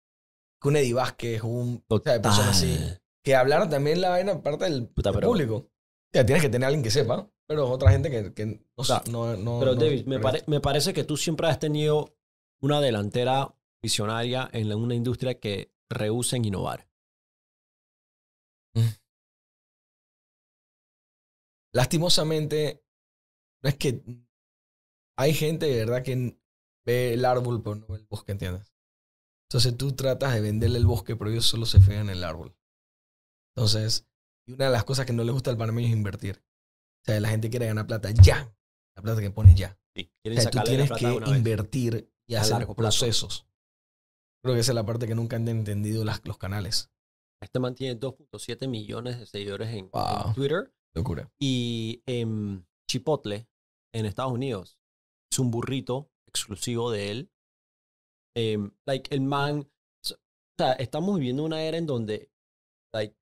Que un Eddie Vázquez, un... O sea, personas así. Que hablar también la vaina parte del, público. O sea, tienes que tener alguien que sepa, pero otra gente que, o sea, no, Pero David, me, me parece que tú siempre has tenido una delantera visionaria en una industria que rehúsa en innovar. Lastimosamente, no es que hay gente de verdad que ve el árbol, pero no ve el bosque, ¿entiendes? Entonces tú tratas de venderle el bosque, pero ellos solo se fijan en el árbol. Entonces, y una de las cosas que no le gusta al panameño es invertir. O sea, la gente quiere ganar plata ya. La plata que pones ya. o sea, tú tienes que invertir y hacer procesos. Creo que esa es la parte que nunca han entendido las, los canales. Este man tiene 2.7 millones de seguidores en Twitter Locura. Y em, Chipotle, en Estados Unidos, es un burrito exclusivo de él. Em, like, el man. O sea, estamos viviendo una era en donde, like,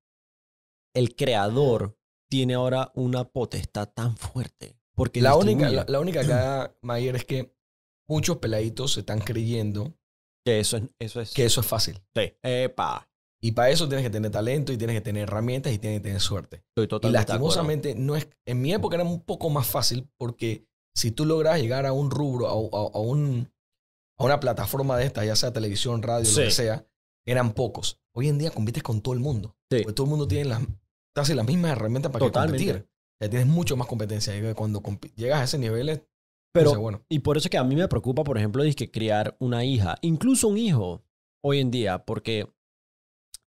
el creador tiene ahora una potestad tan fuerte. Porque la, única, la, acá, [clears throat] Mayer, es que muchos peladitos se están creyendo que eso es, eso es, que eso es fácil. Sí. Epa. Y para eso tienes que tener talento y tienes que tener herramientas y tienes que tener suerte. y lastimosamente, no es, en mi época era un poco más fácil porque si tú logras llegar a un rubro, a, un, a una plataforma de esta, ya sea televisión, radio, lo que sea, eran pocos. Hoy en día compites con todo el mundo. Porque todo el mundo tiene las, casi las mismas herramientas para competir. tienes mucho más competencia. Y cuando llegas a ese nivel, pero, bueno. y por eso que a mí me preocupa, por ejemplo, es que criar una hija, incluso un hijo, hoy en día, porque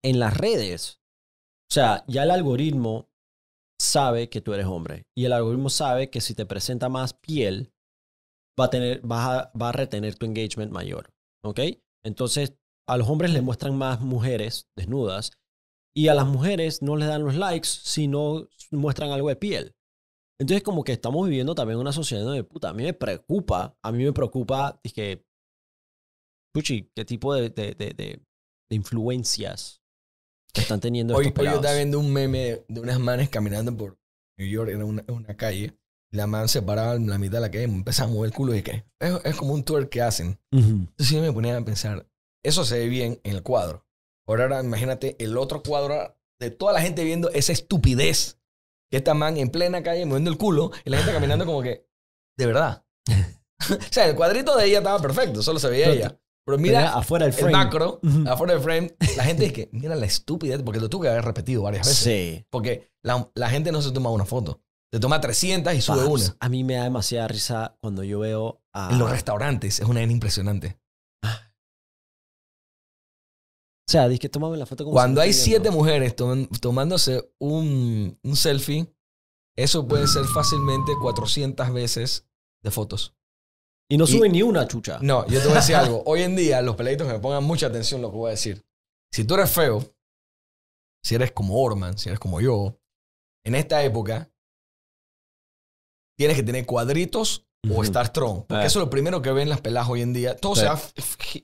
en las redes, o sea, ya el algoritmo sabe que tú eres hombre y el algoritmo sabe que si te presenta más piel, va a, tener, va retener tu engagement mayor. ¿Ok? Entonces, a los hombres les muestran más mujeres desnudas y a las mujeres no les dan los likes si no muestran algo de piel. Entonces, como que estamos viviendo también una sociedad de puta. A mí me preocupa, a mí me preocupa, dije, que, qué tipo de, de, de influencias están teniendo hoy, estos Hoy yo estaba viendo un meme de, unas manes caminando por New York, en una, calle. La man se paraba en la mitad de la calle, empezaba a mover el culo y que es, es como un tour que hacen. Entonces yo me ponía a pensar, eso se ve bien en el cuadro. Ahora, ahora imagínate el otro cuadro de toda la gente viendo esa estupidez. Que esta man en plena calle moviendo el culo y la gente caminando como que, de verdad. [laughs] o sea, el cuadrito de ella estaba perfecto, solo se veía ella. Pero mira afuera frame. macro, afuera del frame, la gente dice que mira la estupidez, porque lo tuve que haber repetido varias veces. Porque la, gente no se toma una foto. Se toma 300 y sube una. A mí me da demasiada risa cuando yo veo a... En los restaurantes, es una N impresionante. O sea, dice que tomaban la foto como... Cuando hay siete mujeres tomándose un, un selfie, eso puede ser fácilmente 400 veces de fotos. Y no sube ni una chucha. No, yo te voy a decir [laughs] algo. Hoy en día, los peleitos me pongan mucha atención lo que voy a decir. Si tú eres feo, si eres como Orman, si eres como yo, en esta época, tienes que tener cuadritos o estar strong. Porque ah. eso es lo primero que ven las pelas hoy en día. Todo se ha,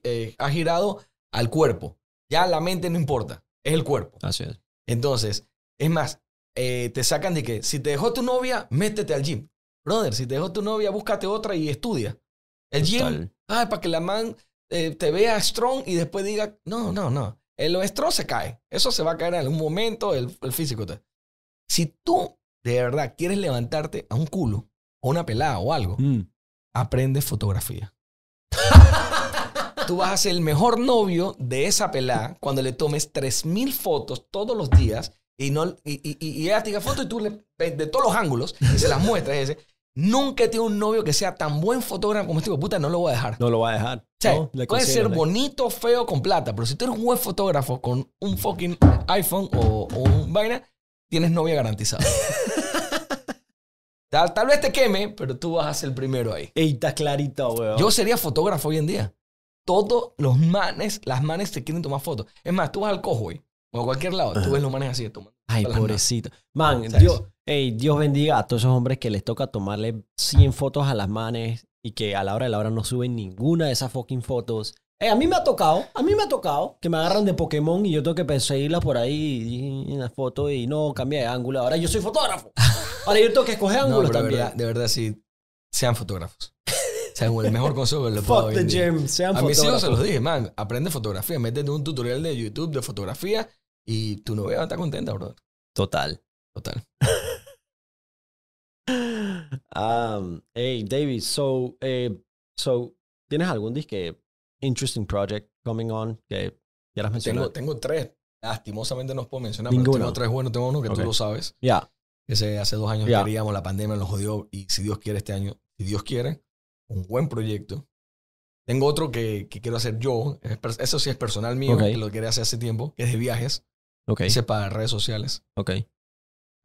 eh, ha, girado al cuerpo. Ya la mente no importa, es el cuerpo. Así es. Entonces, es más, eh, te sacan de que si te dejó tu novia, métete al gym. Brother, si te dejó tu novia, búscate otra y estudia. El gym. Ah, para que la man eh, te vea strong y después diga, no, no, no. El strong se cae. Eso se va a caer en algún momento, el, físico. Te... Si tú de verdad quieres levantarte a un culo, o una pelada o algo, mm. aprende fotografía. tú vas a ser el mejor novio de esa pelada cuando le tomes 3.000 fotos todos los días y, no, y, y, y ella te diga fotos y tú le, de todos los ángulos y se las muestras. Y Nunca he tenido un novio que sea tan buen fotógrafo como este tipo. Puta, no lo voy a dejar. No lo voy a dejar. O puede ser bonito, feo, con plata, pero si tú eres un buen fotógrafo con un fucking iPhone o, un vaina, tienes novia garantizada. [laughs] tal, vez te queme, pero tú vas a ser el primero ahí. Ey, está clarito, weón. Yo sería fotógrafo hoy en día. Todos los manes, las manes te quieren tomar fotos. Es más, tú vas al cojo, hoy o a cualquier lado, tú ves los manes así de tomando. Ay, pobrecito. Man, yo... Hey, Dios bendiga a todos esos hombres que les toca tomarle 100 fotos a las manes y que a la hora de la hora no suben ninguna de esas fucking fotos. Hey, a mí me ha tocado, a mí me ha tocado que me agarran de Pokémon y yo tengo que perseguirlas por ahí en la foto y no cambia de ángulo. Ahora yo soy fotógrafo. [laughs] Ahora yo tengo que escoger ángulos también. De verdad, sí, sean fotógrafos. Sean el mejor consejo que le puedo Fuck the gym, sean A mis hijos se los dije, man, aprende fotografía, métete un tutorial de YouTube de fotografía y tu novia va a estar contenta, bro. Total. Total. [laughs] Um, hey, David, so, eh, so, ¿tienes algún disque interesting project coming on que quieras mencionar? Tengo, tengo tres. Lastimosamente no puedo mencionar, Ninguno. pero tengo tres buenos. Tengo uno que tú lo sabes. Ya. Ese hace dos años queríamos, la pandemia nos jodió y si Dios quiere este año, si Dios quiere, un buen proyecto. Tengo otro que, que quiero hacer yo, eso sí es personal mío, que lo quería hacer hace tiempo, que es de viajes. Okay. Hice para redes sociales. Okay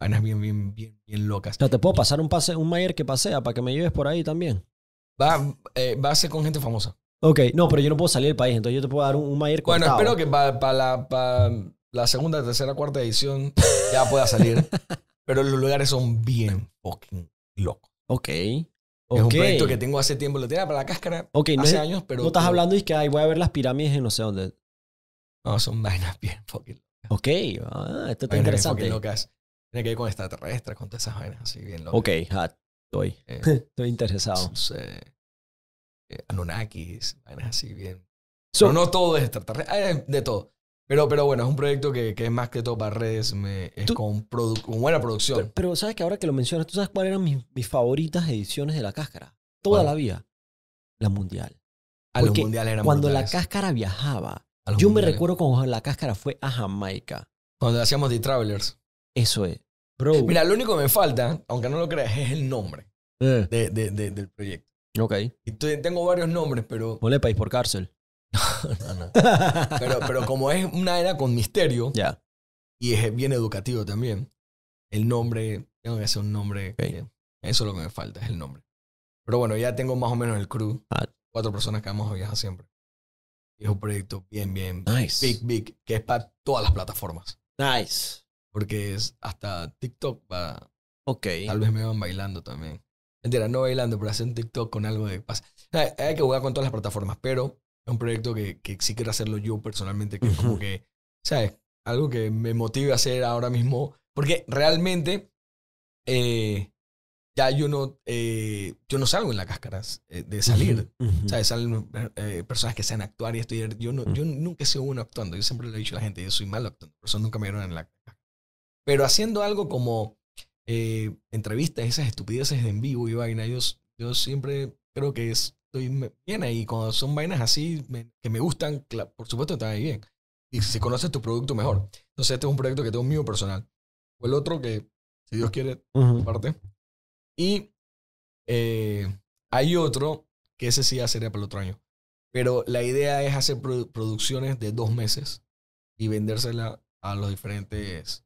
vainas bien, bien, bien, bien locas. O te puedo pasar un, pase, un Mayer que pasea para que me lleves por ahí también. Va, eh, va a ser con gente famosa. Ok, no, pero yo no puedo salir del país, entonces yo te puedo dar un, un Mayer Bueno, espero que para la, segunda, tercera, cuarta edición ya pueda salir. [laughs] pero los lugares son bien fucking locos. Ok. Es un proyecto que tengo hace tiempo, lo tenía para la cáscara okay, hace años, pero... No estás hablando y que ahí voy a ver las pirámides en no sé dónde. No, son vainas bien fucking locas. Ok, ah, esto está interesante. Tiene que ver con extraterrestres, con todas esas vainas así bien locas. Ok, estoy, eh, [laughs] estoy interesado. eh, Anunnakis, vainas así bien. no todo es extraterrestre, de todo. Pero, pero bueno, es un proyecto que, es más que todo para redes, es con, buena producción. Pero, sabes que ahora que lo mencionas, ¿tú sabes cuáles eran mis, favoritas ediciones de La Cáscara? Toda la vida. La Mundial. A ah, Cuando La Cáscara viajaba, yo me recuerdo cuando La Cáscara fue a Jamaica. Cuando hacíamos The Travelers. Eso es. Eh, mira, lo único que me falta, aunque no lo creas, es el nombre eh. del proyecto. Ok. Y tengo varios nombres, pero. Ponle país por cárcel. no, no. pero, como es una era con misterio. Ya. Y es bien educativo también. El nombre. Tengo que hacer un nombre. eso es lo que me falta, es el nombre. Pero bueno, ya tengo más o menos el crew. Cuatro personas que vamos a viajar siempre. Y es un proyecto bien, bien. Nice. Big, big. Que es para todas las plataformas. Nice. Porque es hasta TikTok va. Ok. Tal vez me van bailando también. Mentira, no bailando, pero hacer un TikTok con algo de paz. Hay, que jugar con todas las plataformas, pero es un proyecto que, que sí quiero hacerlo yo personalmente, que es como que, ¿sabes? Algo que me motive a hacer ahora mismo. Porque realmente eh, ya yo no, eh, yo no salgo en la cáscara eh, de salir. ¿Sabes? Salen personas que sean actuar y estudiar. Yo, no, yo nunca he sido uno actuando. Yo siempre le he dicho a la gente, yo soy malo actuando. Por eso nunca me dieron en la cáscara. Pero haciendo algo como eh, entrevistas, esas estupideces de en vivo y vaina, yo, yo siempre creo que estoy bien ahí. Cuando son vainas así que me gustan, por supuesto están ahí bien. Y si conoces tu producto, mejor. Entonces, este es un proyecto que tengo mío personal. O el otro que, si Dios quiere, parte. Y eh, hay otro que ese sí ya sería para el otro año. Pero la idea es hacer producciones de dos meses y vendérsela a los diferentes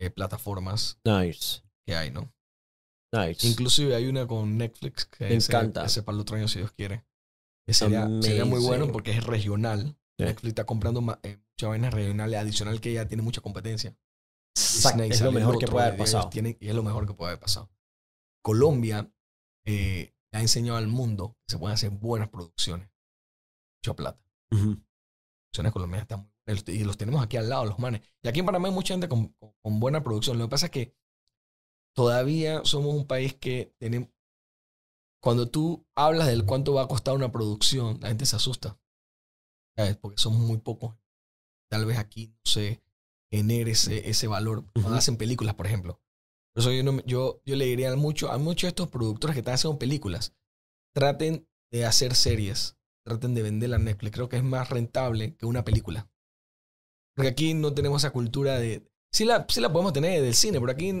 eh, plataformas nice. que hay, ¿no? Nice. Inclusive hay una con Netflix que Me encanta. Ese para el otro año, si Dios quiere. sería, sería, muy bueno porque es regional. Netflix está comprando eh, muchas vainas regionales, adicional que ya tiene mucha competencia. Es lo mejor que puede haber pasado. y es lo mejor que puede haber pasado. Colombia eh, ha enseñado al mundo que se pueden hacer buenas producciones. Mucha plata. Uh Las producciones colombianas muy y los tenemos aquí al lado, los manes. Y aquí en Panamá hay mucha gente con, buena producción. Lo que pasa es que todavía somos un país que tenemos... Cuando tú hablas del cuánto va a costar una producción, la gente se asusta. Porque somos muy pocos. Tal vez aquí no se genere ese, ese valor. No hacen películas, por ejemplo. Por eso yo, yo, le diría a, mucho, a muchos de estos productores que están haciendo películas, traten de hacer series, traten de venderla a Netflix. Creo que es más rentable que una película. Porque aquí no tenemos esa cultura de... Sí la, sí la podemos tener del cine, pero aquí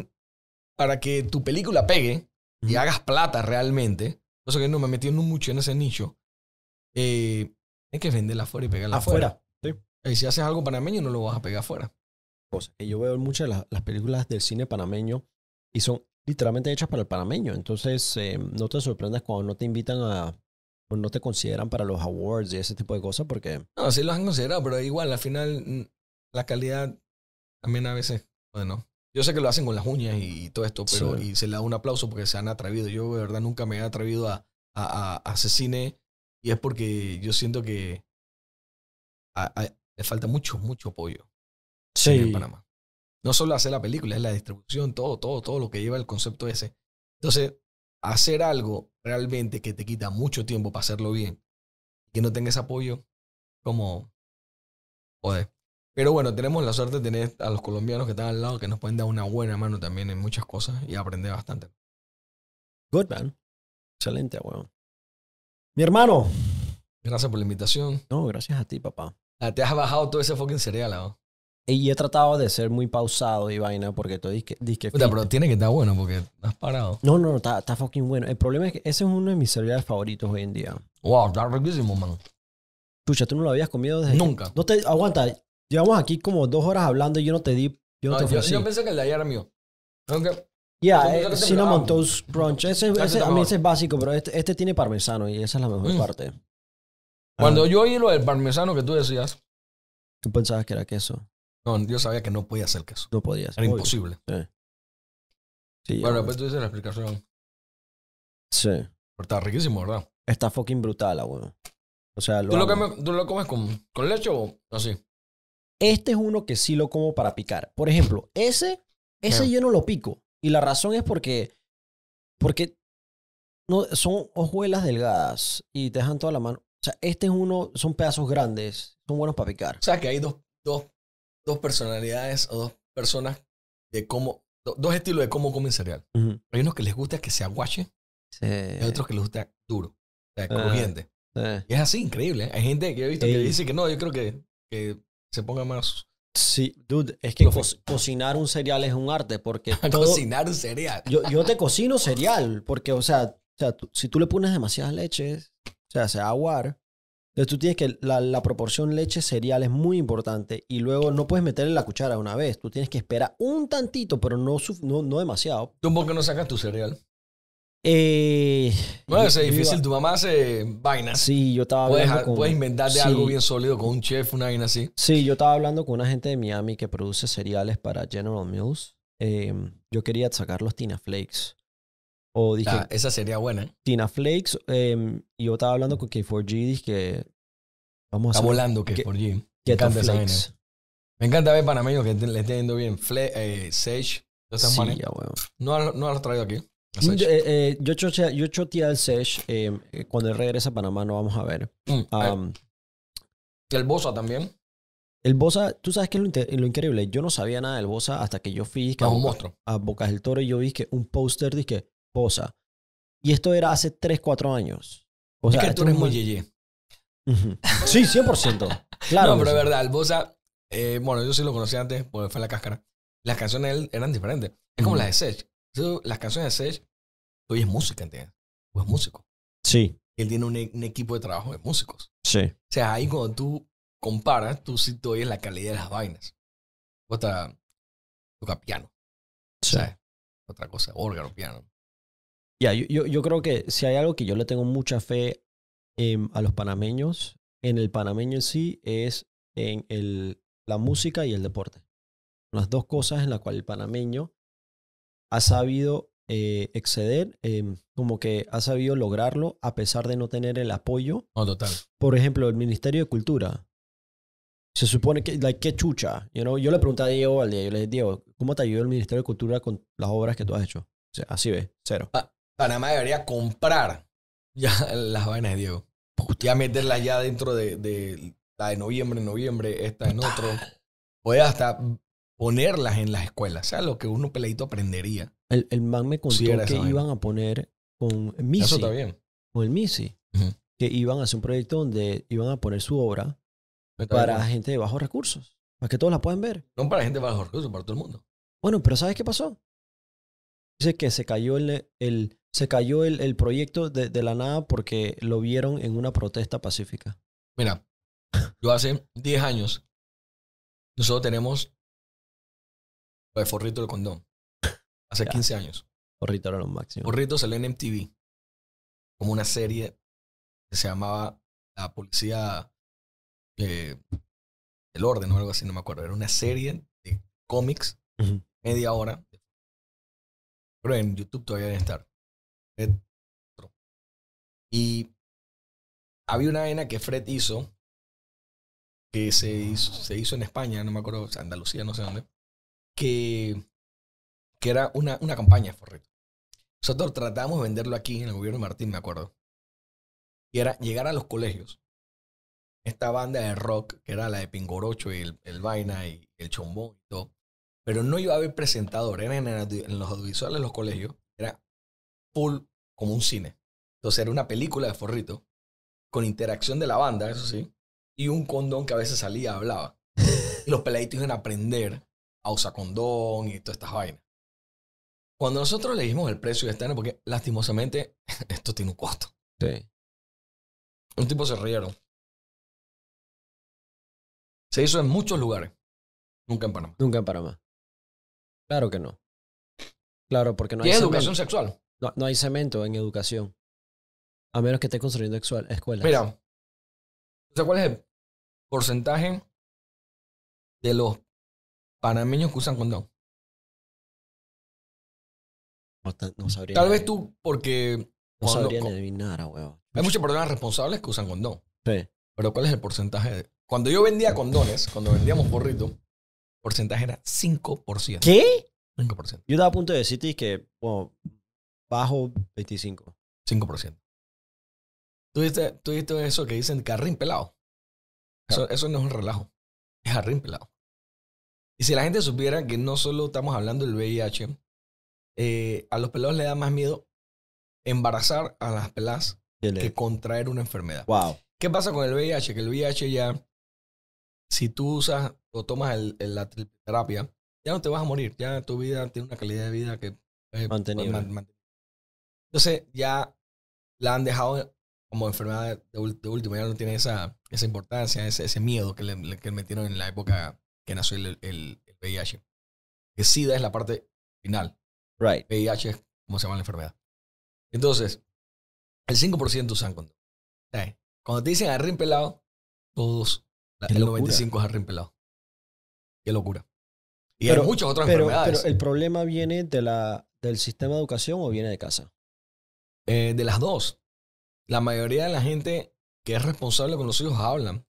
para que tu película pegue y hagas plata realmente, no sé que no me metí mucho en ese nicho, hay eh, que venderla afuera y pegarla afuera. Sí. Y eh, si haces algo panameño no lo vas a pegar afuera. yo veo muchas de las, películas del cine panameño y son literalmente hechas para el panameño. Entonces, eh, no te sorprendas cuando no te invitan a. o no te consideran para los awards y ese tipo de cosas, porque. No, sí los han considerado, pero igual, al final mm, la calidad también a veces, bueno, yo sé que lo hacen con las uñas y, todo esto, pero y se le da un aplauso porque se han atrevido. Yo de verdad nunca me he atrevido a, a, hacer cine y es porque yo siento que le falta mucho, mucho apoyo sí. en Panamá. No solo hacer la película, es la distribución, todo, todo, todo lo que lleva el concepto ese. Entonces, hacer algo realmente que te quita mucho tiempo para hacerlo bien, que no tengas apoyo, como, joder, pero bueno, tenemos la suerte de tener a los colombianos que están al lado que nos pueden dar una buena mano también en muchas cosas y aprender bastante. Good, man. Excelente, weón. Mi hermano. Gracias por la invitación. No, gracias a ti, papá. Ah, te has bajado todo ese fucking cereal, weón. ¿ah? Y he tratado de ser muy pausado y vaina porque todo disque. que... pero tiene que estar bueno porque has parado. No, no, no, está, fucking bueno. El problema es que ese es uno de mis cereales favoritos hoy en día. Wow, está riquísimo, man. tú no lo habías comido desde. Nunca. No te. Aguanta, Llevamos aquí como dos horas hablando y yo no te di. Yo te yo pensé que el de ayer era mío. ya, yeah, eh, Cinnamon Toast Brunch. a mí ese es básico, pero este, este, tiene parmesano y esa es la mejor mm. parte. Cuando ah. yo oí lo del parmesano que tú decías. Tú pensabas que era queso. No, yo sabía que no podía ser queso. No podía ser. Era imposible. Sí. bueno, después tú dices la explicación. Sí. Pero está riquísimo, ¿verdad? Está fucking brutal, weón. Ah, o sea, lo ¿Tú, lo, ¿Tú lo comes con, con leche o así? Este es uno que sí lo como para picar. Por ejemplo, ese, ese yo no lo pico. Y la razón es porque, porque no, son hojuelas delgadas y te dejan toda la mano. O sea, este es uno, son pedazos grandes, son buenos para picar. O sea, que hay dos, dos, dos personalidades o dos personas de cómo, dos estilos de cómo comen cereal. Hay unos que les gusta que se aguache y hay otros que les gusta duro, o sea, ah, crujiente. Y es así, increíble. Hay gente que he visto que dice que no, yo creo que, que se ponga más. Sí, dude, es que cocinar un cereal es un arte porque [laughs] cocinar un cereal. yo, te cocino cereal porque, o sea, sea si tú le pones demasiadas leches, o sea, se va aguar. Entonces tú tienes que la, proporción leche cereal es muy importante y luego no puedes meterle la cuchara una vez. Tú tienes que esperar un tantito, pero no, no, demasiado. ¿Tú por qué no sacas tu cereal? Eh, bueno, es difícil. Tu mamá hace vainas. Sí, yo estaba hablando puedes, con... inventarte algo bien sólido con un chef, una vaina así. Sí, yo estaba hablando con una gente de Miami que produce cereales para General Mills. Em, yo quería sacar los Tina Flakes. O dije... Ah, esa sería buena. ¿eh? Tina Flakes. Em, y yo estaba hablando con K4G. Dije que... Vamos Está volando K4G. Que, Me, Me encanta ver panameños que le estén yendo bien. Eh, Sage. no, no lo traído aquí. Eh, eh, yo, choteé al Sesh. Eh, cuando él regresa a Panamá, no vamos a ver. Mm, el Bosa también? El Bosa, tú sabes que es lo, increíble. Yo no sabía nada del Bosa hasta que yo fui ah, a, Boca, Bocas del Toro y yo vi que un póster dije Bosa. Y esto era hace 3, 4 años. O es muy yeye. Sí, 100%. [laughs] claro. No, pero es verdad, el Bosa, bueno, yo sí lo conocí antes porque fue la cáscara. Las canciones de él eran diferentes. Es como las de Sesh Las canciones de Sesh tú eres música, ¿entiendes? Tú es músico. Sí. Él tiene e-, un, equipo de trabajo de músicos. Sí. O sea, ahí cuando tú comparas, tú sí te oyes la calidad de las vainas. Otra, toca piano. Sí. Otra cosa, órgano, piano. Ya, yo, creo que si hay algo que yo le tengo mucha fe em, a los panameños, en el panameño en sí, es en la música y el deporte. Las dos cosas en las cuales el panameño ha sabido eh, exceder, em, como que ha sabido lograrlo a pesar de no tener el apoyo. total. Por ejemplo, el Ministerio de Cultura. Se supone que, qué chucha. Yo le pregunté a Diego al día, yo le dije, Diego, ¿cómo te ayudó el Ministerio de Cultura con las obras que tú has hecho? así ve, cero. Panamá debería comprar ya [laughs] las vainas de Diego. Ya meterlas ya dentro de, la de noviembre, noviembre, esta en otro. Puede hasta ponerlas en las escuelas. O sea, lo que uno peladito aprendería. El, el man me contó que iban a poner con Missy. Eso Con el Missy. Que iban a hacer un proyecto donde iban a poner su obra para pues. gente de bajos recursos. Para que todos la puedan ver. No para gente de bajos recursos, para todo el mundo. Bueno, pero ¿sabes qué pasó? Dice que se cayó el, el se cayó el, proyecto de, de, la nada porque lo vieron en una protesta pacífica. Mira, yo hace 10 años, nosotros tenemos el forrito del condón. Hace 15 años. Porrito era lo máximo. Porrito salió en MTV. Como una serie que se llamaba La Policía eh, El Orden o algo así, no me acuerdo. Era una serie de cómics, media hora. Pero en YouTube todavía deben estar. Y había una vena que Fred hizo, que se hizo, se hizo en España, no me acuerdo, Andalucía, no sé dónde, que que era una, una campaña Forrito. Nosotros tratábamos de venderlo aquí en el gobierno de Martín, me acuerdo. Y era llegar a los colegios. Esta banda de rock, que era la de Pingorocho y el, el Vaina y el Chombón y todo. Pero no iba a haber presentador. Era en, en los audiovisuales de los colegios. Era full como un cine. Entonces era una película de Forrito con interacción de la banda, eso sí, y un condón que a veces salía, hablaba. [laughs] Y los peladitos iban a aprender a usar condón y todas estas vainas. Cuando nosotros leímos el precio de este año, porque lastimosamente [laughs] esto tiene un costo. Sí. Un tipo se rieron. Se hizo en muchos lugares. Nunca en Panamá. Nunca en Panamá. Claro que no. Claro, porque no hay. ¿Y educación sexual? No, hay cemento en educación. A menos que esté construyendo escuelas. Mira, ¿cuál es el porcentaje de los panameños que usan condón? Tal vez tú, porque. No sabrían adivinar, weón. Hay muchas personas responsables que usan condón. Sí. Pero ¿cuál es el porcentaje? De, cuando yo vendía condones, cuando vendíamos porrito, porcentaje era 5%. ¿Qué? 5%. Yo estaba a punto de decirte que, bueno, bajo 25. 5%. ¿Tú viste, ¿Tú eso que dicen carrín pelado? Eso, eso, no es un relajo. Es carrín pelado. Y si la gente supiera que no solo estamos hablando del VIH, eh, a los pelados le da más miedo embarazar a las pelas que contraer una enfermedad. Wow. ¿Qué pasa con el VIH? Que el VIH ya, si tú usas o tomas el, la terapia, ya no te vas a morir. Ya tu vida tiene una calidad de vida que es pues, mantenida. Entonces ya la han dejado como enfermedad de, último. Ya no tiene esa, esa importancia, ese, miedo que le, le metieron en la época que nació el, el VIH. Que SIDA es la parte final. Right. VIH es como se llama la enfermedad. Entonces, el 5% usan condón. Cuando te dicen agarrín pelado, todos, la el 95 es pelado. Qué locura. Y pero, hay muchas otras enfermedades. Pero el problema viene de la, del sistema de educación o viene de casa? Eh, de las dos. La mayoría de la gente que es responsable con los hijos hablan.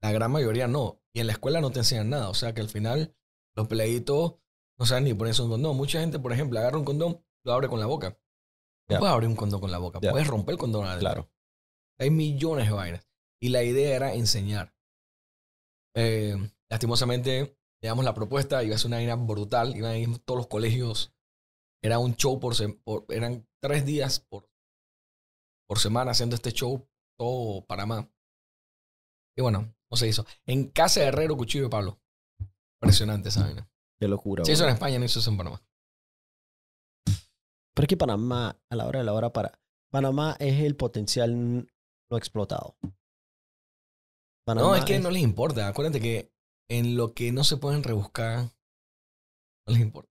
La gran mayoría no. Y en la escuela no te enseñan nada. O sea que al final los peleitos o sea, ni pones un condón. Mucha gente, por ejemplo, agarra un condón, lo abre con la boca. No puedes abrir un condón con la boca, puedes romper el condón Claro. Hay millones de vainas. Y la idea era enseñar. Eh, lastimosamente, le damos la propuesta, iba a ser una vaina brutal, iban a ir todos los colegios. Era un show por, eran tres días por, por semana haciendo este show, todo Panamá. Y bueno, no se hizo. En casa de Herrero, Cuchillo y Pablo. Impresionante esa vaina. Qué locura. Sí, eso en España, no hizo eso en Panamá. Pero es que Panamá, a la hora de la hora, para. Panamá es el potencial no explotado. no, es que no les importa. Acuérdate que en lo que no se pueden rebuscar, no les importa.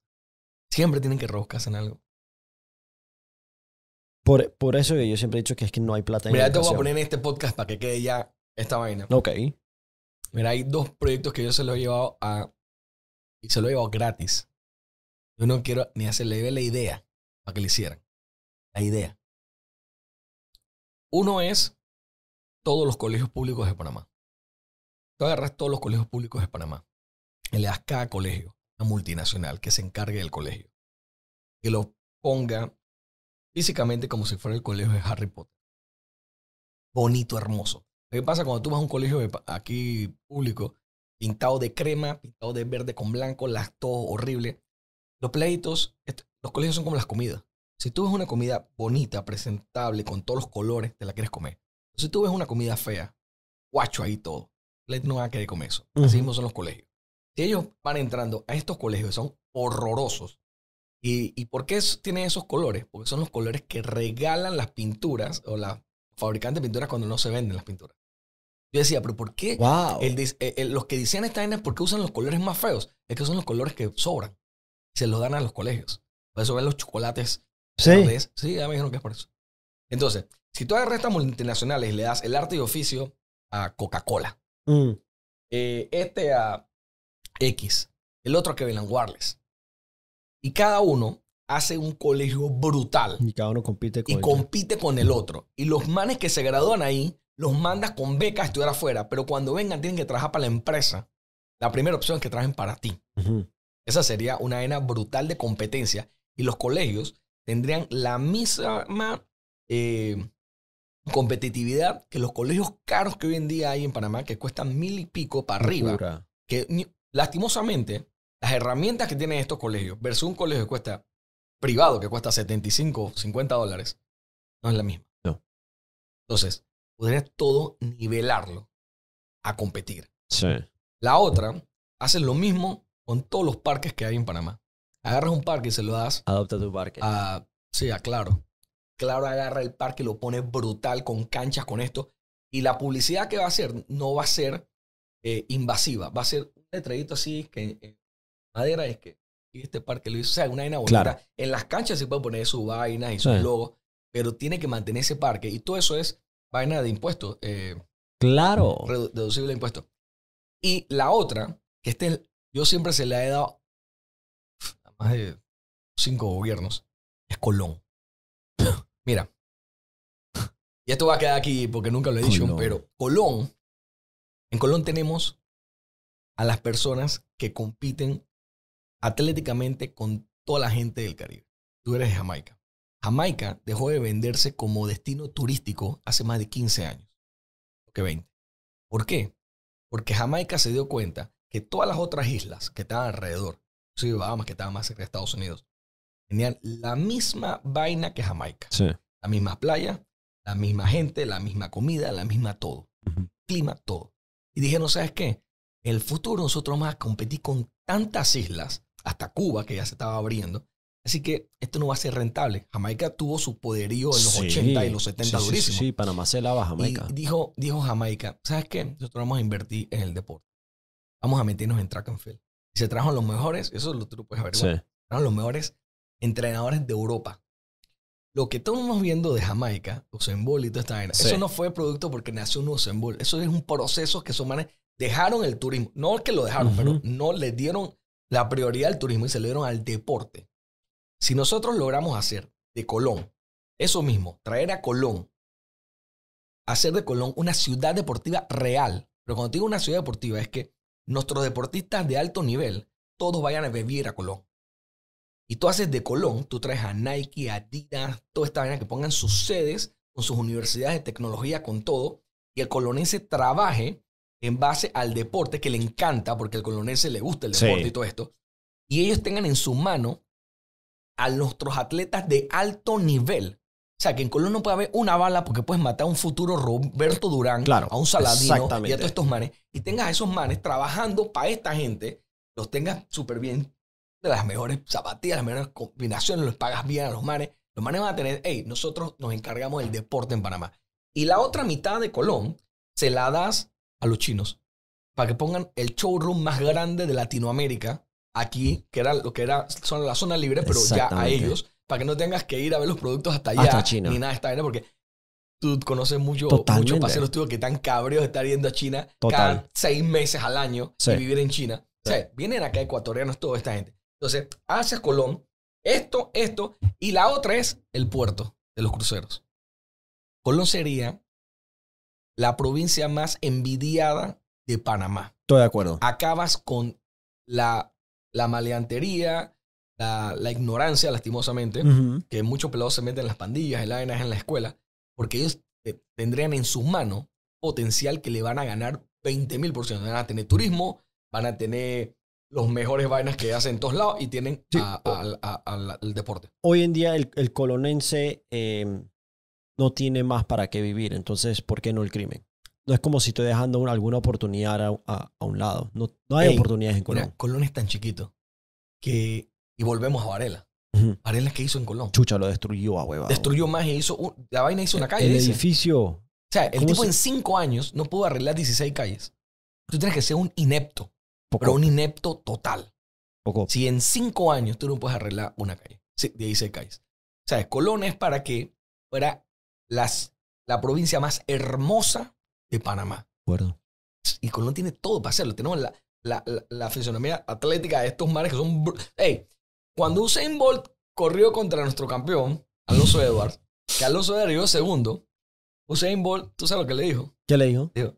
Siempre tienen que rebuscarse en algo. Por, por eso yo siempre he dicho que es que no hay plata en Mira, te voy a poner en este podcast para que quede ya esta vaina. Ok. Mira, hay dos proyectos que yo se los he llevado a y se lo he gratis. Yo no quiero ni hacerle la idea para que le hicieran. La idea. Uno es todos los colegios públicos de Panamá. Tú agarras todos los colegios públicos de Panamá y le das cada colegio a multinacional que se encargue del colegio. Que lo ponga físicamente como si fuera el colegio de Harry Potter. Bonito, hermoso. ¿Qué pasa cuando tú vas a un colegio aquí público pintado de crema, pintado de verde con blanco, las todo horrible. Los pleitos, los colegios son como las comidas. Si tú ves una comida bonita, presentable, con todos los colores, te la quieres comer. Si tú ves una comida fea, guacho ahí todo. No va a querer comer eso. Así mismo son los colegios. Si ellos van entrando a estos colegios son horrorosos, ¿y, ¿y por qué tienen esos colores? Porque son los colores que regalan las pinturas o los fabricantes de pinturas cuando no se venden las pinturas. Yo decía, pero ¿por qué eh, eh, los que dicen esta vaina, es porque usan los colores más feos? Es que son los colores que sobran. Se los dan a los colegios. Por eso ven los chocolates. Sí. Sí, ya me dijeron que es por eso. Entonces, si tú agarras estas multinacionales y le das el arte y oficio a Coca-Cola, mm. eh, este a X, el otro a Kevin Languardes, y cada uno hace un colegio brutal. Y cada uno compite con, y compite con el otro. Y los manes que se gradúan ahí los mandas con becas a estudiar afuera, pero cuando vengan tienen que trabajar para la empresa. La primera opción es que trabajen para ti. Esa sería una arena brutal de competencia y los colegios tendrían la misma eh, competitividad que los colegios caros que hoy en día hay en Panamá, que cuestan mil y pico para arriba. Que lastimosamente, las herramientas que tienen estos colegios versus un colegio que cuesta privado, que cuesta 75, 50 dólares, no es la misma. No. Entonces, Podría todo nivelarlo a competir. Sí. La otra, haces lo mismo con todos los parques que hay en Panamá. Agarras un parque y se lo das. Adopta tu parque. sí, a Claro. Claro agarra el parque y lo pone brutal con canchas, con esto. Y la publicidad que va a hacer no va a ser eh, invasiva. Va a ser un letradito así que eh, madera es que este parque lo hizo. O sea, una vaina bonita. En las canchas se puede poner su vaina y sus pero tiene que mantener ese parque. Y todo eso es vaina de impuestos. Eh, claro. Deducible de impuestos. Y la otra, que este yo siempre se le he dado a más de cinco gobiernos, es Colón. [clears throat] Mira, y esto va a quedar aquí porque nunca lo he dicho, pero Colón, en Colón tenemos a las personas que compiten atléticamente con toda la gente del Caribe. Tú eres de Jamaica. Jamaica dejó de venderse como destino turístico hace más de 15 años, que 20. ¿Por qué? Porque Jamaica se dio cuenta que todas las otras islas que estaban alrededor, inclusive Bahamas, que estaban más cerca de Estados Unidos, tenían la misma vaina que Jamaica. Sí. La misma playa, la misma gente, la misma comida, la misma todo. Clima, todo. Y dijeron, ¿sabes qué? el futuro nosotros vamos a competir con tantas islas, hasta Cuba, que ya se estaba abriendo, Así que esto no va a ser rentable. Jamaica tuvo su poderío en los 80 y los 70 sí, durísimo. Sí, sí, Panamá se lava Jamaica. dijo, dijo Jamaica, ¿sabes qué? Nosotros vamos a invertir en el deporte. Vamos a meternos en track and field. Y se trajo los mejores, eso lo tú puedes averiguar. Se Trajo los mejores entrenadores de Europa. Lo que estamos viendo de Jamaica, Usain y toda esta vaina, eso no fue producto porque nació un Usain Eso es un proceso que esos manes dejaron el turismo. No que lo dejaron, pero no le dieron la prioridad al turismo y se le dieron al deporte. Si nosotros logramos hacer de Colón, eso mismo, traer a Colón, hacer de Colón una ciudad deportiva real. Pero cuando digo una ciudad deportiva es que nuestros deportistas de alto nivel, todos vayan a vivir a Colón. Y tú haces de Colón, tú traes a Nike, a Adidas, toda esta vaina que pongan sus sedes con sus universidades de tecnología, con todo, y el colonense trabaje en base al deporte que le encanta, porque el colonense le gusta el deporte y todo esto, y ellos tengan en su mano a nuestros atletas de alto nivel. O sea, que en Colón no puede haber una bala porque puedes matar a un futuro Roberto Durán, claro, a un Saladino y a todos estos manes. Y tengas a esos manes trabajando para esta gente, los tengas súper bien, de las mejores zapatillas, las mejores combinaciones, los pagas bien a los manes. Los manes van a tener, hey, nosotros nos encargamos del deporte en Panamá. Y la otra mitad de Colón se la das a los chinos para que pongan el showroom más grande de Latinoamérica aquí, que era lo que era, son la zona libre, pero ya a ellos, para que no tengas que ir a ver los productos hasta allá, hasta China. ni nada de esta porque tú conoces mucho, muchos paseros tuyos que están cabreos de estar yendo a China cada seis meses al año y vivir en China. O sea, vienen acá ecuatorianos, toda esta gente. Entonces, haces Colón, esto, esto, y la otra es el puerto de los cruceros. Colón sería la provincia más envidiada de Panamá. Estoy de acuerdo. Acabas con la la maleantería, la, ignorancia, lastimosamente, que muchos pelados se meten en las pandillas, en la en la escuela, porque ellos tendrían en sus manos potencial que le van a ganar 20 mil por ciento. Van a tener turismo, van a tener los mejores vainas que hacen en todos lados y tienen al deporte. Hoy en día el, colonense em, no tiene más para qué vivir, entonces, ¿por qué no el crimen? no es como si estoy dejando alguna oportunidad a, un lado. No, no hay oportunidades en Colón. Mira, Colón es tan chiquito que. Y volvemos a Varela. Varela es Varela, hizo en Colón? Chucha, lo destruyó a hueva. Destruyó más y hizo. la vaina hizo e, una calle. El, edificio. O sea, el tipo en cinco años no pudo arreglar 16 calles. Tú tienes que ser un inepto. Pero un inepto total. Poco. Si en cinco años tú no puedes arreglar una calle, Sí, 16 calles. O sea, Colón es para que fuera las, la provincia más hermosa de Panamá. Acuerdo. Y Colón tiene todo para hacerlo. Tenemos la, la, la, fisonomía atlética de estos mares que son. Hey, cuando Usain Bolt corrió contra nuestro campeón, Alonso [laughs] Edwards, que Alonso Edwards llegó segundo, Usain Bolt, ¿tú sabes lo que le dijo? ¿Qué le dijo? Dijo,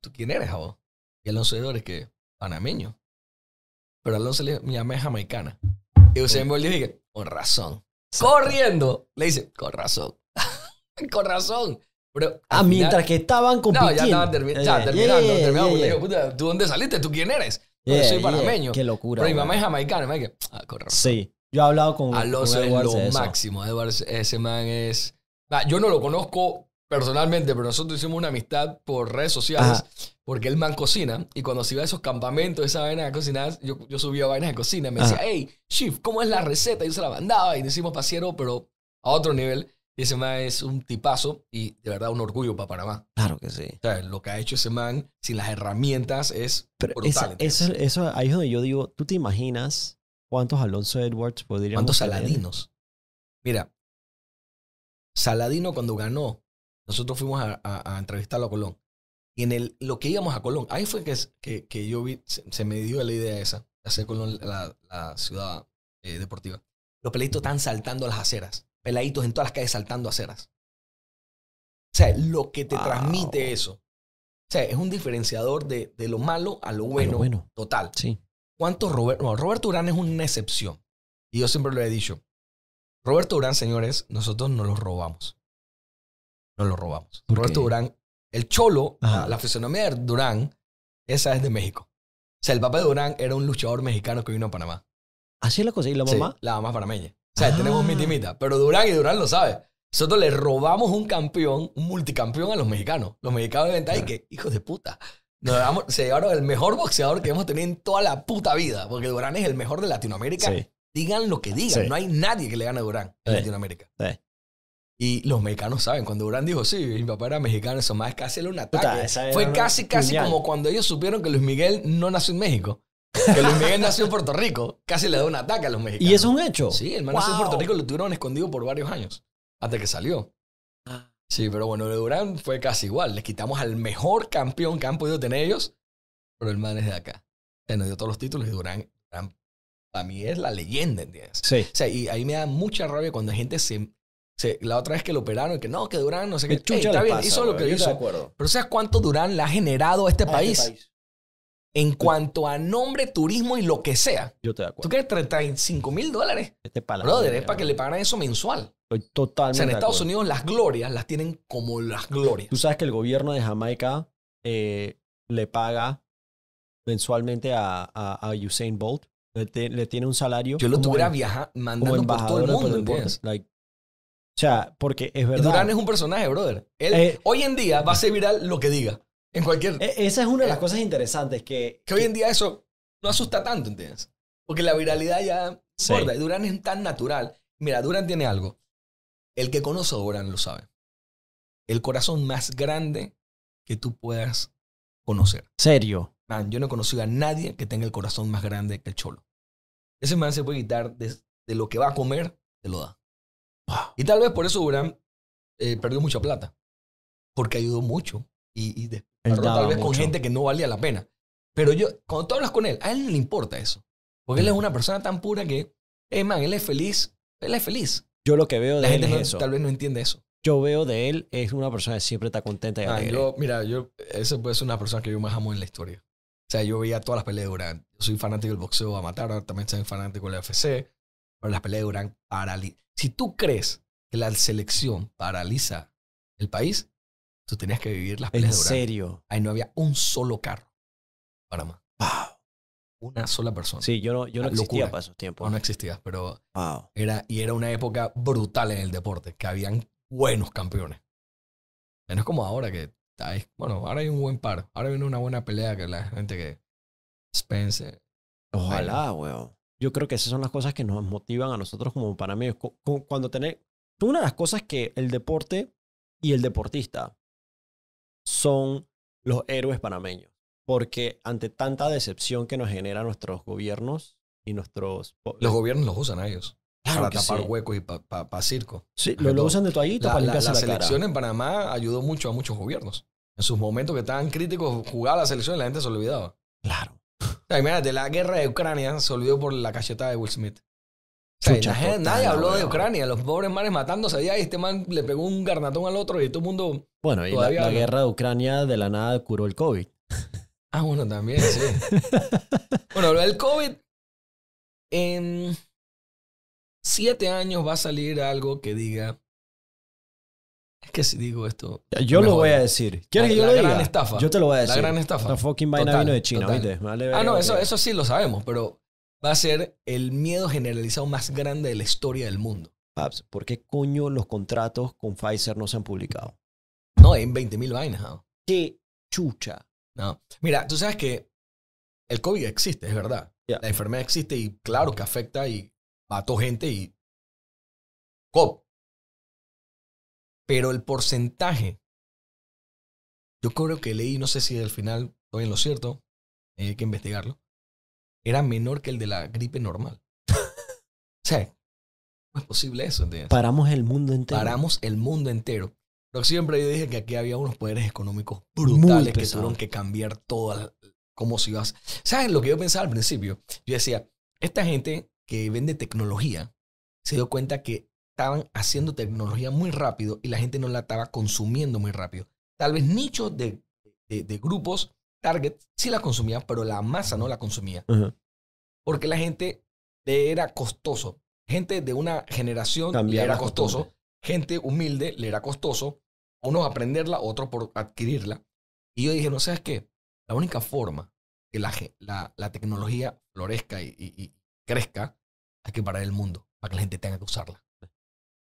¿tú quién eres, vos? Y Alonso Edwards es que, panameño. Pero Alonso le dijo, mi es jamaicana. Y Usain Bolt le dije, con razón. Corriendo, le dice, con razón. [laughs] con razón. Pero, ah, mientras que estaban compitiendo. No, ya estaban eh, terminando. Eh, terminando eh, puta, ¿tú dónde saliste? ¿Tú quién eres? Yo soy panameño. Qué locura. Pero mi mamá es jamaicana. Me dije, ah, corre. Sí. Yo he hablado con Alonso lo máximo. Edwards, ese man es... yo no lo conozco personalmente, pero nosotros hicimos una amistad por redes sociales porque él man cocina y cuando se iba a esos campamentos, esa vaina de cocinar, yo, yo subía vainas de cocina me decía, hey, Chief, ¿cómo es la receta? Y yo se la mandaba y decimos paseo pero a otro nivel ese man es un tipazo y de verdad un orgullo para Panamá. Claro que sí. lo que ha hecho ese man sin las herramientas es Pero eso, ahí es donde yo digo, ¿tú te imaginas cuántos Alonso Edwards podríamos? ¿Cuántos Saladinos? Mira, Saladino cuando ganó, nosotros fuimos a, entrevistarlo a Colón. Y en el, lo que íbamos a Colón, ahí fue que, que, yo vi, se, me dio la idea esa, hacer Colón la, ciudad eh, deportiva. Los pelitos están saltando las aceras peladitos en todas las calles saltando aceras. O sea, lo que te transmite eso. O sea, es un diferenciador de, lo malo a lo bueno. Total. Sí. ¿Cuántos Roberto? No, Roberto Durán es una excepción. Y yo siempre lo he dicho. Roberto Durán, señores, nosotros no lo robamos. No lo robamos. Roberto Durán, el cholo, la fisonomía de Durán, esa es de México. O sea, el papá de Durán era un luchador mexicano que vino a Panamá. ¿Así la cosa? ¿Y la mamá? la mamá panameña. O sea, este ah. tenemos mitimita. Pero Durán y Durán lo sabe. Nosotros le robamos un campeón, un multicampeón a los mexicanos. Los mexicanos de venta. y que, hijos de puta. Nos se llevaron el mejor boxeador que hemos tenido en toda la puta vida. Porque Durán es el mejor de Latinoamérica. Digan lo que digan. No hay nadie que le gane a Durán en Latinoamérica. Y los mexicanos saben, cuando Durán dijo, sí, mi papá era mexicano, eso más es casi era un ataque. Fue casi, casi como cuando ellos supieron que Luis Miguel no nació en México. Que Luis Miguel nació en Puerto Rico. Casi le da un ataque a los mexicanos. ¿Y eso es un hecho? Sí, el man nació en Puerto Rico lo tuvieron escondido por varios años. Hasta que salió. Ah. Sí, pero bueno, de Durán fue casi igual. Le quitamos al mejor campeón que han podido tener ellos. Pero el man es de acá. Se nos dio todos los títulos y Durán, para mí es la leyenda, ¿entiendes? Sí. O sea, y ahí me da mucha rabia cuando la gente se, La otra vez que lo operaron, que no, que Durán, no sé qué. está bien, hizo lo que hizo. Pero ¿sabes cuánto Durán le ha generado a este, este país? en cuanto a nombre, turismo y lo que sea. Yo te de acuerdo. ¿Tú quieres 35 mil dólares? Este Brother, es para que le paguen eso mensual. totalmente. O sea, en Estados Unidos las glorias las tienen como las glorias. Tú sabes que el gobierno de Jamaica eh, le paga mensualmente a, a, Usain Bolt. Le, tiene un salario. Yo lo tuviera viajando, mandando por todo el mundo. o sea, porque es verdad. Durán es un personaje, brother. Eh, hoy en día va a ser viral lo que diga. En cualquier... E-, esa es una de las eh, cosas interesantes que... Que hoy en día eso no asusta tanto, ¿entiendes? Porque la viralidad ya... Sí. Durán es tan natural. Mira, Durán tiene algo. El que conoce a Durán lo sabe. El corazón más grande que tú puedas conocer. ¿Serio? Man, yo no he conocido a nadie que tenga el corazón más grande que el cholo. Ese man se puede quitar de, lo que va a comer, te lo da. Y tal vez por eso Durán eh, perdió mucha plata. Porque ayudó mucho y, de, tal vez con gente que no valía la pena. Pero yo, cuando tú hablas con él, a él no le importa eso. Porque él es mm. una persona tan pura que, hey eh, man, él es feliz, él es feliz. Yo lo que veo de él es no, Tal vez no entiende eso. Yo veo de él es una persona que siempre está contenta y mira, yo, esa puede ser una persona que yo más amo en la historia. O sea, yo veía todas las peleas de Durán. Yo soy fanático del boxeo a matar, también soy fanático del UFC. Pero las peleas de Durán paralizan. Si tú crees que la selección paraliza el país, Tú tenías que vivir las peleas. En serio. Ahí no había un solo carro. Para más. Wow. Una sola persona. Sí, yo no, yo no existía para esos tiempos. No, existía pero wow. era, y era una época brutal en el deporte, que habían buenos campeones. menos es como ahora que, bueno, ahora hay un buen par. Ahora viene una buena pelea que la gente que... Spencer. Ojalá, weón. Yo creo que esas son las cosas que nos motivan a nosotros como panameños. Cuando tenés... Una de las cosas que el deporte y el deportista son los héroes panameños. Porque ante tanta decepción que nos generan nuestros gobiernos y nuestros... Los gobiernos los usan a ellos. para tapar huecos y para circo. Sí, lo, usan de toallito para la, selección en Panamá ayudó mucho a muchos gobiernos. En sus momentos que estaban críticos, jugaba la selección y la gente se olvidaba. Claro. de la guerra de Ucrania se olvidó por la cachetada de Will Smith. Eh, nadie habló de Ucrania, los pobres manes matándose allá y este man le pegó un garnatón al otro y todo el mundo. Bueno, y la, guerra de Ucrania de la nada curó el COVID. Ah, bueno, también, sí. [laughs] bueno, del COVID. En siete años va a salir algo que diga. Es que si digo esto. Yo lo voy a decir. ¿Quieres que yo diga? la gran estafa. Yo te lo voy a decir. La gran estafa. La fucking vaina vino de China, ¿viste? ah, no, eso, eso sí lo sabemos, pero va a ser el miedo generalizado más grande de la historia del mundo. Paps, ¿por qué coño los contratos con Pfizer no se han publicado? No, en 20.000 vainas. ¡Qué chucha! No. Mira, tú sabes que el COVID existe, es verdad. La enfermedad existe y claro que afecta y mató gente y... ¡Cop! Pero el porcentaje, yo creo que leí, no sé si al final estoy en lo cierto, eh, hay que investigarlo, era menor que el de la gripe normal. [laughs] o sea, no es posible eso, Paramos el mundo entero. Paramos el mundo entero. Pero siempre yo dije que aquí había unos poderes económicos brutales que tuvieron que cambiar todo cómo se iba ¿Saben lo que yo pensaba al principio? Yo decía, esta gente que vende tecnología se dio cuenta que estaban haciendo tecnología muy rápido y la gente no la estaba consumiendo muy rápido. Tal vez nichos de, de grupos Target sí la consumía, pero la masa no la consumía. Porque la gente le era costoso. Gente de una generación le era costoso. Gente humilde le era costoso. uno aprenderla, otro por adquirirla. Y yo dije, no sabes qué, la única forma que la, la, la tecnología florezca y, crezca, hay que parar el mundo, para que la gente tenga que usarla.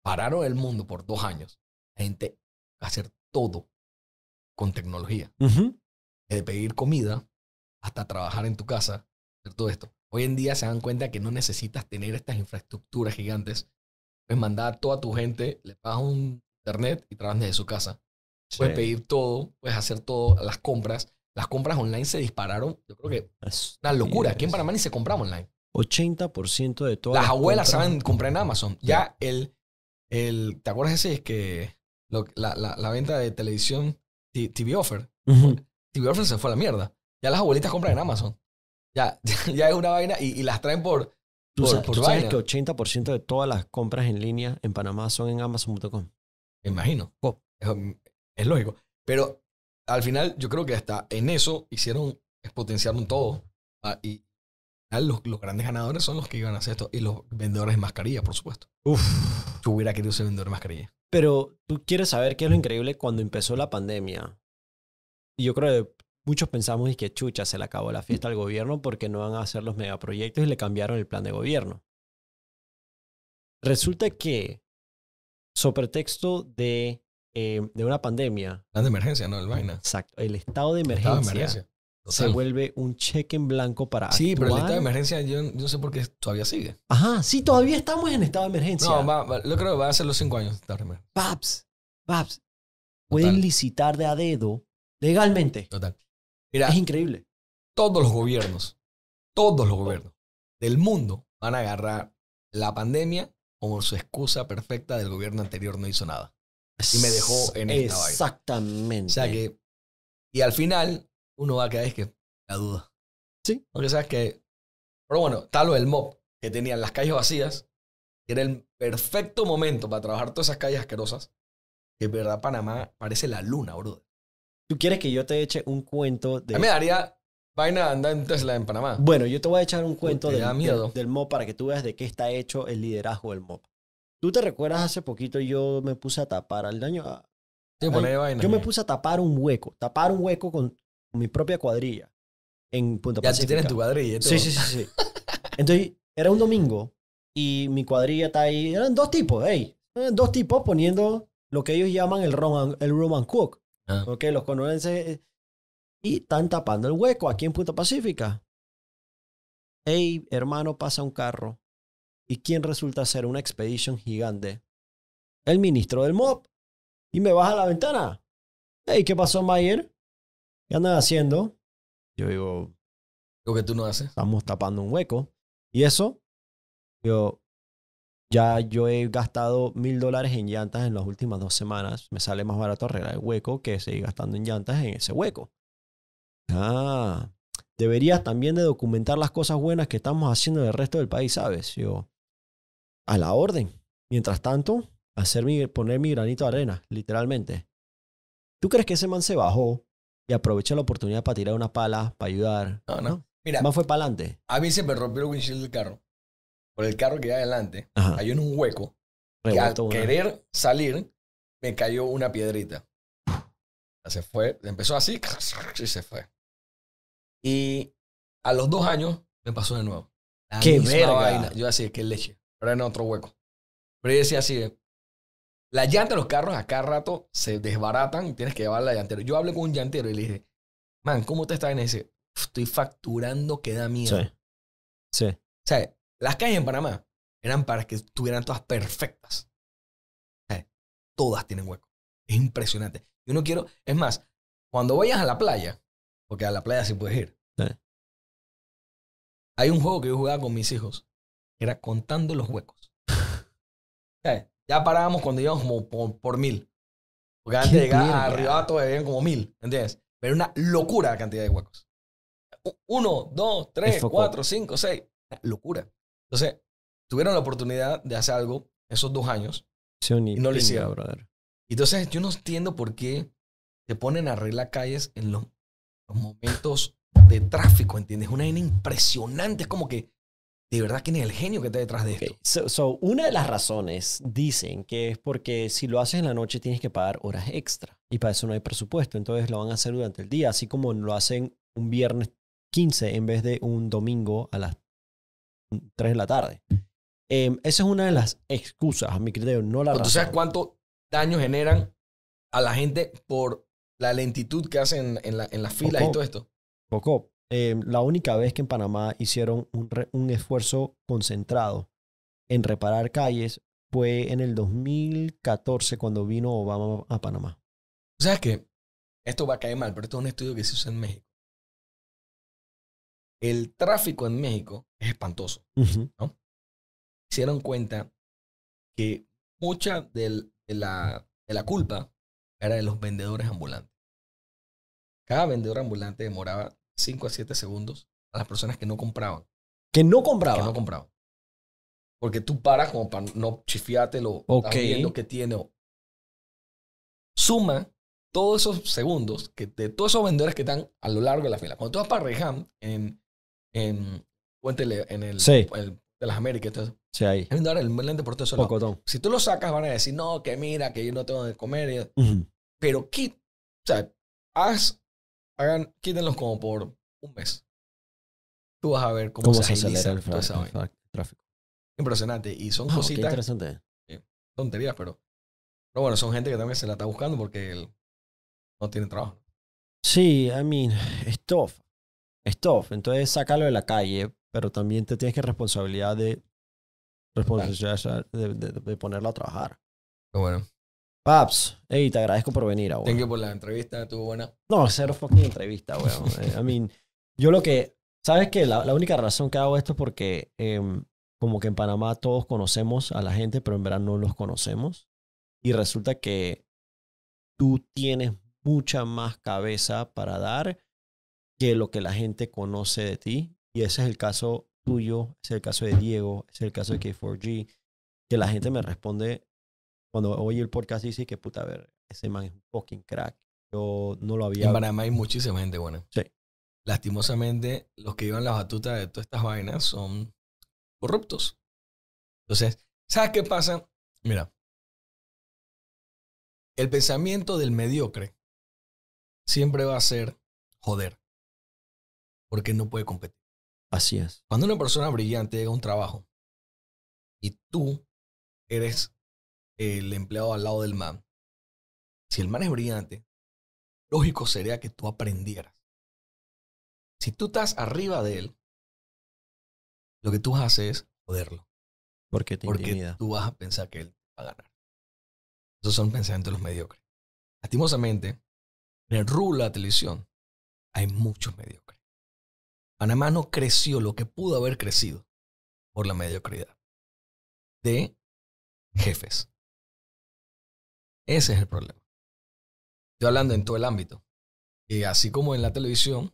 Pararon el mundo por dos años. gente a hacer todo con tecnología de pedir comida hasta trabajar en tu casa, hacer todo esto. Hoy en día se dan cuenta que no necesitas tener estas infraestructuras gigantes. Puedes mandar a toda tu gente, le pagas un internet y trabajas desde su casa. Puedes pedir todo, puedes hacer todo, las compras. Las compras online se dispararon. Yo creo que es una locura. Aquí en Panamá ni se compraba online. 80% de todas las, abuelas saben comprar en Amazon. Ya el, el, ¿te acuerdas ese? Es que la, venta de televisión TV Offer. TV se fue a la mierda. Ya las abuelitas compran en Amazon. Ya, [laughs] ya es una vaina y, las traen por. Tú, sabes, que 80% de todas las compras en línea en Panamá son en Amazon.com. Me imagino. Oh. Es, lógico. Pero al final, yo creo que hasta en eso hicieron, potenciaron todo. Ah, y los, los, grandes ganadores son los que iban a hacer esto. Y los vendedores de mascarilla, por supuesto. Uf. Yo hubiera querido ser vendedor de mascarilla. Pero tú quieres saber qué es lo increíble cuando empezó la pandemia y yo creo que muchos pensamos y que chucha, se le acabó la fiesta al gobierno porque no van a hacer los megaproyectos y le cambiaron el plan de gobierno. Resulta que, sobre texto de, eh, de una pandemia. Plan de emergencia, ¿no? El vaina. Exacto. El estado de emergencia. Se vuelve un cheque en blanco para Sí, pero el estado de emergencia yo no sé por qué todavía sigue. Ajá, sí, todavía estamos en estado de emergencia. No, yo creo que va a ser los cinco años. Paps, paps. Pueden licitar de a dedo legalmente. Total. es increíble. Todos los gobiernos, todos los gobiernos del mundo van a agarrar la pandemia como su excusa perfecta del gobierno anterior no hizo nada. Y me dejó en esta Exactamente. O sea que, y al final, uno va a caer es que la duda. Sí. Porque sabes que, pero bueno, tal lo del mob, que tenían las calles vacías, que era el perfecto momento para trabajar todas esas calles asquerosas, que verdad Panamá parece la luna, bro. ¿Tú quieres que yo te eche un cuento de... A mí me daría vaina andar en Tesla en Panamá. Bueno, yo te voy a echar un cuento del, del, MOP para que tú veas de qué está hecho el liderazgo del MOP. ¿Tú te recuerdas hace poquito yo me puse a tapar al daño? A, sí, vaina, yo me puse a tapar un hueco, tapar un hueco con, mi propia cuadrilla en Punta Ya si tienes tu cuadrilla. Sí, sí, sí, sí. Entonces, era un domingo y mi cuadrilla está ahí. Eran dos tipos, hey. dos tipos poniendo lo que ellos llaman el el Roman Cook. Porque ah. los conurenses y están tapando el hueco aquí en Punta Pacífica. Hey, hermano, pasa un carro. ¿Y quién resulta ser una expedición gigante? El ministro del MOB. Y me baja la ventana. Hey, ¿qué pasó, Mayer? ¿Qué andan haciendo? Yo digo. Lo que tú no haces. Estamos tapando un hueco. Y eso, yo, ya yo he gastado mil dólares en llantas en las últimas dos semanas. Me sale más barato arreglar el hueco que seguir gastando en llantas en ese hueco. Ah, deberías también de documentar las cosas buenas que estamos haciendo en el resto del país, ¿sabes? Yo, a la orden. Mientras tanto, hacer mi, poner mi granito de arena, literalmente. ¿Tú crees que ese man se bajó y aprovechó la oportunidad para tirar una pala, para ayudar? No, no. Mira. Más fue para adelante. A mí se me rompió el windshield del carro por el carro que iba adelante, hay cayó en un hueco. Y al querer salir, me cayó una piedrita. Se fue, empezó así y se fue. Y a los dos años me pasó de nuevo. ¡Qué verga! Yo decía, qué leche. Pero era en otro hueco. Pero yo decía así, la llanta de los carros a cada rato se desbaratan y tienes que llevar la llantero. Yo hablé con un llantero y le dije, man, ¿cómo te está en ese? Estoy facturando que da miedo. Sí. Sí. O sea, las calles en Panamá eran para que estuvieran todas perfectas. todas tienen huecos. Es impresionante. Yo no quiero, es más, cuando vayas a la playa, porque a la playa sí puedes ir. Hay un juego que yo jugaba con mis hijos, era contando los huecos. [laughs] Eh, ya parábamos cuando íbamos como por, mil. Porque antes de llegar a todavía como mil, ¿entiendes? Pero era una locura la cantidad de huecos. Uno, dos, tres, cuatro, cinco, seis. locura. Entonces, tuvieron la oportunidad de hacer algo esos dos años y no lo hicieron. Brother. Entonces, yo no entiendo por qué te ponen a arreglar calles en los, momentos de tráfico, ¿entiendes? Una vaina impresionante. Es como que, de verdad, ¿quién es el genio que está detrás de esto? So, una de las razones dicen que es porque si lo haces en la noche tienes que pagar horas extra. Y para eso no hay presupuesto. Entonces lo van a hacer durante el día, así como lo hacen un viernes 15 en vez de un domingo a las 3 de la tarde. Em, esa es una de las excusas, a mi criterio, no la razón. ¿Tú sabes cuánto daño generan a la gente por la lentitud que hacen en, la, en las filas y todo esto? Poco. Em, la única vez que en Panamá hicieron un, esfuerzo concentrado en reparar calles fue en el 2014 cuando vino Obama a Panamá. O sea que esto va a caer mal, pero esto es un estudio que se usa en México el tráfico en México es espantoso. ¿no? Hicieron cuenta que mucha de, la, de la culpa era de los vendedores ambulantes. Cada vendedor ambulante demoraba 5 a 7 segundos a las personas que no compraban. Que no compraban. no compraban. Porque tú paras como para no chifiarte lo que tiene. Suma todos esos segundos que de todos esos vendedores que están a lo largo de la fila. Cuando tú vas para en en Puente en el, de las Américas. sí, ahí. Si tú lo sacas, van a decir, no, que mira, que yo no tengo de comer. Pero quit, sea, hagan, quítenlos como por un mes. Tú vas a ver cómo, se, acelera el, tráfico. Impresionante. Y son ah, cositas. interesante. tonterías, pero. Pero bueno, son gente que también se la está buscando porque no tienen trabajo. Sí, I mean, it's tough stuff. Entonces, sácalo de la calle, pero también te tienes que responsabilidad de, responsabilidad de, ponerlo a trabajar. bueno. Paps, te agradezco por venir, abuelo. Thank por la entrevista, estuvo buena. No, cero fucking entrevista, weón. [laughs] Eh, I mean, yo lo que, ¿sabes qué? La, única razón que hago esto es porque em, como que en Panamá todos conocemos a la gente, pero en verdad no los conocemos. Y resulta que tú tienes mucha más cabeza para dar que lo que la gente conoce de ti. Y ese es el caso tuyo, es el caso de Diego, es el caso de K4G, que la gente me responde cuando oye el podcast y dice que puta, a ver, ese man es un fucking crack. Yo no lo había. En Panamá hay muchísima gente buena. Sí. Lastimosamente, los que llevan la batuta de todas estas vainas son corruptos. Entonces, ¿sabes qué pasa? Mira, el pensamiento del mediocre siempre va a ser joder porque no puede competir. Así es. Cuando una persona brillante llega a un trabajo y tú eres el empleado al lado del man, si el man es brillante, lógico sería que tú aprendieras. Si tú estás arriba de él, lo que tú haces es joderlo. Porque tú vas a pensar que él va a ganar. Esos son pensamientos de los mediocres. Lastimosamente, en el rubro de la televisión hay muchos mediocres. Panamá no creció lo que pudo haber crecido por la mediocridad de jefes. Ese es el problema. Estoy hablando en todo el ámbito. Y así como en la televisión,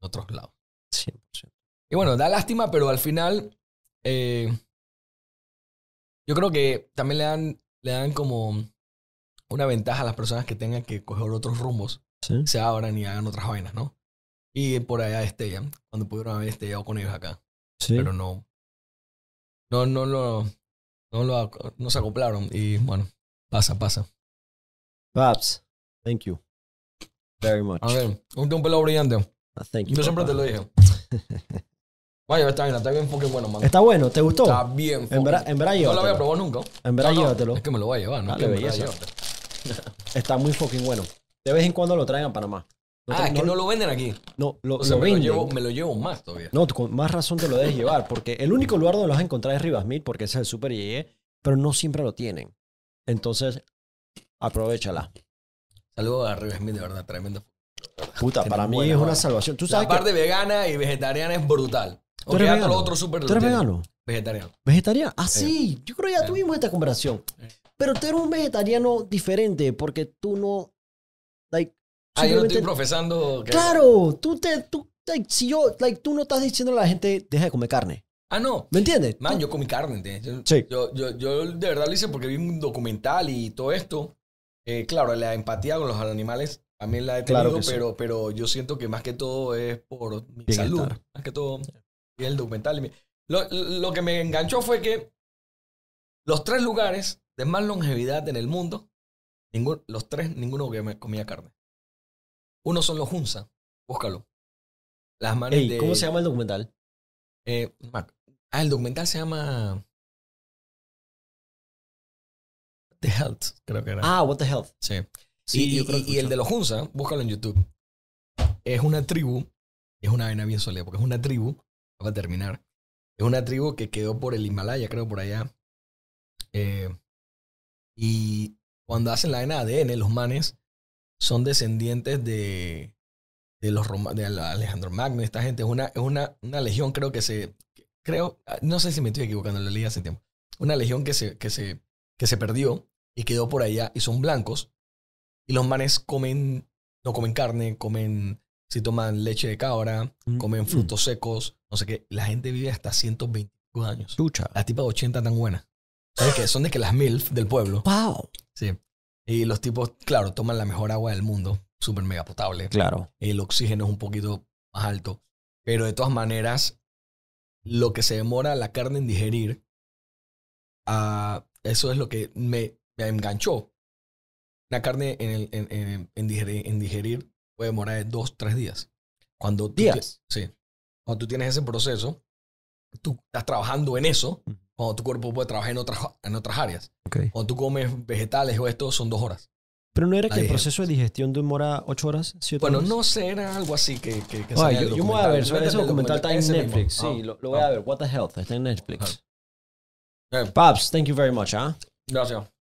en otros lados. Y bueno, da lástima, pero al final eh, yo creo que también le dan, le dan como una ventaja a las personas que tengan que coger otros rumbos, se abran y hagan otras vainas, ¿no? Y por allá Estella, cuando pudieron haber estellado con ellos acá. Sí. Pero no. No, no, no. No, lo, no se acoplaron. Y bueno, pasa, pasa. Paps, thank you. Very much. A ver, un, un pelo brillante. Ah, thank you, Yo siempre te lo dije. [laughs] Vaya, está bien, está bien fucking bueno, man. Está bueno, ¿te gustó? Está bien. En verdad, en verdad No lo había probado nunca. En verdad, llévatelo. Es que me lo voy a llevar, ¿no? que me [laughs] está muy fucking bueno. De vez en cuando lo traen a Panamá ah, que no lo venden aquí. No, lo, o sea, me, lo llevo, más todavía. No, con más razón te lo debes llevar, porque el único lugar donde lo vas a encontrar es Ribasmith porque ese es el Super Yee. pero no siempre lo tienen. Entonces, aprovechala. Saludos a Rivasmith, de verdad, tremendo. Puta, para mí es una salvación. ¿Tú sabes la parte vegana y vegetariana es brutal. ¿Tú eres, vegano? ¿Tú Vegetariano. ¿Vegetariano? Ah, sí. Yo creo que ya tuvimos esta conversación. Pero tú eres un vegetariano diferente porque tú no... Ah, yo no estoy profesando. Claro, tú te, si yo, tú no estás diciendo a la gente, deja de comer carne. Ah, no. ¿Me entiendes? Man, yo comí carne, Yo, Yo, yo, de verdad lo hice porque vi un documental y todo esto. Eh, claro, la empatía con los animales también la he tenido, pero, pero yo siento que más que todo es por mi salud. Más que todo y el documental. Lo, que me enganchó fue que los tres lugares de más longevidad en el mundo, ninguno, los tres, ninguno que comía carne. Uno son los Hunza. Búscalo. Las manos de... ¿Cómo se llama el documental? Eh, ah, el documental se llama... The Health, creo que era. Ah, What the Health. Sí. y, el de los Hunza, búscalo en YouTube. Es una tribu, es una vena bien sólida. porque es una tribu, a terminar, es una tribu que quedó por el Himalaya, creo, por allá. Eh, y cuando hacen la vena ADN, los manes son descendientes de, de los romanos de Alejandro Magno. Esta gente es una, una, legión, creo que se. Creo, no sé si me estoy equivocando, la leí hace tiempo. Una legión que se, que se, que se perdió y quedó por allá y son blancos. Y los manes comen, no comen carne, comen, si toman leche de cabra, mm, comen mm. frutos secos, no sé qué. La gente vive hasta 125 años. Chucha. Las tipas de 80 tan buena. ¿Sabes qué? Son de que las MILF del pueblo. ¡Wow! Sí. Y los tipos, claro, toman la mejor agua del mundo, súper mega potable. Claro. El oxígeno es un poquito más alto. Pero de todas maneras, lo que se demora la carne en digerir, ah, eso es lo que me, me enganchó. La carne en, en, en, en, digerir, puede demorar dos, tres días. Cuando días. Sí. Cuando tú tienes ese proceso, tú estás trabajando en eso cuando tu cuerpo puede trabajar en otras, en otras áreas. Cuando tú comes vegetales o esto, son dos horas. Pero no era que el proceso de digestión demora ocho horas, Bueno, no sé, era algo así que... que, que Oye, yo, yo me voy a ver, ese documental, está en Netflix. Sí, ah. lo, voy a ah. ver. What the Health está en Netflix. Oh. thank you very much. ¿ah? Gracias.